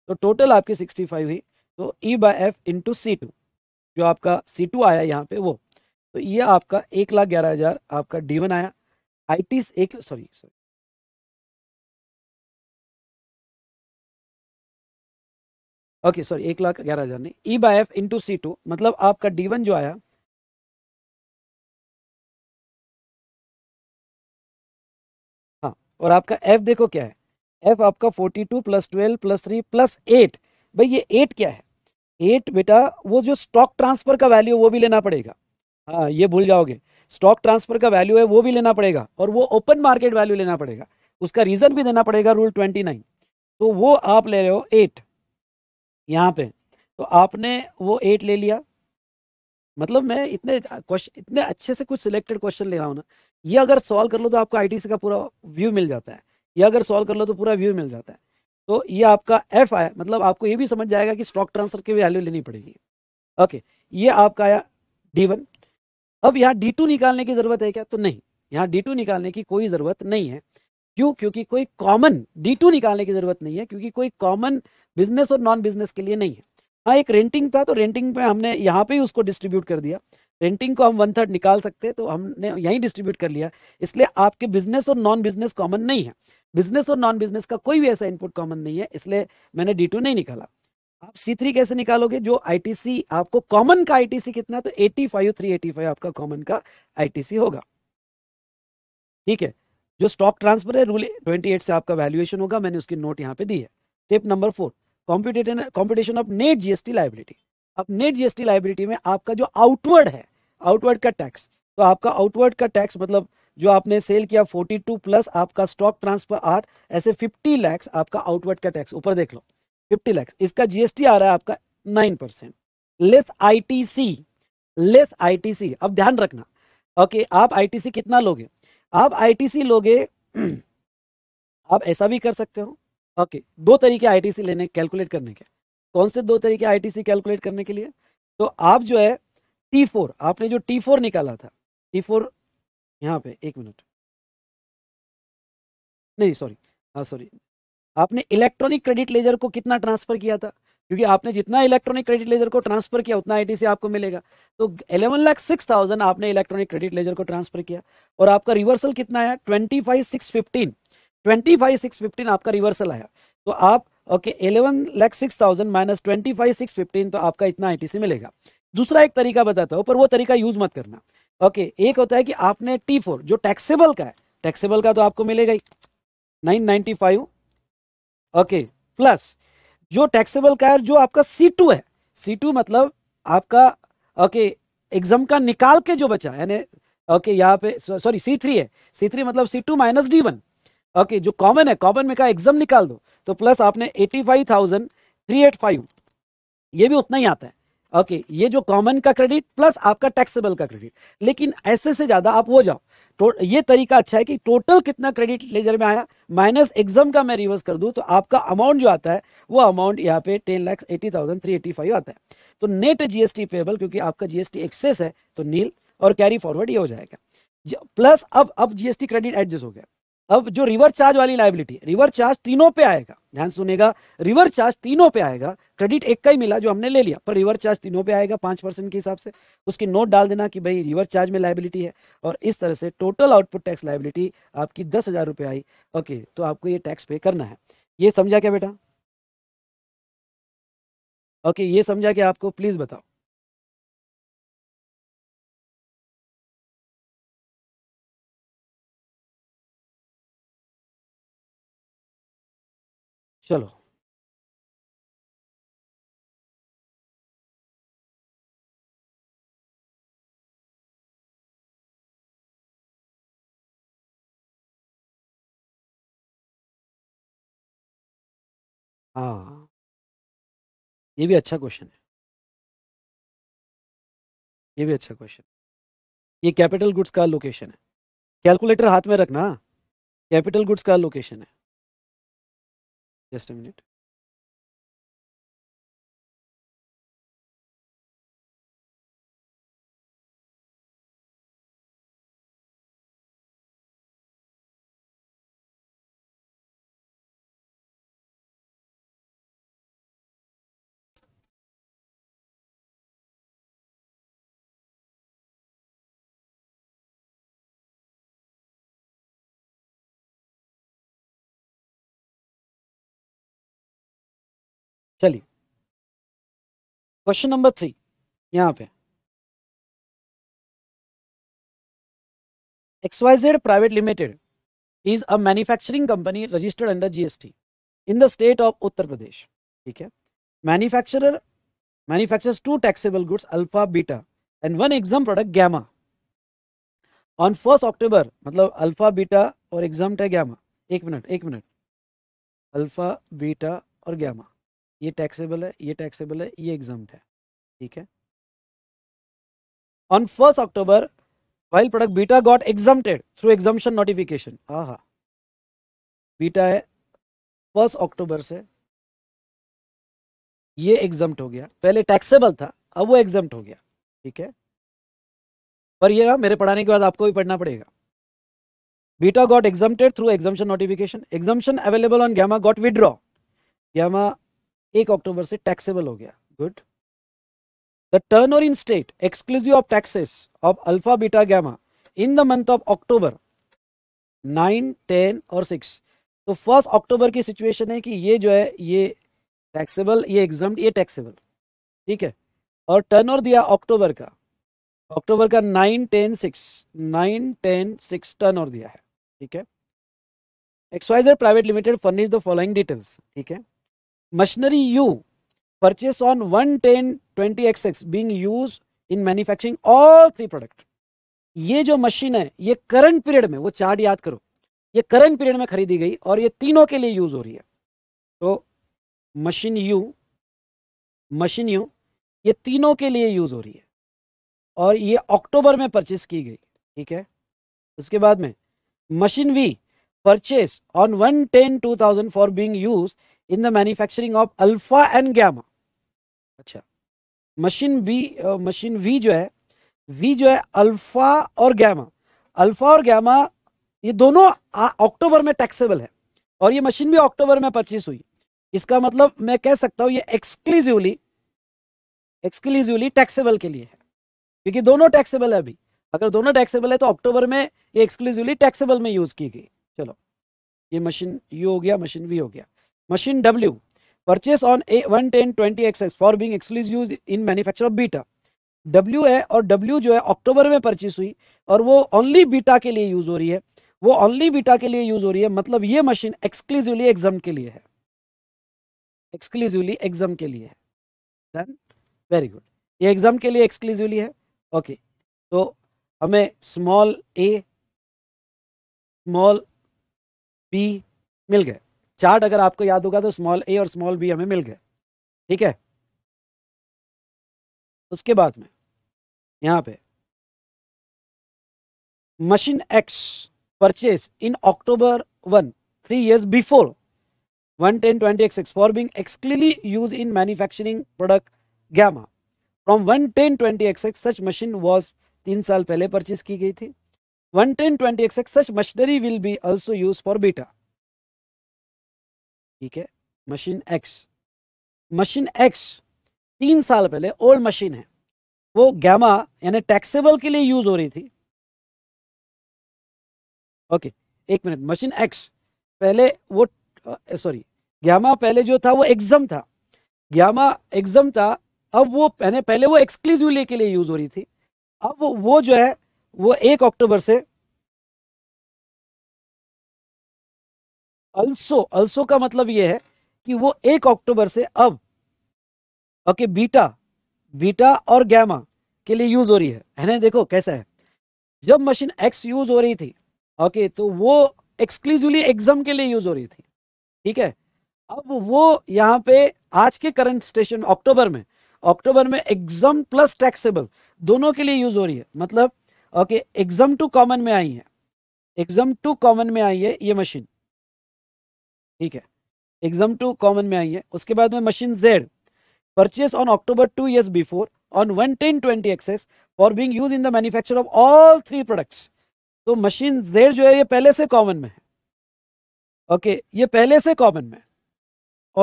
तो टोटल आपकी सिक्सटी फाइव हुई तो E by F into C two जो आपका सी टू आया यहाँ पे वो तो ये आपका एक लाख ग्यारह हजार आपका डी वन आया आई टी एक सॉरी सॉरी ओके सॉरी एक लाख ग्यारह हजार नहीं E by F into C two मतलब आपका डी वन जो आया और आपका एफ देखो क्या है एफ आपका forty two plus twelve plus three plus eight भाई ये एट क्या है एट बेटा वो जो स्टॉक ट्रांसफर का वैल्यू वो भी लेना पड़ेगा हाँ ये भूल जाओगे स्टॉक ट्रांसफर का वैल्यू है वो भी लेना पड़ेगा और वो ओपन मार्केट वैल्यू लेना पड़ेगा उसका रीज़न भी देना पड़ेगा रूल ट्वेंटी नाइन तो वो आप ले रहे हो एट यहाँ पे तो आपने वो एट ले लिया मतलब मैं इतने क्वेश्चन इतने अच्छे से कुछ सिलेक्टेड क्वेश्चन ले रहा हूँ ना ये अगर सॉल्व कर लो तो आपको आई का पूरा व्यू मिल जाता है ये अगर सॉल्व कर लो तो पूरा व्यू मिल जाता है तो ये आपका एफ आया मतलब आपको ये भी समझ जाएगा कि स्टॉक ट्रांसफर की वैल्यू लेनी पड़ेगी ओके ये आपका आया डी वन अब यहाँ डी टू निकालने की ज़रूरत है क्या तो नहीं यहाँ डी टू निकालने की कोई ज़रूरत नहीं है क्यों क्योंकि कोई कॉमन डी टू निकालने की ज़रूरत नहीं है क्योंकि कोई कॉमन बिजनेस और नॉन बिजनेस के लिए नहीं है हाँ एक रेंटिंग था तो रेंटिंग पे हमने यहाँ पे ही उसको डिस्ट्रीब्यूट कर दिया रेंटिंग को हम वन थर्ड निकाल सकते तो हमने यहीं डिस्ट्रीब्यूट कर लिया इसलिए आपके बिजनेस और नॉन बिजनेस कॉमन नहीं है बिजनेस और नॉन बिजनेस का कोई भी ऐसा इनपुट कॉमन नहीं है इसलिए मैंने डी टू नहीं निकाला आप सी थ्री कैसे निकालोगे जो आईटीसी आपको कॉमन का आईटीसी कितना तो eighty five three eighty five आपका कॉमन का आईटीसी होगा ठीक है जो स्टॉक ट्रांसफर है रूल ट्वेंटी एट से आपका वैल्यूएशन होगा मैंने उसकी नोट यहाँ पे दी है tip number four computation competition of net GST liability अब नेट जीएसटी लाइबिलिटी में आपका जो आउटवर्ड है आउटवर्ड का टैक्स तो आपका आउटवर्ड का टैक्स मतलब जो आपने सेल किया 42 प्लस आपका स्टॉक ट्रांसफर आठ ऐसे 50 लैक्स आपका आउटवर्ड का टैक्स ऊपर देख लो 50 लैक्स इसका जीएसटी आ रहा है आपका 9 percent less ITC less ITC अब ध्यान रखना ओके आप आईटीसी कितना लोगे आप आईटीसी लोगे आप ऐसा भी कर सकते हो ओके दो तरीके आईटीसी लेने कैलकुलेट करने के कौन से दो तरीके आईटीसी कैलकुलेट करने के लिए तो आप जो है टी फोर आपने जो टी फोर निकाला था टी फोर यहाँ पे एक मिनट नहीं सॉरी हाँ सॉरी आपने इलेक्ट्रॉनिक क्रेडिट लेजर को कितना ट्रांसफर किया था क्योंकि आपने जितना इलेक्ट्रॉनिक क्रेडिट लेजर को ट्रांसफर किया उतना आईटीसी आपको मिलेगा तो एलेवन लाख सिक्स थाउजेंड आपने इलेक्ट्रॉनिक क्रेडिट लेजर को ट्रांसफर किया और आपका रिवर्सल कितना आया twenty five six fifteen twenty five six fifteen आपका रिवर्सल आया तो आप okay eleven lakh six thousand minus twenty five six fifteen तो आपका इतना आईटीसी मिलेगा दूसरा एक तरीका बताता हूँ पर वो तरीका यूज मत करना ओके एक होता है कि आपने टी फोर जो टैक्सेबल का है टैक्सेबल का तो आपको मिलेगा ही nine ninety five okay plus जो टैक्सेबल का है जो आपका सी टू है सी टू मतलब आपका ओके एग्जाम का निकाल के जो बचा यानी ओके यहाँ पे सॉरी सी थ्री है सी थ्री मतलब C two minus D one okay जो कॉमन है कॉमन में का एग्जाम निकाल दो तो प्लस आपने eighty five thousand three eight five ये भी उतना ही आता है ओके okay, ये जो कॉमन का क्रेडिट प्लस आपका टैक्सेबल का क्रेडिट लेकिन ऐसे से ज्यादा आप वो जाओ तो ये तरीका अच्छा है कि टोटल कितना क्रेडिट लेजर में आया माइनस एग्जाम का मैं रिवर्स कर दूं तो आपका अमाउंट जो आता है वो अमाउंट यहाँ पे ten lakhs eighty thousand three eighty five आता है तो नेट जीएसटी पेबल क्योंकि आपका जीएसटी एक्सेस है तो नील और कैरी फॉरवर्ड ये हो जाएगा प्लस अब अब जीएसटी क्रेडिट एडजस्ट हो गया अब जो रिवर चार्ज वाली लाइबिलिटी रिवर चार्ज तीनों पे आएगा ध्यान सुनेगा रिवर चार्ज तीनों पे आएगा क्रेडिट एक का ही मिला जो हमने ले लिया पर रिवर चार्ज तीनों पे आएगा पांच परसेंट के हिसाब से उसकी नोट डाल देना कि भाई रिवर चार्ज में लाइबिलिटी है और इस तरह से टोटल आउटपुट टैक्स लाइबिलिटी आपकी दस हजार रुपये आई ओके तो आपको ये टैक्स पे करना है ये समझा क्या बेटा ओके ये समझा क्या आपको प्लीज़ बताओ चलो हाँ। ये भी अच्छा क्वेश्चन है। ये भी अच्छा क्वेश्चन ये कैपिटल गुड्स का लोकेशन है। कैलकुलेटर हाथ में रखना, कैपिटल गुड्स का लोकेशन है। Just a minute. चलिए क्वेश्चन नंबर थ्री यहां पे X Y Z private limited is a manufacturing company registered under GST in the state of Uttar Pradesh ठीक है manufacturer manufacture two taxable goods alpha beta and one exam product gamma on first October मतलब alpha beta और exam है एक minute एक minute alpha beta और gamma ये taxable है ये टैक्सेबल है ये एग्जाम है ठीक है on first October October, product beta got got through exemption notification हा हा बीटा है फर्स्ट अक्टूबर से ये एग्जाम हो गया पहले टैक्सेबल था अब वो एग्जाम हो गया ठीक है पर ये ना मेरे पढ़ाने के बाद आपको भी पढ़ना पड़ेगा beta got exempted through exemption notification exemption available on gamma got withdraw gamma एक अक्टूबर से टैक्सेबल हो गया good the turnover in state exclusive of taxes of alpha beta gamma in the month of October nine ten और six तो first October की situation है कि ये जो है ये टैक्सेबल ये एग्जाम ये टैक्सेबल ठीक है और टर्न ओवर दिया अक्टूबर का अक्टूबर का nine ten six nine ten six turnover दिया है ठीक है X Y Z private limited furnish the following details ठीक है on one ten twenty X X being use in manufacturing all three product ये जो मशीन है ये करंट पीरियड में वो चार्ट याद करो ये करंट पीरियड में खरीदी गई और ये तीनों के लिए यूज हो रही है तो मशीन यू मशीन यू ये तीनों के लिए यूज हो रही है और ये अक्टूबर में परचेस की गई ठीक है उसके बाद में machine V purchase on 110 2000 for being used in the manufacturing of alpha and gamma अच्छा मशीन बी मशीन वी जो है वी जो है अल्फा और गैमा अल्फा और गैमा ये दोनों अक्टूबर में टैक्सेबल है और ये मशीन भी अक्टूबर में परचेस हुई इसका मतलब मैं कह सकता हूँ ये एक्सक्लूसिवली एक्सक्लूसिवली टैक्सेबल के लिए है क्योंकि दोनों टैक्सेबल है अभी अगर दोनों टैक्सेबल है तो अक्टूबर में ये एक्सक्लूसिवली टैक्सेबल में यूज की गई चलो ये मशीन यू हो गया मशीन वी हो गया machine W purchase on A one ten twenty X for being exclusive use in manufacture of beta W है और डब्ल्यू जो है अक्टूबर में परचेस हुई और वो ओनली बीटा के लिए यूज़ हो रही है वो ओनली बीटा के लिए यूज़ हो रही है मतलब ये मशीन एक्सक्लूसिवली एग्जाम के लिए है एक्सक्लूसिवली एग्जाम के लिए है डन वेरी गुड ये एग्जाम के लिए एक्सक्लूसिवली है ओके okay. तो हमें स्मॉल ए स्मॉल बी मिल गए चार्ट अगर आपको याद होगा तो स्मॉल ए और स्मॉल बी हमें मिल गए ठीक है उसके बाद में यहाँ पे machine X purchase in October one three years before one ten twenty X X for being exclusively use in manufacturing product gamma from one ten twenty X X such machine was तीन साल पहले purchase की गई थी 110 20xx such machinery will be also used for beta ठीक है machine x machine x तीन साल पहले ओल्ड मशीन है वो गैमा यानी टैक्सेबल के लिए यूज हो रही थी ओके okay, एक मिनट मशीन एक्स पहले वो सॉरी गैमा पहले जो था वो एग्जम था गैमा एग्जम था अब वो पहले पहले वो एक्सक्लूसिवली के लिए यूज हो रही थी अब वो जो है वो एक अक्टूबर से अल्सो अल्सो का मतलब ये है कि वो एक अक्टूबर से अब ओके बीटा बीटा और गैमा के लिए यूज हो रही है है ना देखो कैसा है जब मशीन एक्स यूज हो रही थी ओके तो वो एक्सक्लूसिवली एग्जाम के लिए यूज हो रही थी ठीक है अब वो यहाँ पे आज के करंट स्टेशन अक्टूबर में अक्टूबर में एग्जाम प्लस टैक्सेबल दोनों के लिए यूज हो रही है मतलब ओके एग्जाम टू कॉमन में आई है एग्जाम टू कॉमन में आई है ये मशीन ठीक है एग्जाम टू कॉमन में आई है उसके बाद में machine Z purchase on October two years before on one ten twenty X X for being use in the manufacture of all three products तो मशीन जेड जो है ये पहले से कॉमन में है ओके ये पहले से कॉमन में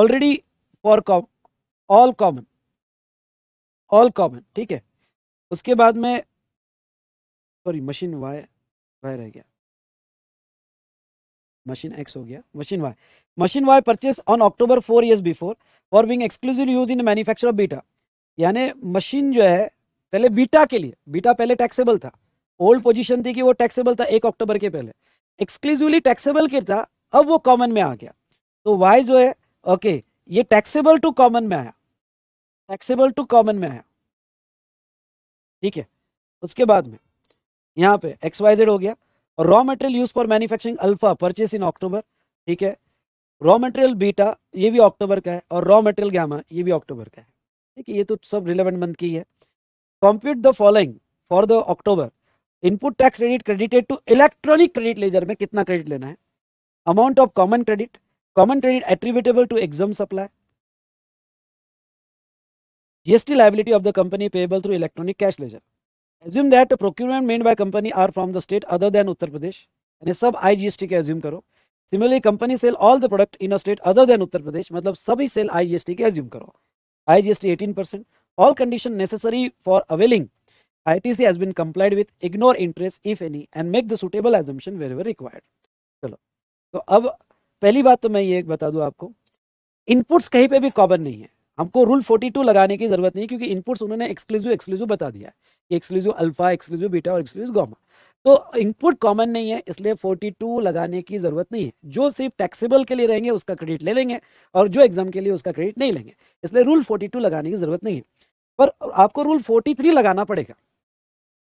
ऑलरेडी फॉर कॉम ऑल कॉमन ऑल कॉमन ठीक है उसके बाद में सॉरी मशीन वाई वाई रह गया मशीन एक्स हो गया machine Y machine Y purchase on October four years before for being exclusive use in manufacture of beta यानी मशीन जो है पहले बीटा के लिए बीटा पहले टैक्सेबल था ओल्ड पोजीशन थी कि वो टैक्सेबल था एक अक्टूबर के पहले एक्सक्लूसिवली टैक्सेबल के था अब वो कॉमन में आ गया तो वाई जो है ओके ये टैक्सेबल टू कॉमन में आया टैक्सेबल टू कॉमन में आया ठीक है उसके बाद में यहाँ पे एक्स वाई जेड हो गया और raw material use for manufacturing alpha purchase in October ठीक है रॉ मटेरियल बीटा ये भी अक्टूबर का है और रॉ मटेरियल गामा ये भी अक्टूबर का है ठीक है ये तो सब रिलेवेंट मंथ की है compute the following for the October input tax credit credited to electronic credit ledger में कितना क्रेडिट लेना है amount of common credit common credit attributable to exempt supply GST liability of the company payable through electronic cash ledger assume that procurement made by company are from the state other than Uttar Pradesh यानी सब I G S T के assume करो similarly company sell all the product in a state other than Uttar Pradesh मतलब सभी sale I G S T के assume करो I G S T eighteen percent all condition necessary for availing I T has been complied complied ignore interest if any and make the suitable suitable where wherever required चलो तो अब पहली बात तो मैं ये बता दूं आपको इनपुट्स कहीं पर भी कॉमन नहीं है हमको रूल 42 लगाने की जरूरत नहीं क्योंकि इनपुट्स उन्होंने एक्सक्लूसिव एक्सक्लूसिव बता दिया है एक्सक्लूसिव अल्फा एक्सक्लूसिव बीटा और एक्सक्लूसिव गामा तो इनपुट कॉमन नहीं है इसलिए 42 लगाने की जरूरत नहीं है जो सिर्फ टैक्सेबल के लिए रहेंगे उसका क्रेडिट ले लेंगे और जो एग्जाम के लिए उसका क्रेडिट नहीं लेंगे इसलिए रूल टू लगाने की जरूरत नहीं है पर आपको रूल थ्री लगाना पड़ेगा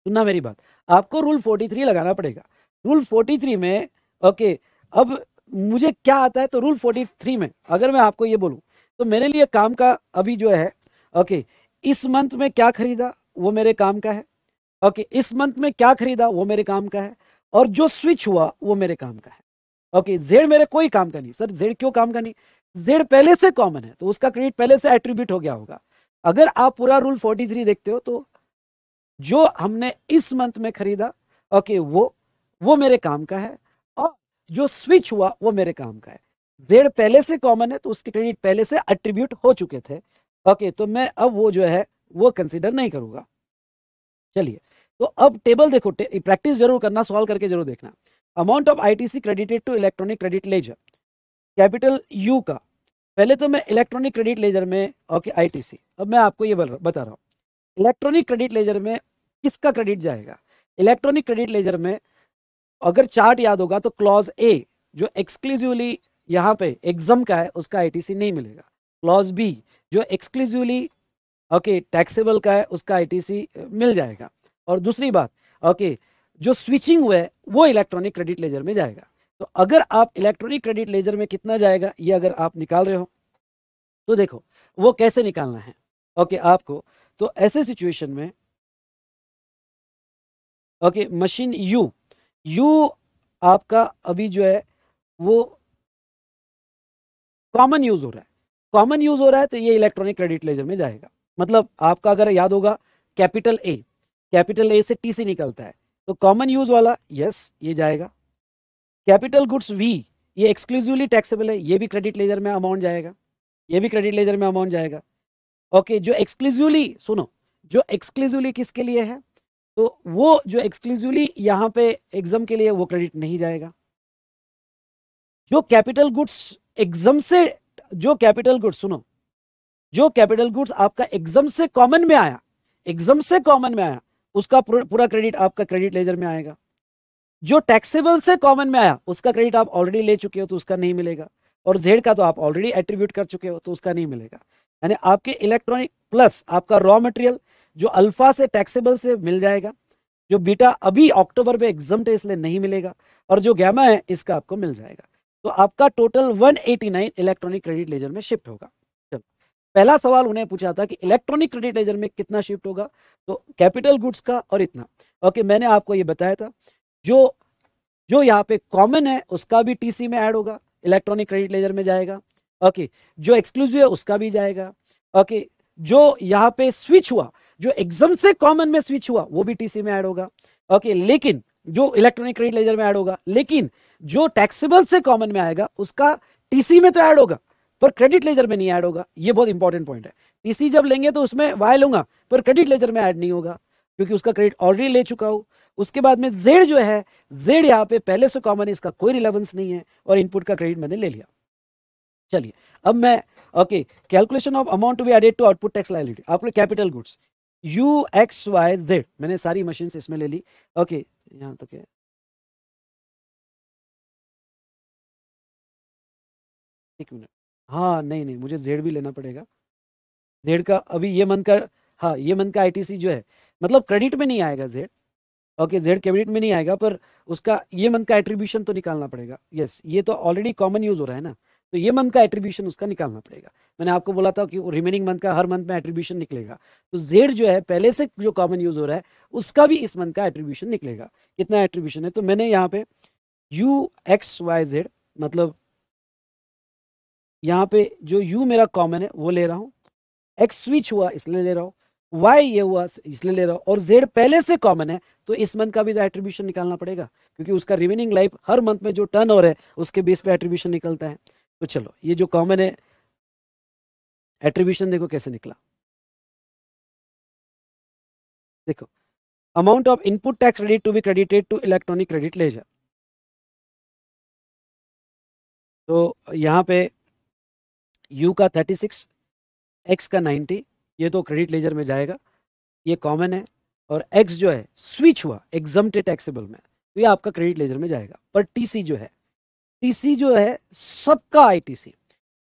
सुनना मेरी बात आपको रूल थ्री लगाना पड़ेगा रूल थ्री में ओके अब मुझे क्या आता है तो रूल थ्री में अगर मैं आपको ये बोलूँ तो मेरे लिए काम का अभी जो है ओके इस मंथ में क्या खरीदा वो मेरे काम का है ओके इस मंथ में क्या खरीदा वो मेरे काम का है और जो स्विच हुआ वो मेरे काम का है ओके जेड मेरे कोई काम का नहीं सर जेड क्यों काम का नहीं जेड पहले से कॉमन है तो उसका क्रेडिट पहले से एट्रीब्यूट हो गया होगा अगर आप पूरा रूल 43 देखते हो तो जो हमने इस मंथ में खरीदा ओके वो वो मेरे काम का है और जो स्विच हुआ वो मेरे काम का है जेड पहले से कॉमन है तो उसके क्रेडिट पहले से अट्रीब्यूट हो चुके थे ओके तो मैं अब वो जो है वो कंसिडर नहीं करूँगा चलिए तो अब टेबल देखो टे, प्रैक्टिस जरूर करना सॉल्व करके जरूर देखना amount of ITC credited to electronic credit ledger capital U का पहले तो मैं इलेक्ट्रॉनिक क्रेडिट लेजर में ओके आईटीसी अब मैं आपको ये बता रहा हूँ इलेक्ट्रॉनिक क्रेडिट लेजर में किसका क्रेडिट जाएगा इलेक्ट्रॉनिक क्रेडिट लेजर में अगर चार्ट याद होगा तो क्लॉज ए जो एक्सक्लूसिवली यहाँ पे एग्जम का है उसका आईटीसी नहीं मिलेगा क्लॉज बी जो एक्सक्लूसिवली ओके टैक्सेबल का है उसका आईटीसी मिल जाएगा और दूसरी बात ओके okay, जो स्विचिंग हुआ है वो इलेक्ट्रॉनिक क्रेडिट लेजर में जाएगा तो अगर आप इलेक्ट्रॉनिक क्रेडिट लेजर में कितना जाएगा ये अगर आप निकाल रहे हो तो देखो वो कैसे निकालना है ओके okay, आपको तो ऐसे सिचुएशन में ओके मशीन यू यू आपका अभी जो है वो कॉमन यूज हो रहा है कॉमन यूज हो रहा है तो ये इलेक्ट्रॉनिक क्रेडिट लेजर में जाएगा मतलब आपका अगर याद होगा कैपिटल ए कैपिटल ए से टीसी निकलता है तो कॉमन यूज वाला यस ये जाएगा कैपिटल गुड्स वी ये एक्सक्लूसिवली टैक्सेबल है ये भी क्रेडिट लेजर में अमाउंट जाएगा ये भी क्रेडिट लेजर में अमाउंट जाएगा ओके जो एक्सक्लूसिवली सुनो जो एक्सक्लूसिवली किसके लिए है तो वो जो एक्सक्लूसिवली यहाँ पे एग्जाम के लिए वो क्रेडिट नहीं जाएगा जो कैपिटल गुड्स एग्जम से जो कैपिटल गुड्स सुनो जो कैपिटल गुड्स आपका एग्जम से कॉमन में आया एग्जम से कॉमन में आया उसका पूरा क्रेडिट आपका क्रेडिट लेजर में आएगा जो टैक्सेबल से कॉमन में आया उसका क्रेडिट आप ऑलरेडी ले चुके हो तो उसका नहीं मिलेगा और जेड का तो आप ऑलरेडी एट्रीब्यूट कर चुके हो तो उसका नहीं मिलेगा यानी आपके इलेक्ट्रॉनिक प्लस आपका रॉ मटेरियल जो अल्फा से टैक्सेबल से मिल जाएगा जो बीटा अभी अक्टूबर में एग्जाम है इसलिए नहीं मिलेगा और जो गैमा है इसका आपको मिल जाएगा तो आपका टोटल 189 इलेक्ट्रॉनिक क्रेडिट लेजर में शिफ्ट होगा चलो पहला सवाल उन्हें पूछा था कि इलेक्ट्रॉनिक क्रेडिट लेजर में कितना शिफ्ट होगा तो कैपिटल गुड्स का और इतना ओके मैंने आपको ये बताया था जो जो यहाँ पे कॉमन है उसका भी टीसी में ऐड होगा इलेक्ट्रॉनिक क्रेडिट लेजर में जाएगा ओके जो एक्सक्लूसिव है उसका भी जाएगा ओके जो यहाँ पे स्विच हुआ जो एग्जाम से कॉमन में स्विच हुआ वो भी टीसी में ऐड होगा ओके लेकिन जो इलेक्ट्रॉनिक क्रेडिट लेजर में ऐड होगा लेकिन जो टैक्सेबल से कॉमन में आएगा उसका टीसी में तो ऐड होगा पर क्रेडिट लेजर में नहीं ऐड होगा ये बहुत इंपॉर्टेंट पॉइंट है टीसी जब लेंगे तो उसमें वाई लूंगा पर क्रेडिट लेजर में ऐड नहीं होगा क्योंकि उसका क्रेडिट ऑलरेडी ले चुका हो उसके बाद में जेड जो है जेड यहाँ पे पहले से कॉमन है इसका कोई रिलेवेंस नहीं है और इनपुट का क्रेडिट मैंने ले लिया चलिए अब मैं okay calculation of amount to be added to output tax liability आपको capital goods U X Y Z मैंने सारी मशीन इसमें ले ली ओके यहाँ तक है एक मिनट हाँ नहीं नहीं मुझे जेड भी लेना पड़ेगा जेड का अभी ये मंथ का हाँ ये मंथ का आईटीसी जो है मतलब क्रेडिट में नहीं आएगा जेड ओके जेड क्रेडिट में नहीं आएगा पर उसका ये मंथ का एट्रीब्यूशन तो निकालना पड़ेगा यस ये तो ऑलरेडी कॉमन यूज हो रहा है ना तो ये मंथ का एट्रीब्यूशन उसका निकालना पड़ेगा मैंने आपको बोला था कि रिमेनिंग मंथ का हर मंथ में एट्रीब्यूशन निकलेगा तो जेड जो है पहले से जो कॉमन यूज हो रहा है उसका भी इस मंथ का एट्रीब्यूशन निकलेगा कितना एट्रीब्यूशन है तो मैंने यहाँ पे यू एक्स वाई जेड मतलब यहाँ पे जो यू मेरा कॉमन है वो ले रहा हूँ एक्स स्विच हुआ इसलिए ले रहा हूँ वाई ये हुआ इसलिए ले रहा हूँ और जेड पहले से कॉमन है तो इस मंथ का भी एट्रीब्यूशन तो निकालना पड़ेगा क्योंकि उसका रिमेनिंग लाइफ हर मंथ में जो टर्न ओवर है उसके बेस पे एट्रीब्यूशन निकलता है तो चलो ये जो कॉमन है एट्रीब्यूशन देखो कैसे निकला देखो amount of input tax credit to be credited to electronic credit ledger तो यहाँ पे यू का थर्टी सिक्स एक्स का नाइन्टी ये तो क्रेडिट लेजर में जाएगा ये कॉमन है और एक्स जो है स्विच हुआ एग्जम्प्ट टैक्सेबल में तो ये आपका क्रेडिट लेजर में जाएगा पर TC जो है टीसी जो है सबका आईटीसी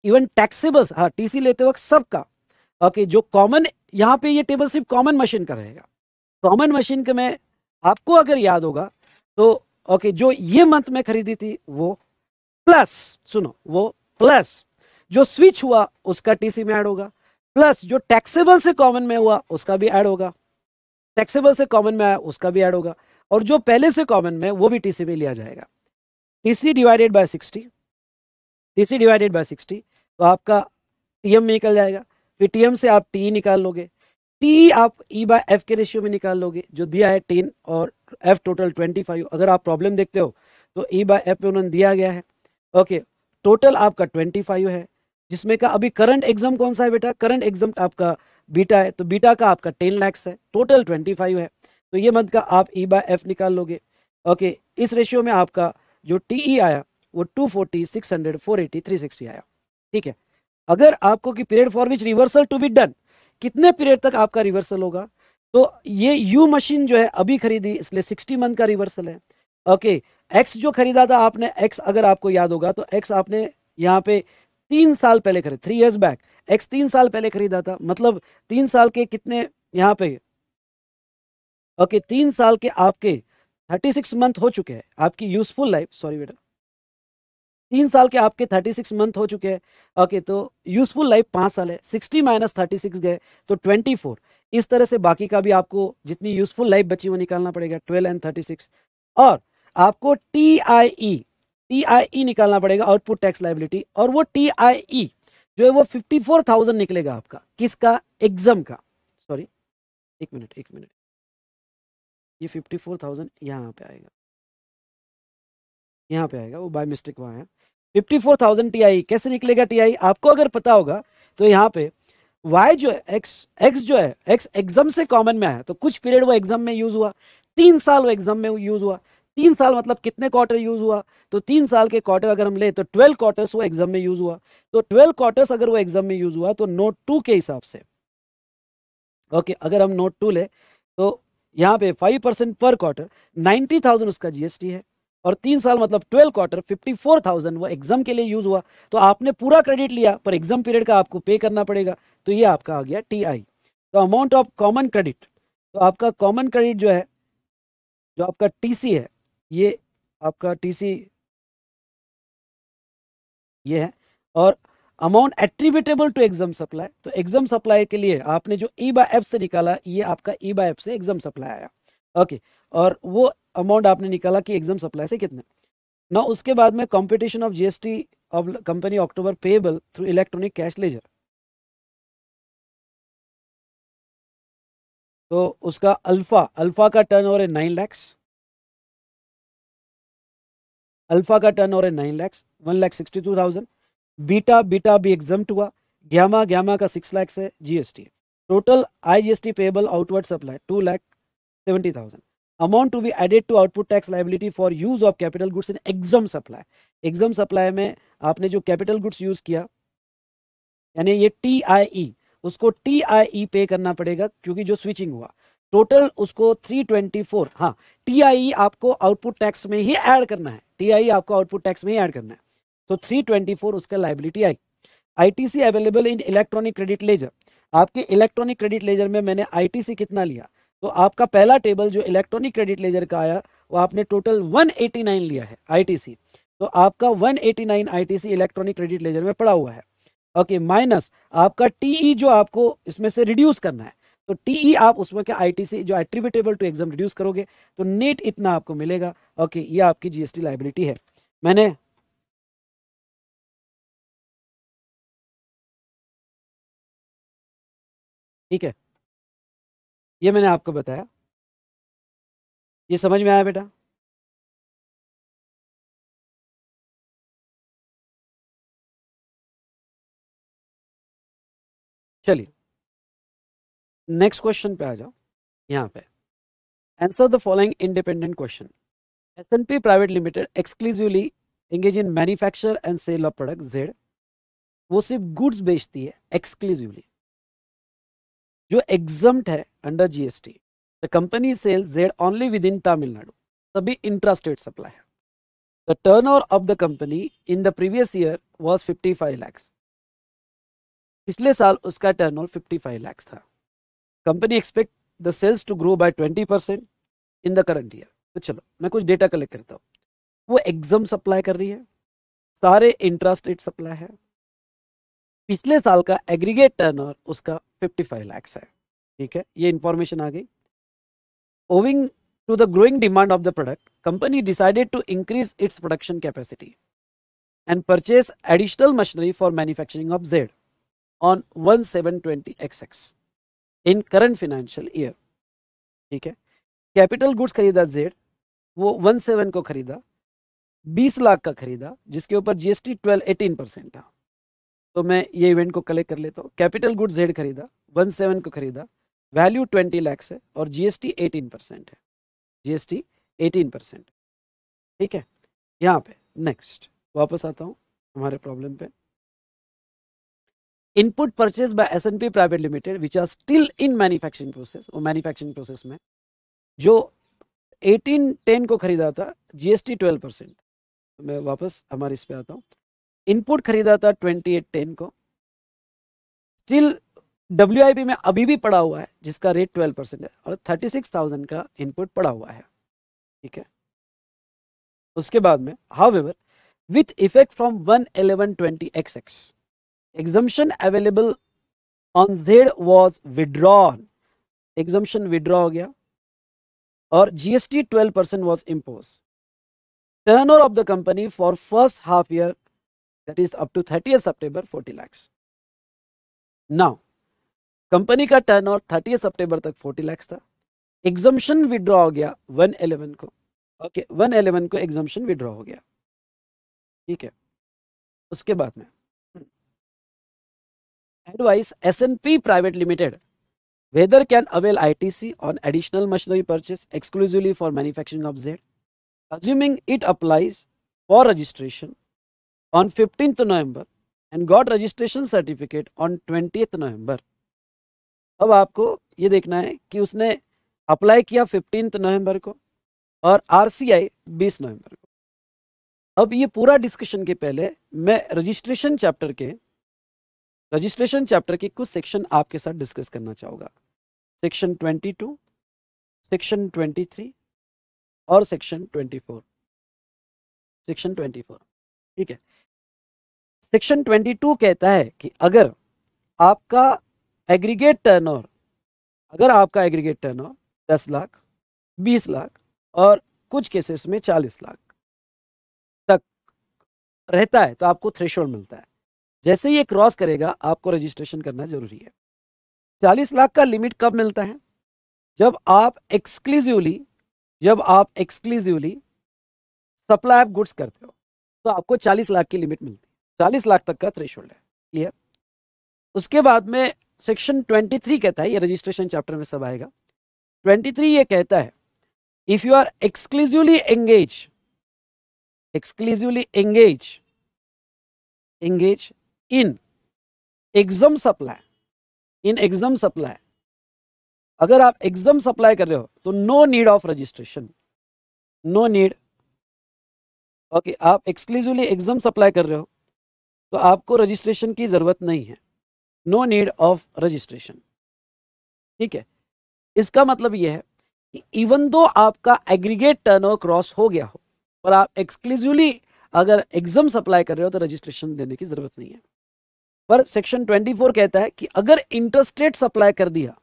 इवन टैक्सेबल हाँ टीसी लेते वक्त सबका ओके जो कॉमन यहाँ पे ये टेबल सिर्फ कॉमन मशीन का रहेगा कॉमन मशीन के में आपको अगर याद होगा तो ओके जो ये मंथ में खरीदी थी वो प्लस सुनो वो प्लस जो स्विच हुआ उसका टीसी में ऐड होगा प्लस जो टैक्सेबल से कॉमन में हुआ उसका भी ऐड होगा टैक्सेबल से कॉमन में आया उसका भी ऐड होगा और जो पहले से कॉमन में वो भी टीसी में लिया जाएगा T C divided by sixty T C divided by sixty तो आपका टी एम निकल जाएगा फिर टी एम से आप टी निकाल लोगे टी आप ई बाय एफ के रेशियो में निकाल लोगे जो दिया है टेन और एफ टोटल ट्वेंटी फाइव अगर आप प्रॉब्लम देखते हो तो ई बाय एफ में उन्होंने दिया गया है ओके टोटल आपका ट्वेंटी फाइव है जिसमें का अभी करंट एग्जाम कौन सा है बेटा करंट एग्जाम आपका बीटा है तो बीटा का आपका टेन लैक्स है टोटल ट्वेंटी फाइव है तो ये मत का आप ई बाय एफ निकाल लोगे ओके इस रेशियो में आपका जो टी e आया वो two forty six hundred four eighty three sixty आया ठीक है अगर आपको कि period for which reversal to be done कितने पीरियड तक आपका रिवर्सल होगा तो ये यू मशीन जो है अभी खरीदी इसलिए सिक्सटी मंथ का रिवर्सल है ओके एक्स जो खरीदा था आपने एक्स अगर आपको याद होगा तो एक्स आपने यहाँ पे तीन साल पहले खरीद थ्री ईयर्स बैक एक्स तीन साल पहले खरीदा था मतलब तीन साल के कितने यहाँ पे ओके okay, तीन साल के आपके थर्टी सिक्स मंथ हो चुके हैं आपकी यूजफुल लाइफ सॉरी बेटा तीन साल के आपके थर्टी सिक्स मंथ हो चुके हैं ओके तो यूजफुल लाइफ पाँच साल है सिक्सटी माइनस थर्टी सिक्स गए तो ट्वेंटी फोर इस तरह से बाकी का भी आपको जितनी यूजफुल लाइफ बची वो निकालना पड़ेगा ट्वेल्व एंड थर्टी सिक्स और आपको T I E T I ई निकालना पड़ेगा आउटपुट टैक्स लाइबिलिटी और वो टी आई ई जो है वो फिफ्टी फोर थाउजेंड निकलेगा आपका किसका एग्जाम का सॉरी एक मिनट एक मिनट ये फिफ्टी फोर थाउजेंड यहाँ पे आएगा यहाँ पे आएगा वो बाय मिस्टेक वहाँ है fifty four thousand T I कैसे निकलेगा टी आई e? आपको अगर पता होगा तो यहाँ पे वाई जो है एक्स एक्स जो है एक्स एग्जाम से कॉमन में आया तो कुछ पीरियड वो एग्जाम में यूज हुआ तीन साल वो एग्जाम में यूज हुआ तीन साल मतलब कितने क्वार्टर यूज हुआ तो तीन साल के क्वार्टर अगर हम ले तो ट्वेल्व क्वार्टर्स वो एग्जाम में यूज हुआ तो ट्वेल्व क्वार्टर्स अगर वो एग्जाम में यूज हुआ तो नोट टू के हिसाब से ओके okay, अगर हम नोट टू ले तो यहाँ पे five percent per quarter ninety thousand उसका जीएसटी है और तीन साल मतलब twelve quarter fifty four thousand वो एग्जाम के लिए यूज हुआ तो आपने पूरा क्रेडिट लिया पर एग्जाम पीरियड का आपको पे करना पड़ेगा तो ये आपका आ गया टी आई तो अमाउंट ऑफ कॉमन क्रेडिट तो आपका कॉमन क्रेडिट जो है जो आपका टीसी है ये आपका टीसी ये है और amount attributable to exempt supply तो एग्जाम सप्लाई के लिए आपने जो ई बाय एफ से निकाला ये आपका ई बाय एफ से एग्जाम सप्लाई आया ओके okay, और वो अमाउंट आपने निकाला कि एग्जाम सप्लाई से कितने ना उसके बाद में computation of GST of company October payable through electronic cash ledger तो उसका अल्फा अल्फा का टर्न ओवर है नाइन लैक्स अल्फा का टर्न ओवर है nine lakhs one lakh sixty two thousand beta beta भी एग्जाम हुआ ग्यामा ग्यामा का सिक्स लैक्स है GST total IGST payable outward supply two lakh seventy thousand amount to be added to output tax liability for use of capital goods in exempt supply exempt supply में आपने जो capital goods use किया यानी ये T I ई उसको T I ई पे करना पड़ेगा क्योंकि जो स्विचिंग हुआ टोटल उसको 324 हाँ टी आई e आपको आउटपुट टैक्स में ही एड करना है टी आई e आपको आउटपुट टैक्स में ही एड करना है तो 324 उसका liability I ITC available in electronic credit ledger आपके इलेक्ट्रॉनिक क्रेडिट लेजर में मैंने आईटीसी कितना लिया तो आपका पहला टेबल जो इलेक्ट्रॉनिक क्रेडिट लेजर का आया वो आपने टोटल 189 लिया है आईटीसी तो आपका 189 आईटीसी इलेक्ट्रॉनिक क्रेडिट लेजर में पड़ा हुआ है ओके okay, माइनस आपका ई e जो आपको इसमें से रिड्यूस करना है तो टीई e आप उसमें क्या सी जो एट्रीब्यूटेबल टू एग्जाम रिड्यूस करोगे तो नेट इतना आपको मिलेगा ओके okay, ये आपकी जीएसटी लाइबिलिटी है मैंने ठीक है ये मैंने आपको बताया ये समझ में आया बेटा चलिए नेक्स्ट क्वेश्चन पे आ जाओ यहाँ पे answer the following independent question S N P private limited exclusively engage in manufacture and sale of product Z वो सिर्फ गुड्स बेचती है एक्सक्लूसिवली जो एग्जम्प्ट है under GST the company sell Z only within Tamil Nadu सभी intra state supply है the turnover of the company in the previous year was fifty five lakhs पिछले साल उसका turnover fifty five lakhs था company expect the sales to grow by twenty percent in the current year तो चलो मैं कुछ data collect करता हूँ वो एग्जाम सप्लाई कर रही है सारे इंट्रा स्टेट सप्लाई है पिछले साल का एग्रीगेट टर्नओवर उसका 55 लाख है ठीक है ये इंफॉर्मेशन आ गई owing to the growing demand of the product company decided to increase its production capacity and purchase additional machinery for manufacturing of Z on 1720XX in current financial year ठीक है capital goods खरीदा Z वो 17 को खरीदा 20 लाख का खरीदा जिसके ऊपर जीएसटी 12 18 परसेंट था तो मैं ये इवेंट को कलेक्ट कर लेता हूँ कैपिटल गुड जेड खरीदा वन सेवन को खरीदा वैल्यू ट्वेंटी लैक्स है और जीएसटी एटीन परसेंट है जीएसटी एटीन परसेंट ठीक है यहाँ पे नेक्स्ट वापस आता हूँ हमारे प्रॉब्लम पे input purchase by S N P private limited which are still in manufacturing process वो मैन्युफैक्चरिंग प्रोसेस में जो एटीन टेन को खरीदा था जीएसटी ट्वेल्व परसेंट मैं वापस हमारे इस पे आता हूँ इनपुट खरीदा था ट्वेंटी एट टेन को स्टिल डब्ल्यू में अभी भी पड़ा हुआ है जिसका रेट ट्वेल्व परसेंट है और थर्टी सिक्स थाउजेंड का इनपुट पड़ा हुआ है ठीक है उसके बाद में however with effect from one eleven twenty X X exemption available on Z was withdrawn exemption withdraw हो गया और GST 12 percent was impose turnover of the company for first half year that is up to 30th September 40 lakhs. Now, company का turnover thirty सितंबर तक 40 लाख था एग्जम्पन withdraw हो गया 111 को ओके okay, 111 को एग्जम्पन विड्रॉ हो गया ठीक है उसके बाद में advise S N P private limited whether can avail I T C on additional machinery purchase exclusively for manufacturing of Z assuming it applies for registration on 15th November and got registration certificate on 20th November अब आपको ये देखना है कि उसने apply किया 15th November को और आर सी आई बीस नवंबर को अब ये पूरा डिस्कशन के पहले मैं रजिस्ट्रेशन चैप्टर के रजिस्ट्रेशन चैप्टर के कुछ सेक्शन आपके साथ डिस्कस करना चाहूँगा section twenty two section twenty three और section twenty four section twenty four ठीक है सेक्शन 22 कहता है कि अगर आपका एग्रीगेट टर्नओवर अगर आपका एग्रीगेट टर्नओवर दस लाख बीस लाख और कुछ केसेस में चालीस लाख तक रहता है तो आपको थ्रेशोल्ड मिलता है जैसे ही ये क्रॉस करेगा आपको रजिस्ट्रेशन करना जरूरी है चालीस लाख का लिमिट कब मिलता है जब आप एक्सक्लूसिवली जब आप एक्सक्लूसिवली सप्लाई ऑफ गुड्स करते हो तो आपको चालीस लाख की लिमिट मिलती है चालीस लाख तक का थ्रेशोल्ड है क्लियर उसके बाद में सेक्शन 23 कहता है ये रजिस्ट्रेशन चैप्टर में सब आएगा 23 ये कहता है if you are exclusively engage exclusively engage engage in exempt supply in exempt supply अगर आप एग्जाम सप्लाई कर रहे हो तो no need of registration no need okay आप एक्सक्लूसिवली एग्जाम सप्लाई कर रहे हो तो आपको रजिस्ट्रेशन की ज़रूरत नहीं है नो नीड ऑफ रजिस्ट्रेशन ठीक है इसका मतलब यह है कि इवन दो आपका एग्रीगेट टर्न क्रॉस हो गया हो पर आप एक्सक्लूसिवली अगर एग्जाम सप्लाई कर रहे हो तो रजिस्ट्रेशन देने की ज़रूरत नहीं है पर सेक्शन 24 कहता है कि अगर इंटरस्टेट सप्लाई कर दिया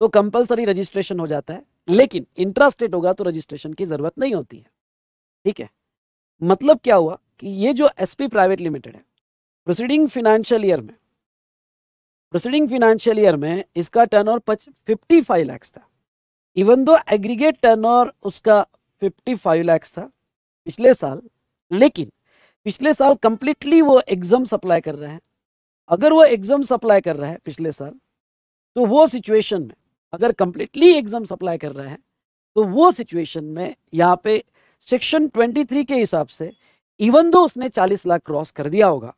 तो कंपलसरी रजिस्ट्रेशन हो जाता है लेकिन इंटरस्टेट होगा तो रजिस्ट्रेशन की ज़रूरत नहीं होती है ठीक है मतलब क्या हुआ कि ये जो एसपी प्राइवेट लिमिटेड है प्रोसीडिंग फिनेंशियल ईयर में प्रोसीडिंग फिनेंशियल ईयर में इसका turnover fifty five lakhs था even though aggregate turnover उसका फिफ्टी फाइव लैक्स था पिछले साल लेकिन पिछले साल कंप्लीटली वो एग्जाम सप्लाई कर रहे हैं अगर वो एग्जाम सप्लाई कर रहा है पिछले साल तो वो सिचुएशन में अगर कंप्लीटली एग्जाम सप्लाई कर रहे हैं तो वो सिचुएशन में यहाँ पे सेक्शन 23 के हिसाब से इवन दो उसने 40 लाख क्रॉस कर दिया होगा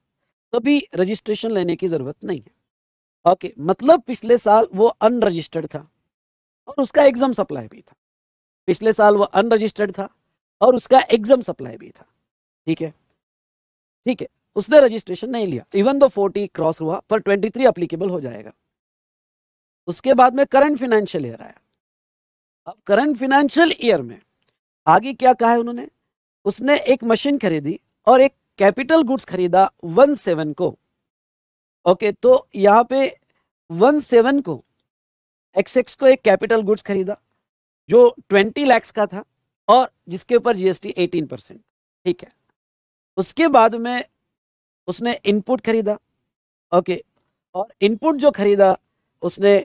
कभी रजिस्ट्रेशन लेने की ज़रूरत नहीं है ओके मतलब पिछले साल वो अनरजिस्टर्ड था और उसका एग्जाम सप्लाई भी था पिछले साल वो अनरजिस्टर्ड था और उसका एग्जाम सप्लाई भी था ठीक है ठीक है उसने रजिस्ट्रेशन नहीं लिया इवन दो 40 क्रॉस हुआ पर 23 अप्लीकेबल हो जाएगा उसके बाद में करंट फिनेंशियल ईयर आया अब करंट फिनेंशियल ईयर में आगे क्या कहा है उन्होंने उसने एक मशीन खरीदी और एक कैपिटल गुड्स खरीदा वन सेवन को ओके तो यहाँ पे वन सेवन को एक्स एक्स को एक कैपिटल गुड्स खरीदा जो ट्वेंटी लैक्स का था और जिसके ऊपर जीएसटी एटीन परसेंट ठीक है उसके बाद में उसने इनपुट खरीदा ओके और इनपुट जो खरीदा उसने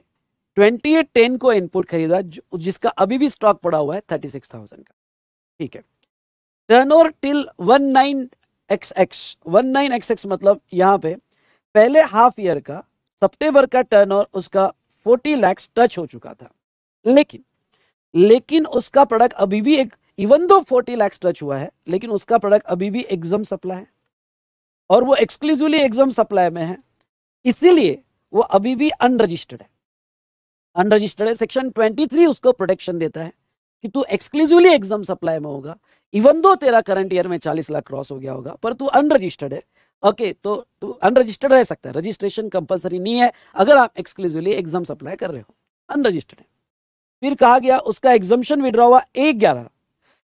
ट्वेंटी एट टेन को इनपुट खरीदा जिसका अभी भी स्टॉक पड़ा हुआ है थर्टी सिक्स थाउजेंड का ठीक है turnover till one nine X X one nine X X मतलब यहाँ पे पहले हाफ ईयर का सप्टेम्बर का टर्न और उसका फोर्टी लैक्स टच हो चुका था लेकिन लेकिन उसका प्रोडक्ट अभी भी एक even though forty lakhs touch हुआ है लेकिन उसका प्रोडक्ट अभी भी एग्जाम सप्लाई है और वो एक्सक्लूसिवली एग्जाम सप्लाई में है इसीलिए वो अभी भी अनरजिस्टर्ड है अनरजिस्टर्ड है सेक्शन थ्री उसको प्रोटेक्शन देता है कि तू एक्सक्लूसिवली एग्जाम सप्लाई में होगा इवन दो तेरा करंट ईयर में चालीस लाख क्रॉस हो गया होगा पर तू अनरजिस्टर्ड है ओके okay, तो तू अनरजिस्टर्ड रह सकता है रजिस्ट्रेशन कंपलसरी नहीं है अगर आप एक्सक्लूसिवली एग्जाम सप्लाई कर रहे हो अनरजिस्टर्ड है फिर कहा गया उसका एग्जामेशन विड्रॉ हुआ एक ग्यारह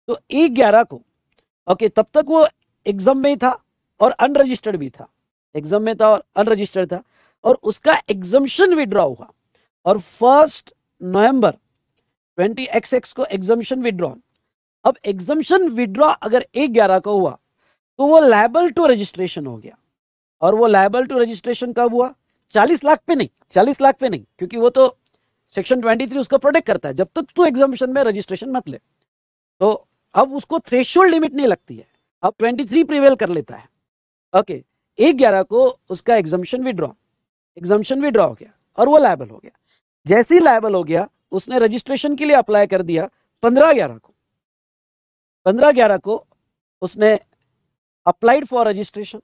तो एक ग्यारह को ओके okay, तब तक वो एग्जाम में ही था और अनरजिस्टर्ड भी था एग्जाम में था और अनरजिस्टर्ड था और उसका एग्जामेशन विड्रॉ हुआ और first November twenty X X को एग्जम्पन विड्रॉ अब एग्जम्पन विड्रॉ अगर एक ग्यारह का हुआ तो वो लाइबल टू रजिस्ट्रेशन हो गया और वो लाइबल टू रजिस्ट्रेशन कब हुआ चालीस लाख पे नहीं चालीस लाख पे नहीं क्योंकि वो तो सेक्शन ट्वेंटी थ्री उसको प्रोटेक्ट करता है जब तक तू एग्जामेशन में रजिस्ट्रेशन मत ले तो अब उसको थ्रेशोल्ड लिमिट नहीं लगती है अब ट्वेंटी थ्री प्रिवेल कर लेता है ओके एक ग्यारह को उसका एग्जामेशन विड्रॉ एग्जामेशन विड्रॉ हो गया और वो लाइबल हो गया जैसे ही लाइबल हो गया उसने रजिस्ट्रेशन के लिए अप्लाई कर दिया पंद्रह ग्यारह को पंद्रह ग्यारह को उसने अप्लाइड फॉर रजिस्ट्रेशन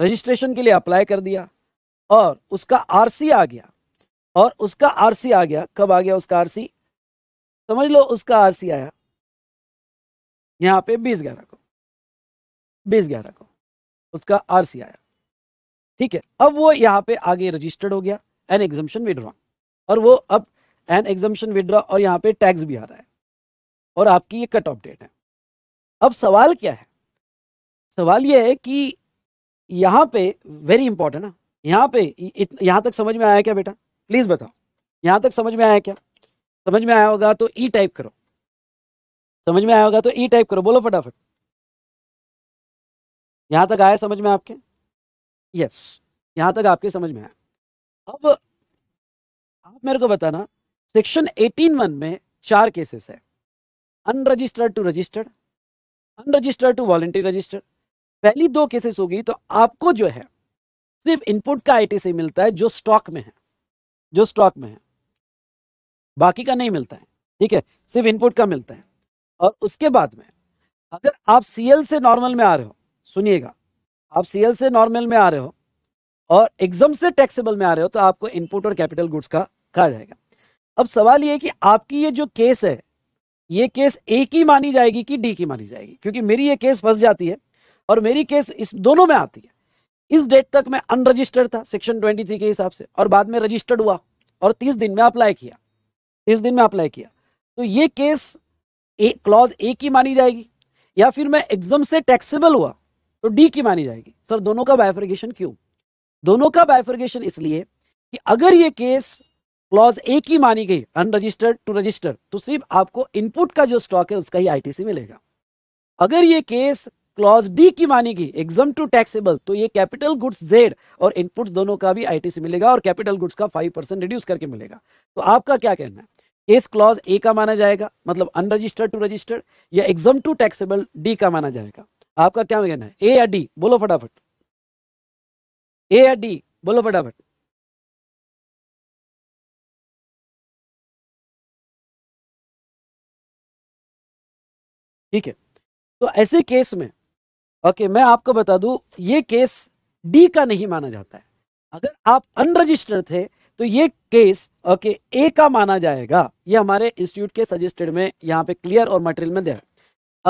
रजिस्ट्रेशन के लिए अप्लाई कर दिया और उसका आरसी आ गया और उसका आरसी आ गया कब आ गया उसका आरसी समझ लो उसका आरसी आया यहां पे बीस ग्यारह को बीस ग्यारह को उसका आरसी आया ठीक है अब वो यहां पे आगे रजिस्टर्ड हो गया एन एग्जामेशन विड्रॉ और वो अब एंड एग्जामेशन विड्रॉ और यहाँ पे टैक्स भी आ रहा है और आपकी ये कट ऑफ डेट है अब सवाल क्या है सवाल ये है कि यहाँ पे वेरी इंपॉर्टेंट है यहाँ पे यहाँ तक समझ में आया क्या बेटा प्लीज बताओ यहाँ तक समझ में आया क्या समझ में आया होगा तो ई e टाइप करो समझ में आया होगा तो ई e टाइप करो बोलो फटाफट यहाँ तक आया समझ में आपके यस यहाँ तक आपके समझ में आया अब आप मेरे को बताना सेक्शन एटीन वन में चार केसेस है unregistered to registered unregistered to voluntary registered पहली दो केसेस होगी तो आपको जो है सिर्फ इनपुट का आईटीसी मिलता है जो स्टॉक में है जो स्टॉक में है बाकी का नहीं मिलता है ठीक है सिर्फ इनपुट का मिलता है और उसके बाद में अगर आप सीएल से नॉर्मल में आ रहे हो सुनिएगा आप सीएल से नॉर्मल में आ रहे हो और एग्जाम से टैक्सेबल में आ रहे हो तो आपको इनपुट और कैपिटल गुड्स का कहा जाएगा अब सवाल ये कि आपकी ये जो केस है ये केस ए की मानी जाएगी कि डी की मानी जाएगी क्योंकि मेरी ये केस फंस जाती है और मेरी केस इस दोनों में आती है इस डेट तक मैं अनरजिस्टर्ड था सेक्शन 23 के हिसाब से और बाद में रजिस्टर्ड हुआ और 30 दिन में अप्लाई किया 30 दिन में अप्लाई किया तो ये केस ए क्लॉज ए की मानी जाएगी या फिर मैं एग्जाम से टैक्सेबल हुआ तो डी की मानी जाएगी सर दोनों का बायफर्गेशन क्यों दोनों का बायफर्गेशन इसलिए कि अगर ये केस क्लॉज एक ही मानी गई अनरजिस्टर्ड टू रजिस्टर तो सिर्फ आपको इनपुट का जो स्टॉक है उसका ही आईटीसी मिलेगा अगर ये केस क्लॉज डी की मानी गई एग्जम टू टैक्सेबल तो ये कैपिटल गुड्स जेड और इनपुट दोनों का भी आईटीसी मिलेगा और कैपिटल गुड्स का फाइव परसेंट रिड्यूस करके मिलेगा तो आपका क्या कहना है केस क्लॉज ए का माना जाएगा मतलब अनरजिस्टर्ड टू रजिस्टर्ड या एग्जम टू टैक्सेबल डी का माना जाएगा आपका क्या कहना है ए या डी बोलो फटाफट ए या डी बोलो फटाफट ठीक है तो ऐसे केस में ओके मैं आपको बता दूं ये केस डी का नहीं माना जाता है अगर आप अनरजिस्टर्ड थे तो ये केस ओके ए का माना जाएगा ये हमारे इंस्टीट्यूट के सजेस्टेड में यहाँ पे क्लियर और मटेरियल में दिया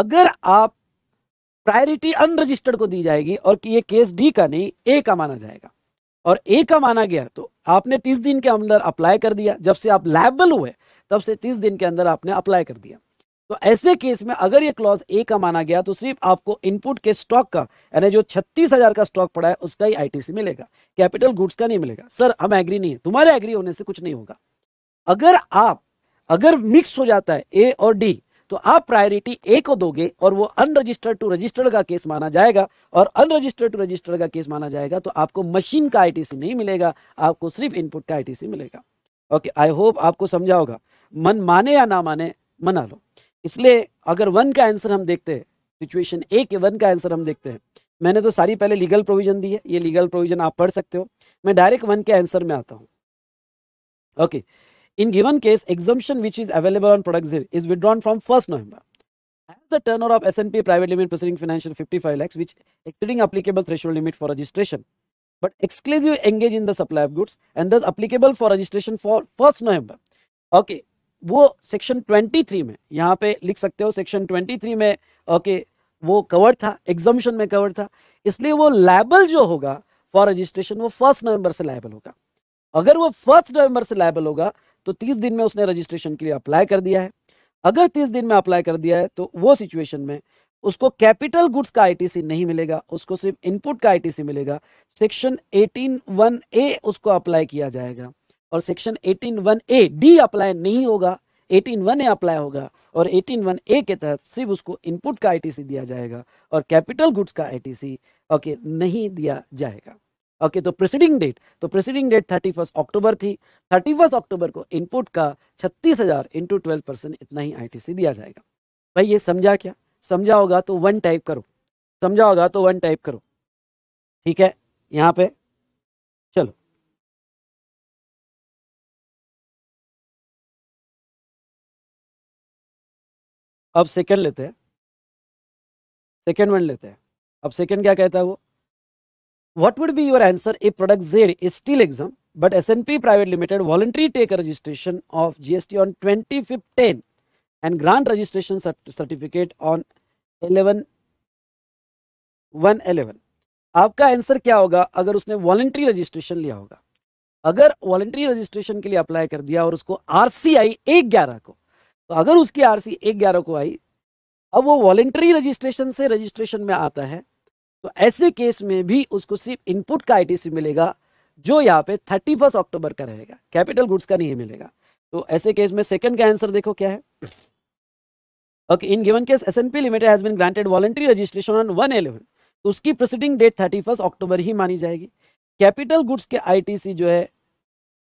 अगर आप प्रायोरिटी अनरजिस्टर्ड को दी जाएगी और कि ये केस डी का नहीं ए का माना जाएगा और ए का माना गया तो आपने तीस दिन के अंदर अप्लाई कर दिया जब से आप लाइबल हुए तब से तीस दिन के अंदर आपने अप्लाई कर दिया तो ऐसे केस में अगर ये क्लॉज ए का माना गया तो सिर्फ आपको इनपुट के स्टॉक का यानी जो छत्तीस हजार का स्टॉक पड़ा है उसका ही आईटीसी मिलेगा कैपिटल गुड्स का नहीं मिलेगा सर हम एग्री नहीं है तुम्हारे एग्री होने से कुछ नहीं होगा अगर आप अगर मिक्स हो जाता है ए और डी तो आप प्रायोरिटी ए को दोगे और वो अनरजिस्टर्ड टू रजिस्टर्ड का केस माना जाएगा और अनरजिस्टर्ड टू रजिस्टर्ड का केस माना जाएगा तो आपको मशीन का आईटीसी नहीं मिलेगा आपको सिर्फ इनपुट का आईटीसी मिलेगा ओके आई होप आपको समझा होगा मन माने या ना माने मना लो इसलिए अगर वन का आंसर हम देखते हैं सिचुएशन ए के वन का आंसर हम देखते हैं मैंने तो सारी पहले लीगल प्रोविजन दी है ये लीगल प्रोविजन आप पढ़ सकते हो मैं डायरेक्ट वन के आंसर में आता हूँ okay in given case exemption which is available on product is withdrawn from first November the turnover of S&P private limit preceding financial 55 lakhs which exceeding applicable threshold limit for registration but exclusive engage in the supply of goods and thus applicable for registration for 1st November. Okay, वो section 23 में यहाँ पे लिख सकते हो section 23 में okay वो cover था एग्जामिशन में कवर था इसलिए वो लाइबल जो होगा फॉर रजिस्ट्रेशन वो फर्स्ट नवंबर से लाइबल होगा अगर वो फर्स्ट नवंबर से लाइबल होगा तो तीस दिन में उसने रजिस्ट्रेशन के लिए अप्लाई कर दिया है अगर तीस दिन में अप्लाई कर दिया है तो वो सिचुएशन में उसको कैपिटल गुड्स का आईटीसी नहीं मिलेगा उसको सिर्फ इनपुट का आईटीसी मिलेगा सेक्शन 18 वन ए उसको अप्लाई किया जाएगा और section eighteen one A D apply नहीं होगा एटीन वन ए अप्लाई होगा और एटीन वन ए के तहत सिर्फ उसको इनपुट का आईटीसी दिया जाएगा और कैपिटल गुड्स का आईटीसी ओके नहीं दिया जाएगा ओके तो प्रेसिडिंग डेट तो preceding date thirty first October थी थर्टी फर्स्ट अक्टूबर को इनपुट का छत्तीस हजार इंटू ट्वेल्व परसेंट इतना ही आईटीसी दिया जाएगा भाई ये समझा क्या समझा होगा तो वन टाइप करो समझा होगा तो वन टाइप करो ठीक है यहाँ पे चलो अब सेकंड लेते हैं सेकंड वन लेते हैं अब सेकंड क्या कहता है वो what would be your answer a product Z is still exempt but S private limited voluntary take registration of GST on twenty and grant registration certificate on eleven one eleven आपका answer क्या होगा अगर उसने voluntary registration लिया होगा अगर voluntary registration के लिए अप्लाई कर दिया और उसको आर सी आई एक ग्यारह को तो अगर उसकी आर सी एक ग्यारह को आई अब वो वॉलेंट्री रजिस्ट्रेशन से रजिस्ट्रेशन में आता है तो ऐसे केस में भी उसको सिर्फ इनपुट का आईटीसी मिलेगा जो यहाँ पे थर्टी फर्स्ट अक्टूबर का रहेगा कैपिटल गुड्स का नहीं मिलेगा तो ऐसे केस में सेकंड का आंसर देखो क्या है okay in given case SNP limited has been granted registration on one eleven उसकी proceeding date thirty first October ही मानी जाएगी कैपिटल गुड्स के आई जो है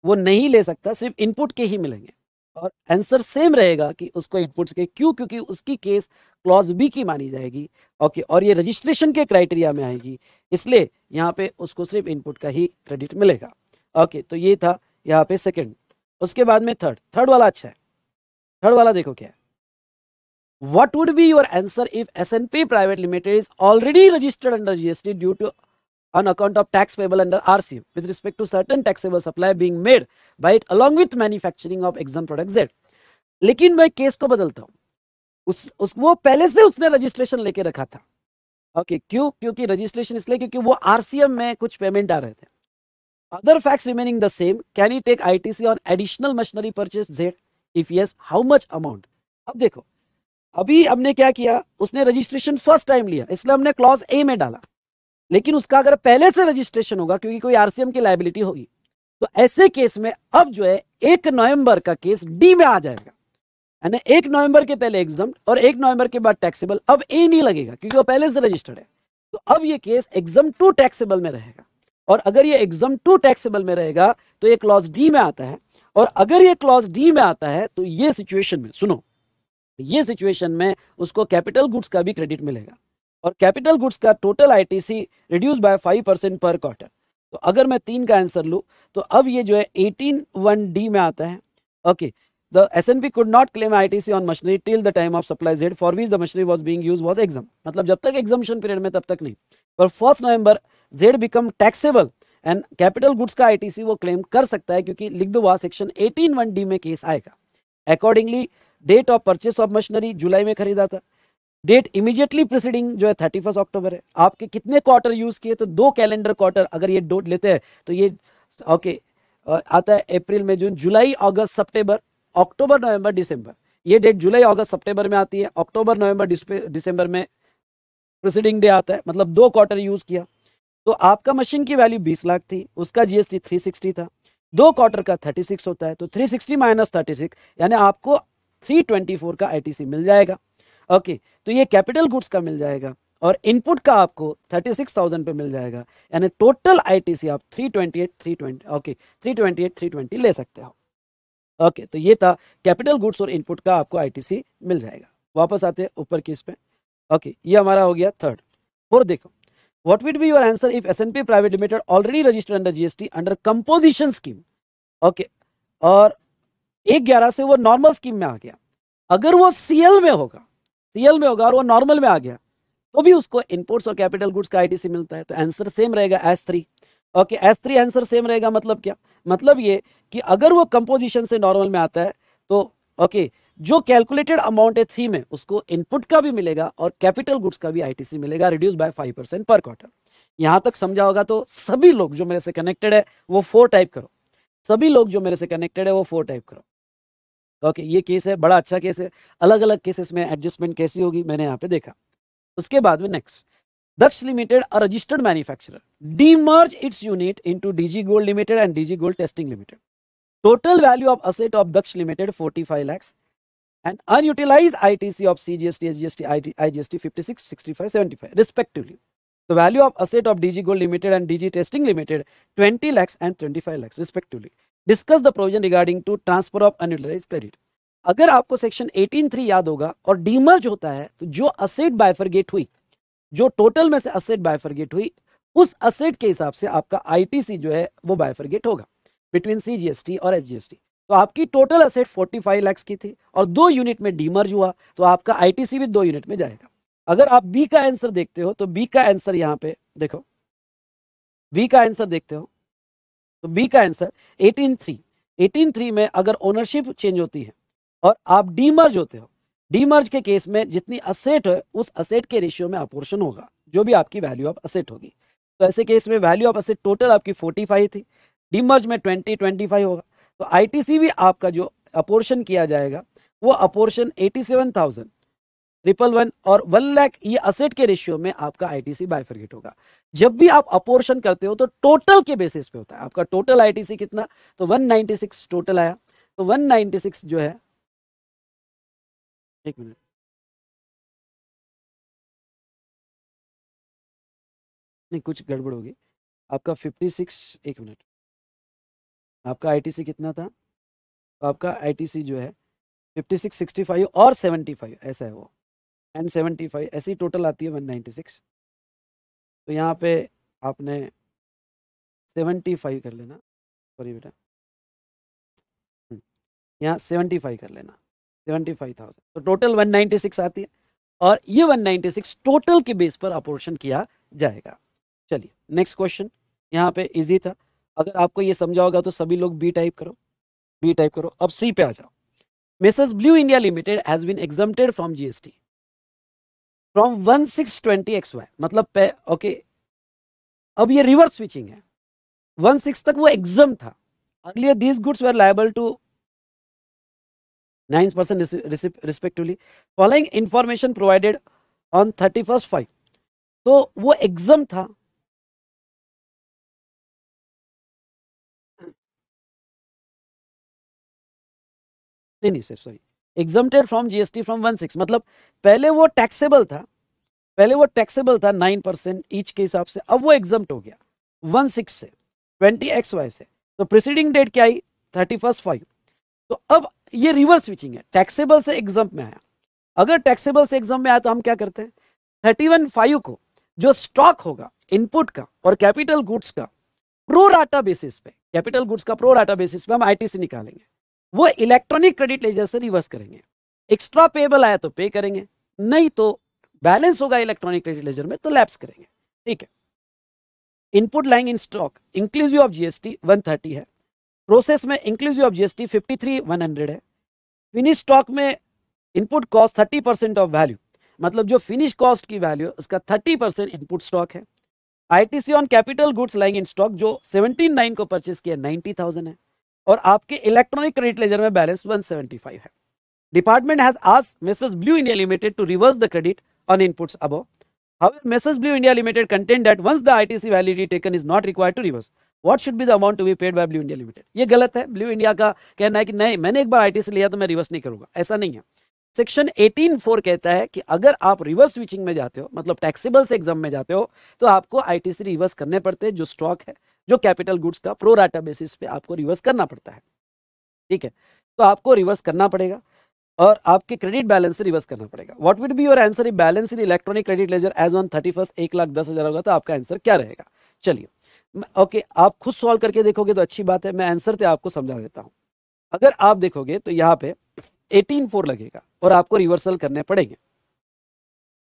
वो नहीं ले सकता सिर्फ इनपुट के ही मिलेंगे और आंसर सेम रहेगा कि उसको इनपुट्स के क्यों क्योंकि उसकी केस क्लॉज बी की मानी जाएगी ओके और ये रजिस्ट्रेशन के क्राइटेरिया में आएगी इसलिए यहाँ पे उसको सिर्फ इनपुट का ही क्रेडिट मिलेगा ओके तो ये था यहाँ पे सेकंड उसके बाद में थर्ड थर्ड वाला अच्छा है थर्ड वाला देखो क्या है what would be your answer if snp private limited is already registered under gst due to on account of tax payable under RC with respect to certain taxable supply being made by it along with manufacturing of exempt product Z. लेकिन मैं case को बदलता हूँ उस उस वो पहले से उसने रजिस्ट्रेशन लेके रखा था ओके okay, क्यों क्योंकि रजिस्ट्रेशन इसलिए क्योंकि वो आरसीएम में कुछ पेमेंट आ रहे थे other facts remaining the same can you take ITC on additional machinery purchase Z if yes how much amount अब देखो अभी हमने क्या किया उसने रजिस्ट्रेशन फर्स्ट टाइम लिया इसलिए हमने क्लॉज ए में डाला लेकिन उसका अगर पहले से रजिस्ट्रेशन होगा क्योंकि कोई आरसीएम की लाइबिलिटी होगी तो ऐसे केस में अब जो है एक नवंबर का केस डी में आ जाएगा यानी एक नवंबर के पहले एग्जाम और एक नवंबर के बाद टैक्सेबल अब ए नहीं लगेगा क्योंकि वो पहले से रजिस्टर्ड है तो अब ये केस एग्जाम टू टैक्सेबल में रहेगा और अगर ये एग्जाम टू टैक्सेबल में रहेगा तो ये क्लॉज डी में आता है और अगर ये क्लॉज डी में आता है तो ये सिचुएशन में सुनो ये सिचुएशन में उसको कैपिटल गुड्स का भी क्रेडिट मिलेगा और कैपिटल गुड्स का total ITC reduce by five percent per quarter तो अगर मैं तीन का आंसर लूँ तो अब ये जो है एटीन वन डी में आता है okay the S N could not claim I T C on machinery till the time of supply Z for which the machinery was being use was exempt मतलब जब तक exemption पीरियड में तब तक नहीं पर first November Z become taxable and capital goods का C वो क्लेम कर सकता है क्योंकि लिख दो वहां सेक्शन एटीन वन डी में केस आएगा accordingly date of purchase of machinery जुलाई में खरीदा था डेट इमीडिएटली प्रिसीडिंग जो है थर्टी फर्स्ट अक्टूबर है आपके कितने क्वार्टर यूज किए तो दो कैलेंडर क्वार्टर अगर ये डोट लेते हैं तो ये ओके आता है अप्रैल में जून जुलाई अगस्त सितंबर अक्टूबर नवंबर दिसंबर ये डेट जुलाई अगस्त सितंबर में आती है अक्टूबर नवंबर दिसंबर में प्रिसीडिंग डे आता है मतलब दो क्वार्टर यूज किया तो आपका मशीन की वैल्यू बीस लाख थी उसका जीएसटी सिक्सटी था दो क्वार्टर का सिक्स होता है तो थ्री सिक्सटी माइनस थर्टी यानी आपको फोर का सी मिल जाएगा ओके तो ये कैपिटल गुड्स का मिल जाएगा और इनपुट का आपको थर्टी सिक्स थाउजेंड पे मिल जाएगा यानी टोटल आईटीसी आप three twenty eight three twenty okay three twenty eight three twenty ले सकते हो ओके तो ये था कैपिटल गुड्स और इनपुट का आपको आईटीसी मिल जाएगा वापस आते हैं ऊपर की इस पे ओके ये हमारा हो गया थर्ड और देखो what would be your answer if S&P Private Limited already G S T under composition scheme okay और एक ग्यारह से वो नॉर्मल स्कीम में आ गया अगर वो सीएल में होगा सीएल में होगा और वो नॉर्मल में आ गया तो भी उसको इनपुट्स और कैपिटल गुड्स का आईटीसी मिलता है तो आंसर सेम रहेगा S three okay S three answer same रहेगा मतलब क्या मतलब ये कि अगर वो कंपोजिशन से नॉर्मल में आता है तो ओके जो कैलकुलेटेड अमाउंट है थ्री में उसको इनपुट का भी मिलेगा और कैपिटल गुड्स का भी आई मिलेगा reduce by five percent per quarter यहां तक समझा होगा तो सभी लोग जो मेरे से कनेक्टेड है वो फोर टाइप करो सभी लोग जो मेरे से कनेक्टेड है वो फोर टाइप करो तो ओके ये केस है बड़ा अच्छा केस है अलग अलग केसेस में एडजस्टमेंट कैसी होगी मैंने यहाँ पे देखा उसके बाद में next Daksh limited a registered D demerge its unit into DG gold limited and DG gold testing limited total value of asset of Daksh limited forty five lakhs and unutilise I T C of C G S T S G S T I I G S T fifty six sixty five seventy five respectively the value of asset of DG gold limited and DG testing limited twenty lakhs and twenty five lakhs respectively discuss the provision regarding to transfer of unutilise credit अगर आपको section 18.3 याद होगा और demerge होता है तो जो asset बायफरगेट हुई जो टोटल में से असेट बायफरगेट हुई उस असेट के हिसाब से आपका आईटीसी जो है वो बायफरगेट होगा बिटवीन सीजीएसटी और एचजीएसटी तो आपकी टोटल असेट 45 लाख की थी और दो यूनिट में डीमर्ज हुआ तो आपका आईटीसी भी दो यूनिट में जाएगा अगर आप बी का आंसर देखते हो तो बी का आंसर यहाँ पे देखो बी का आंसर देखते हो तो बी का answer eighteen three eighteen three में अगर ओनरशिप चेंज होती है और आप डीमर्ज होते हो डीमर्ज के केस में जितनी असेट है उस असेट के रेशियो में अपोर्शन होगा जो भी आपकी वैल्यू ऑफ असेट होगी तो ऐसे केस में वैल्यू ऑफ असेट टोटल आपकी फोर्टी फाइव थी डीमर्ज में ट्वेंटी ट्वेंटी फाइव होगा तो आईटीसी भी आपका जो अपोर्शन किया जाएगा वो apportion eighty seven thousand triple one और वन लैख ये असेट के रेशियो में आपका आईटीसी बायफर्गेट होगा जब भी आप अपोर्शन करते हो तो टोटल के बेसिस पे होता है आपका टोटल आईटीसी कितना तो 196 टोटल आया तो 196 जो है एक मिनट नहीं कुछ गड़बड़ होगी आपका 56 एक मिनट आपका आईटीसी कितना था तो आपका आईटीसी जो है 56, 65 और 75 ऐसा है वो एन सेवेंटी फाइव ऐसी टोटल आती है वन नाइन्टी सिक्स तो यहाँ पे आपने सेवेंटी फाइव कर लेना सॉरी बेटा हम्म, यहाँ सेवेंटी फाइव कर लेना सेवेंटी फाइव थाउजेंड तो टोटल वन नाइन्टी सिक्स आती है और ये वन नाइन्टी सिक्स टोटल के बेस पर अपोर्शन किया जाएगा चलिए नेक्स्ट क्वेश्चन यहाँ पे इजी था अगर आपको ये समझा होगा तो सभी लोग बी टाइप करो बी टाइप करो अब सी पे आ जाओ Mrs Blue India limited has been exempted from GST from one six twenty X Y मतलब पे ओके okay, अब ये रिवर्स स्विचिंग है वन सिक्स तक वो एग्जम था अगले these goods were liable to nine percent respectively following information provided on thirty first five तो वो एग्जाम था नहीं नहीं sir sorry exempted from GST from one six मतलब पहले वो टैक्सेबल था पहले वो टैक्सेबल था नाइन परसेंट ईच के हिसाब से अब वो एग्जाम हो गया वन सिक्स से ट्वेंटी एक्स वाई से तो प्रिसीडिंग डेट क्या आई थर्टी फर्स्ट फाइव तो अब ये रिवर्स स्विचिंग है टैक्सेबल से एग्जाम में आया अगर टैक्सेबल से एग्जाम में आया तो हम क्या करते हैं थर्टी वन फाइव को जो स्टॉक होगा इनपुट का और कैपिटल गुड्स का प्रो राटा बेसिस पे कैपिटल गुड्स का प्रो राटा बेसिस पे हम टी सी निकालेंगे वो इलेक्ट्रॉनिक क्रेडिट लेजर से रिवर्स करेंगे एक्स्ट्रा पेबल आया तो पे करेंगे नहीं तो बैलेंस होगा इलेक्ट्रॉनिक क्रेडिट लेजर में तो लैप्स करेंगे ठीक है input lying in stock inclusive of GST 130 है प्रोसेस में इंक्लूसिव ऑफ जीएसटी 53 100 है फिनिश स्टॉक में input cost 30 percent of value मतलब जो फिनिश कॉस्ट की वैल्यू उसका 30 परसेंट इनपुट स्टॉक है ITC on capital goods lying in stock जो नाइन को परचेस किया 90,000 है और आपके इलेक्ट्रॉनिक क्रेडिट लेजर में बैलेंस 175 है डिपार्टमेंट हैज आज Mrs Blue India limited to reverse the credit on inputs above However, ब्लू इंडिया India Limited contend that once the ITC validity taken is not required to reverse. What should be the amount to be paid by Blue India ये गलत है blue India का कहना है कि नहीं मैंने एक बार आईटीसी लिया तो मैं रिवर्स नहीं करूंगा ऐसा नहीं है सेक्शन 184 कहता है कि अगर आप रिवर्स स्विचिंग में जाते हो मतलब टैक्सीबल्स एग्जाम में जाते हो तो आपको आईटीसी रिवर्स करने पड़ते हैं जो स्टॉक है जो कैपिटल गुड्स का प्रोराटा बेसिस पे आपको रिवर्स करना पड़ता है ठीक है तो आपको रिवर्स करना पड़ेगा और आपके क्रेडिट बैलेंस से रिवर्स करना पड़ेगा what would be your answer if balance in electronic credit ledger as on thirty first एक लाख दस हजार होगा तो आपका आंसर क्या रहेगा चलिए ओके आप खुद सॉल्व करके देखोगे तो अच्छी बात है मैं आंसर तो आपको समझा देता हूँ अगर आप देखोगे तो यहाँ पे एटीन फोर लगेगा और आपको रिवर्सल करने पड़ेंगे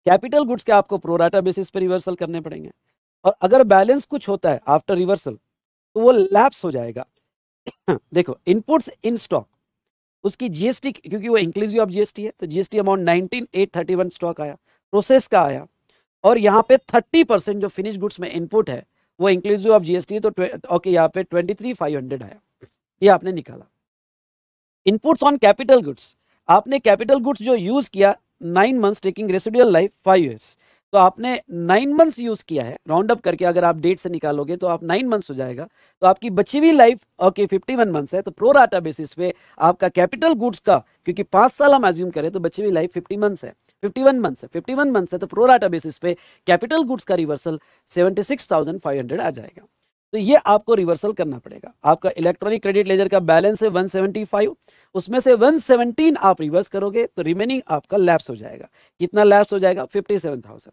कैपिटल गुड्स के आपको प्रोराटा बेसिस पर रिवर्सल करने पड़ेंगे और अगर बैलेंस कुछ होता है आफ्टर रिवर्सल तो वो लैप्स हो जाएगा देखो इनपुट्स इन स्टॉक उसकी जीएसटी क्योंकि वो इंक्लूसिव ऑफ जीएसटी है तो GST amount nineteen eight thirty one stock आया प्रोसेस का आया और यहाँ पे थर्टी परसेंट जो फिनिश गुड्स में इनपुट है वो इंक्लूसिव ऑफ जीएसटी तो ओके यहाँ पे ट्वेंटी थ्री फाइव हंड्रेड आया ये आपने निकाला इनपुट्स ऑन कैपिटल गुड्स आपने कैपिटल गुड्स जो यूज किया nine months taking residual life five years तो आपने नाइन मंथ्स यूज़ किया है राउंड अप करके अगर आप डेट से निकालोगे तो आप नाइन मंथ्स हो जाएगा तो आपकी बची हुई life okay fifty one months है तो प्रो राटा बेसिस पे आपका कैपिटल गुड्स का क्योंकि पांच साल हम एज्यूम करें तो बची हुई लाइफ फिफ्टी मंथ्स है फिफ्टी वन मंथ्स है फिफ्टी वन मंथ्स है तो प्रो राटा बेसिस पे कैपिटल गुड्स का reversal seventy six thousand five hundred आ जाएगा तो ये आपको रिवर्सल करना पड़ेगा आपका इलेक्ट्रॉनिक क्रेडिट लेजर का बैलेंस है 175 उसमें से 117 आप रिवर्स करोगे तो रिमेनिंग आपका लैप्स हो जाएगा कितना लैप्स हो जाएगा 57,000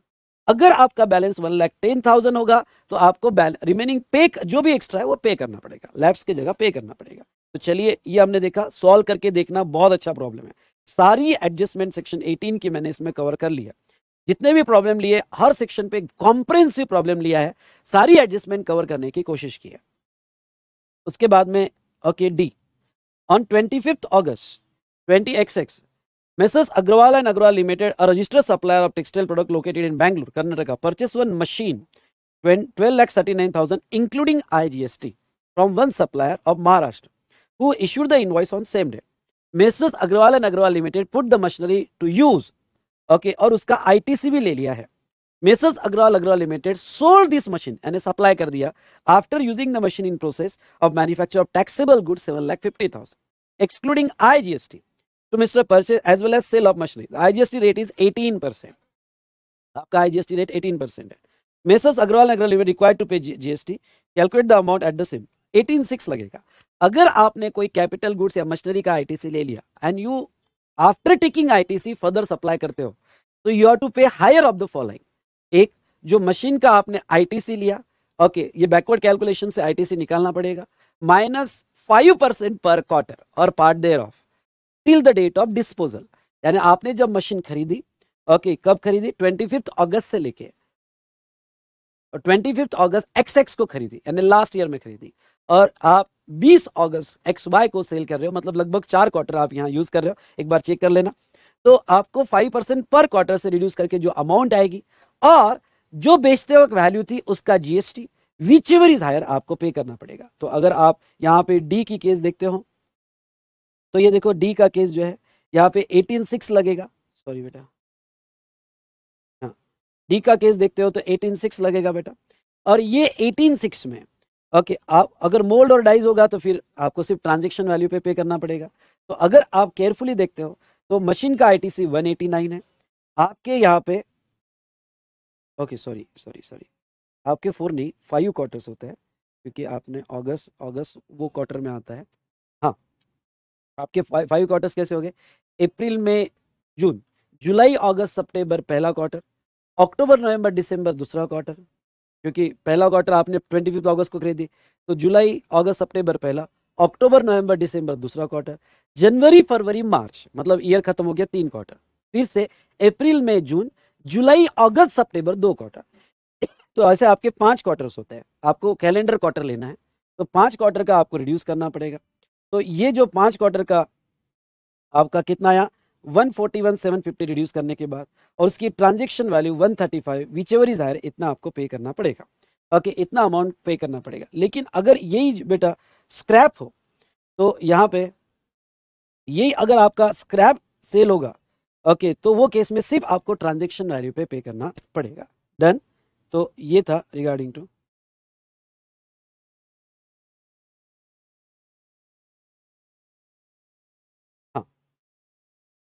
अगर आपका balance one lakh ten thousand होगा तो आपको रिमेनिंग पे जो भी एक्स्ट्रा है वो पे करना पड़ेगा लैब्स की जगह पे करना पड़ेगा तो चलिए ये हमने देखा सॉल्व करके देखना बहुत अच्छा प्रॉब्लम है सारी एडजस्टमेंट सेक्शन 18 की मैंने इसमें कवर कर लिया जितने भी प्रॉब्लम लिए हर सेक्शन पे कॉम्प्रेंसिव प्रॉब्लम लिया है सारी एडजस्टमेंट कवर करने की कोशिश की है उसके बाद में okay D on twenty fifth August twenty X X Messrs. Agrawal and Agrawal Limited, a registered supplier of textile product located in Bangalore, Karnataka, purchased one machine, 12,39,000 including IGST from one supplier of Maharashtra who issued the invoice on same day. Messrs. Agrawal and Agrawal Limited put the machinery to use okay, और उसका ITC भी ले लिया है Messrs Agrawal Agrawal limited sold this machine यानी supply कर दिया after using the machine in process of manufacture of taxable good seven lakh fifty thousand excluding IGST to Mr. Purchase as well as sale of machinery. The IGST rate is 18%. आपका IGST rate 18% है. Messrs. Agrawal Agrawal were required to pay GST. Calculate the amount at the same. 18.6 लगेगा. अगर आपने कोई capital goods या machinery का ITC ले लिया and you after taking ITC further supply करते हो तो you have to pay higher of the following एक जो मशीन का आपने सी लिया ओके okay, ये बैकवर्ड कैलकुलेशन से आईटीसी निकालना पड़ेगा minus five percent per quarter और part there of till the date of disposal यानी आपने जब मशीन खरीदी ओके okay, कब खरीदी ट्वेंटी फिफ्थ अगस्त से लेके twenty fifth August X X को खरीदी यानी लास्ट ईयर में खरीदी और आप 20 अगस्त एक्स वाई को सेल कर रहे हो मतलब लगभग चार क्वार्टर आप यहाँ यूज कर रहे हो एक बार चेक कर लेना तो आपको फाइव परसेंट पर क्वार्टर से रिड्यूस करके जो अमाउंट आएगी और जो बेचते वक्त वैल्यू थी उसका GST whichever is higher आपको पे करना पड़ेगा तो अगर आप यहाँ पे डी की केस देखते हो तो ये देखो डी का केस जो है यहाँ पे एटीन सिक्स लगेगा सॉरी बेटा हाँ डी का केस देखते हो तो एटीन सिक्स लगेगा बेटा और ये एटीन सिक्स में ओके आप अगर मोल्ड और डाइज होगा तो फिर आपको सिर्फ ट्रांजेक्शन वैल्यू पे पे करना पड़ेगा तो अगर आप केयरफुली देखते हो तो मशीन का एटी नाइन है आपके यहाँ पे ओके सॉरी सॉरी सॉरी आपके फोर नहीं फाइव क्वार्टर्स होते हैं क्योंकि आपने अगस्त अगस्त वो क्वार्टर में आता है आपके फाइव क्वार्टर्स कैसे हो गए अप्रैल में जून जुलाई अगस्त सितंबर पहला क्वार्टर अक्टूबर नवंबर दिसंबर दूसरा क्वार्टर क्योंकि पहला क्वार्टर आपने ट्वेंटी फिफ्थ अगस्त को खरीदी तो जुलाई अगस्त सितंबर पहला अक्टूबर नवंबर दिसंबर दूसरा क्वार्टर जनवरी फरवरी मार्च मतलब ईयर खत्म हो गया तीन क्वार्टर फिर से अप्रैल मई जून जुलाई अगस्त सितंबर दो क्वार्टर तो ऐसे आपके पांच क्वार्टर्स होते हैं आपको कैलेंडर क्वार्टर लेना है तो पांच क्वार्टर का आपको रिड्यूस करना पड़ेगा तो ये जो पांच क्वार्टर का आपका कितना आया 141,750 रिड्यूस करने के बाद और उसकी transaction value 135 whichever is higher इतना आपको पे करना पड़ेगा ओके इतना अमाउंट पे करना पड़ेगा लेकिन अगर यही बेटा स्क्रैप हो तो यहाँ पे यही अगर आपका स्क्रैप सेल होगा ओके तो वो केस में सिर्फ आपको ट्रांजेक्शन वैल्यू पे पे करना पड़ेगा डन तो ये था रिगार्डिंग टू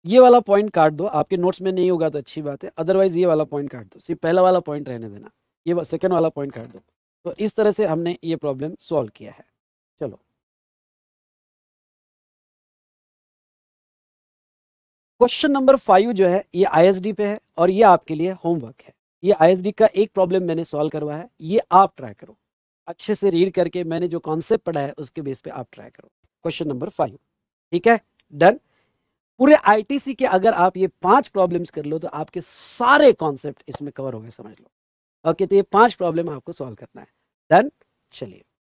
ये वाला पॉइंट काट दो आपके नोट्स में नहीं होगा तो अच्छी बात है अदरवाइज ये वाला पॉइंट काट दो सिर्फ पहला वाला पॉइंट रहने देना ये सेकेंड वाला पॉइंट काट दो तो इस तरह से हमने ये प्रॉब्लम सॉल्व किया है चलो क्वेश्चन नंबर फाइव जो है ये आईएसडी पे है और ये आपके लिए होमवर्क है ये आईएसडी का एक प्रॉब्लम मैंने सॉल्व करवाया है ये आप ट्राई करो अच्छे से रीड करके मैंने जो कॉन्सेप्ट पढ़ा है उसके बेस पे आप ट्राई करो क्वेश्चन नंबर फाइव ठीक है डन पूरे आईटीसी के अगर आप ये पांच प्रॉब्लम्स कर लो तो आपके सारे कॉन्सेप्ट इसमें कवर हो गए समझ लो ओके तो ये पांच प्रॉब्लम आपको सॉल्व करना है देन चलिए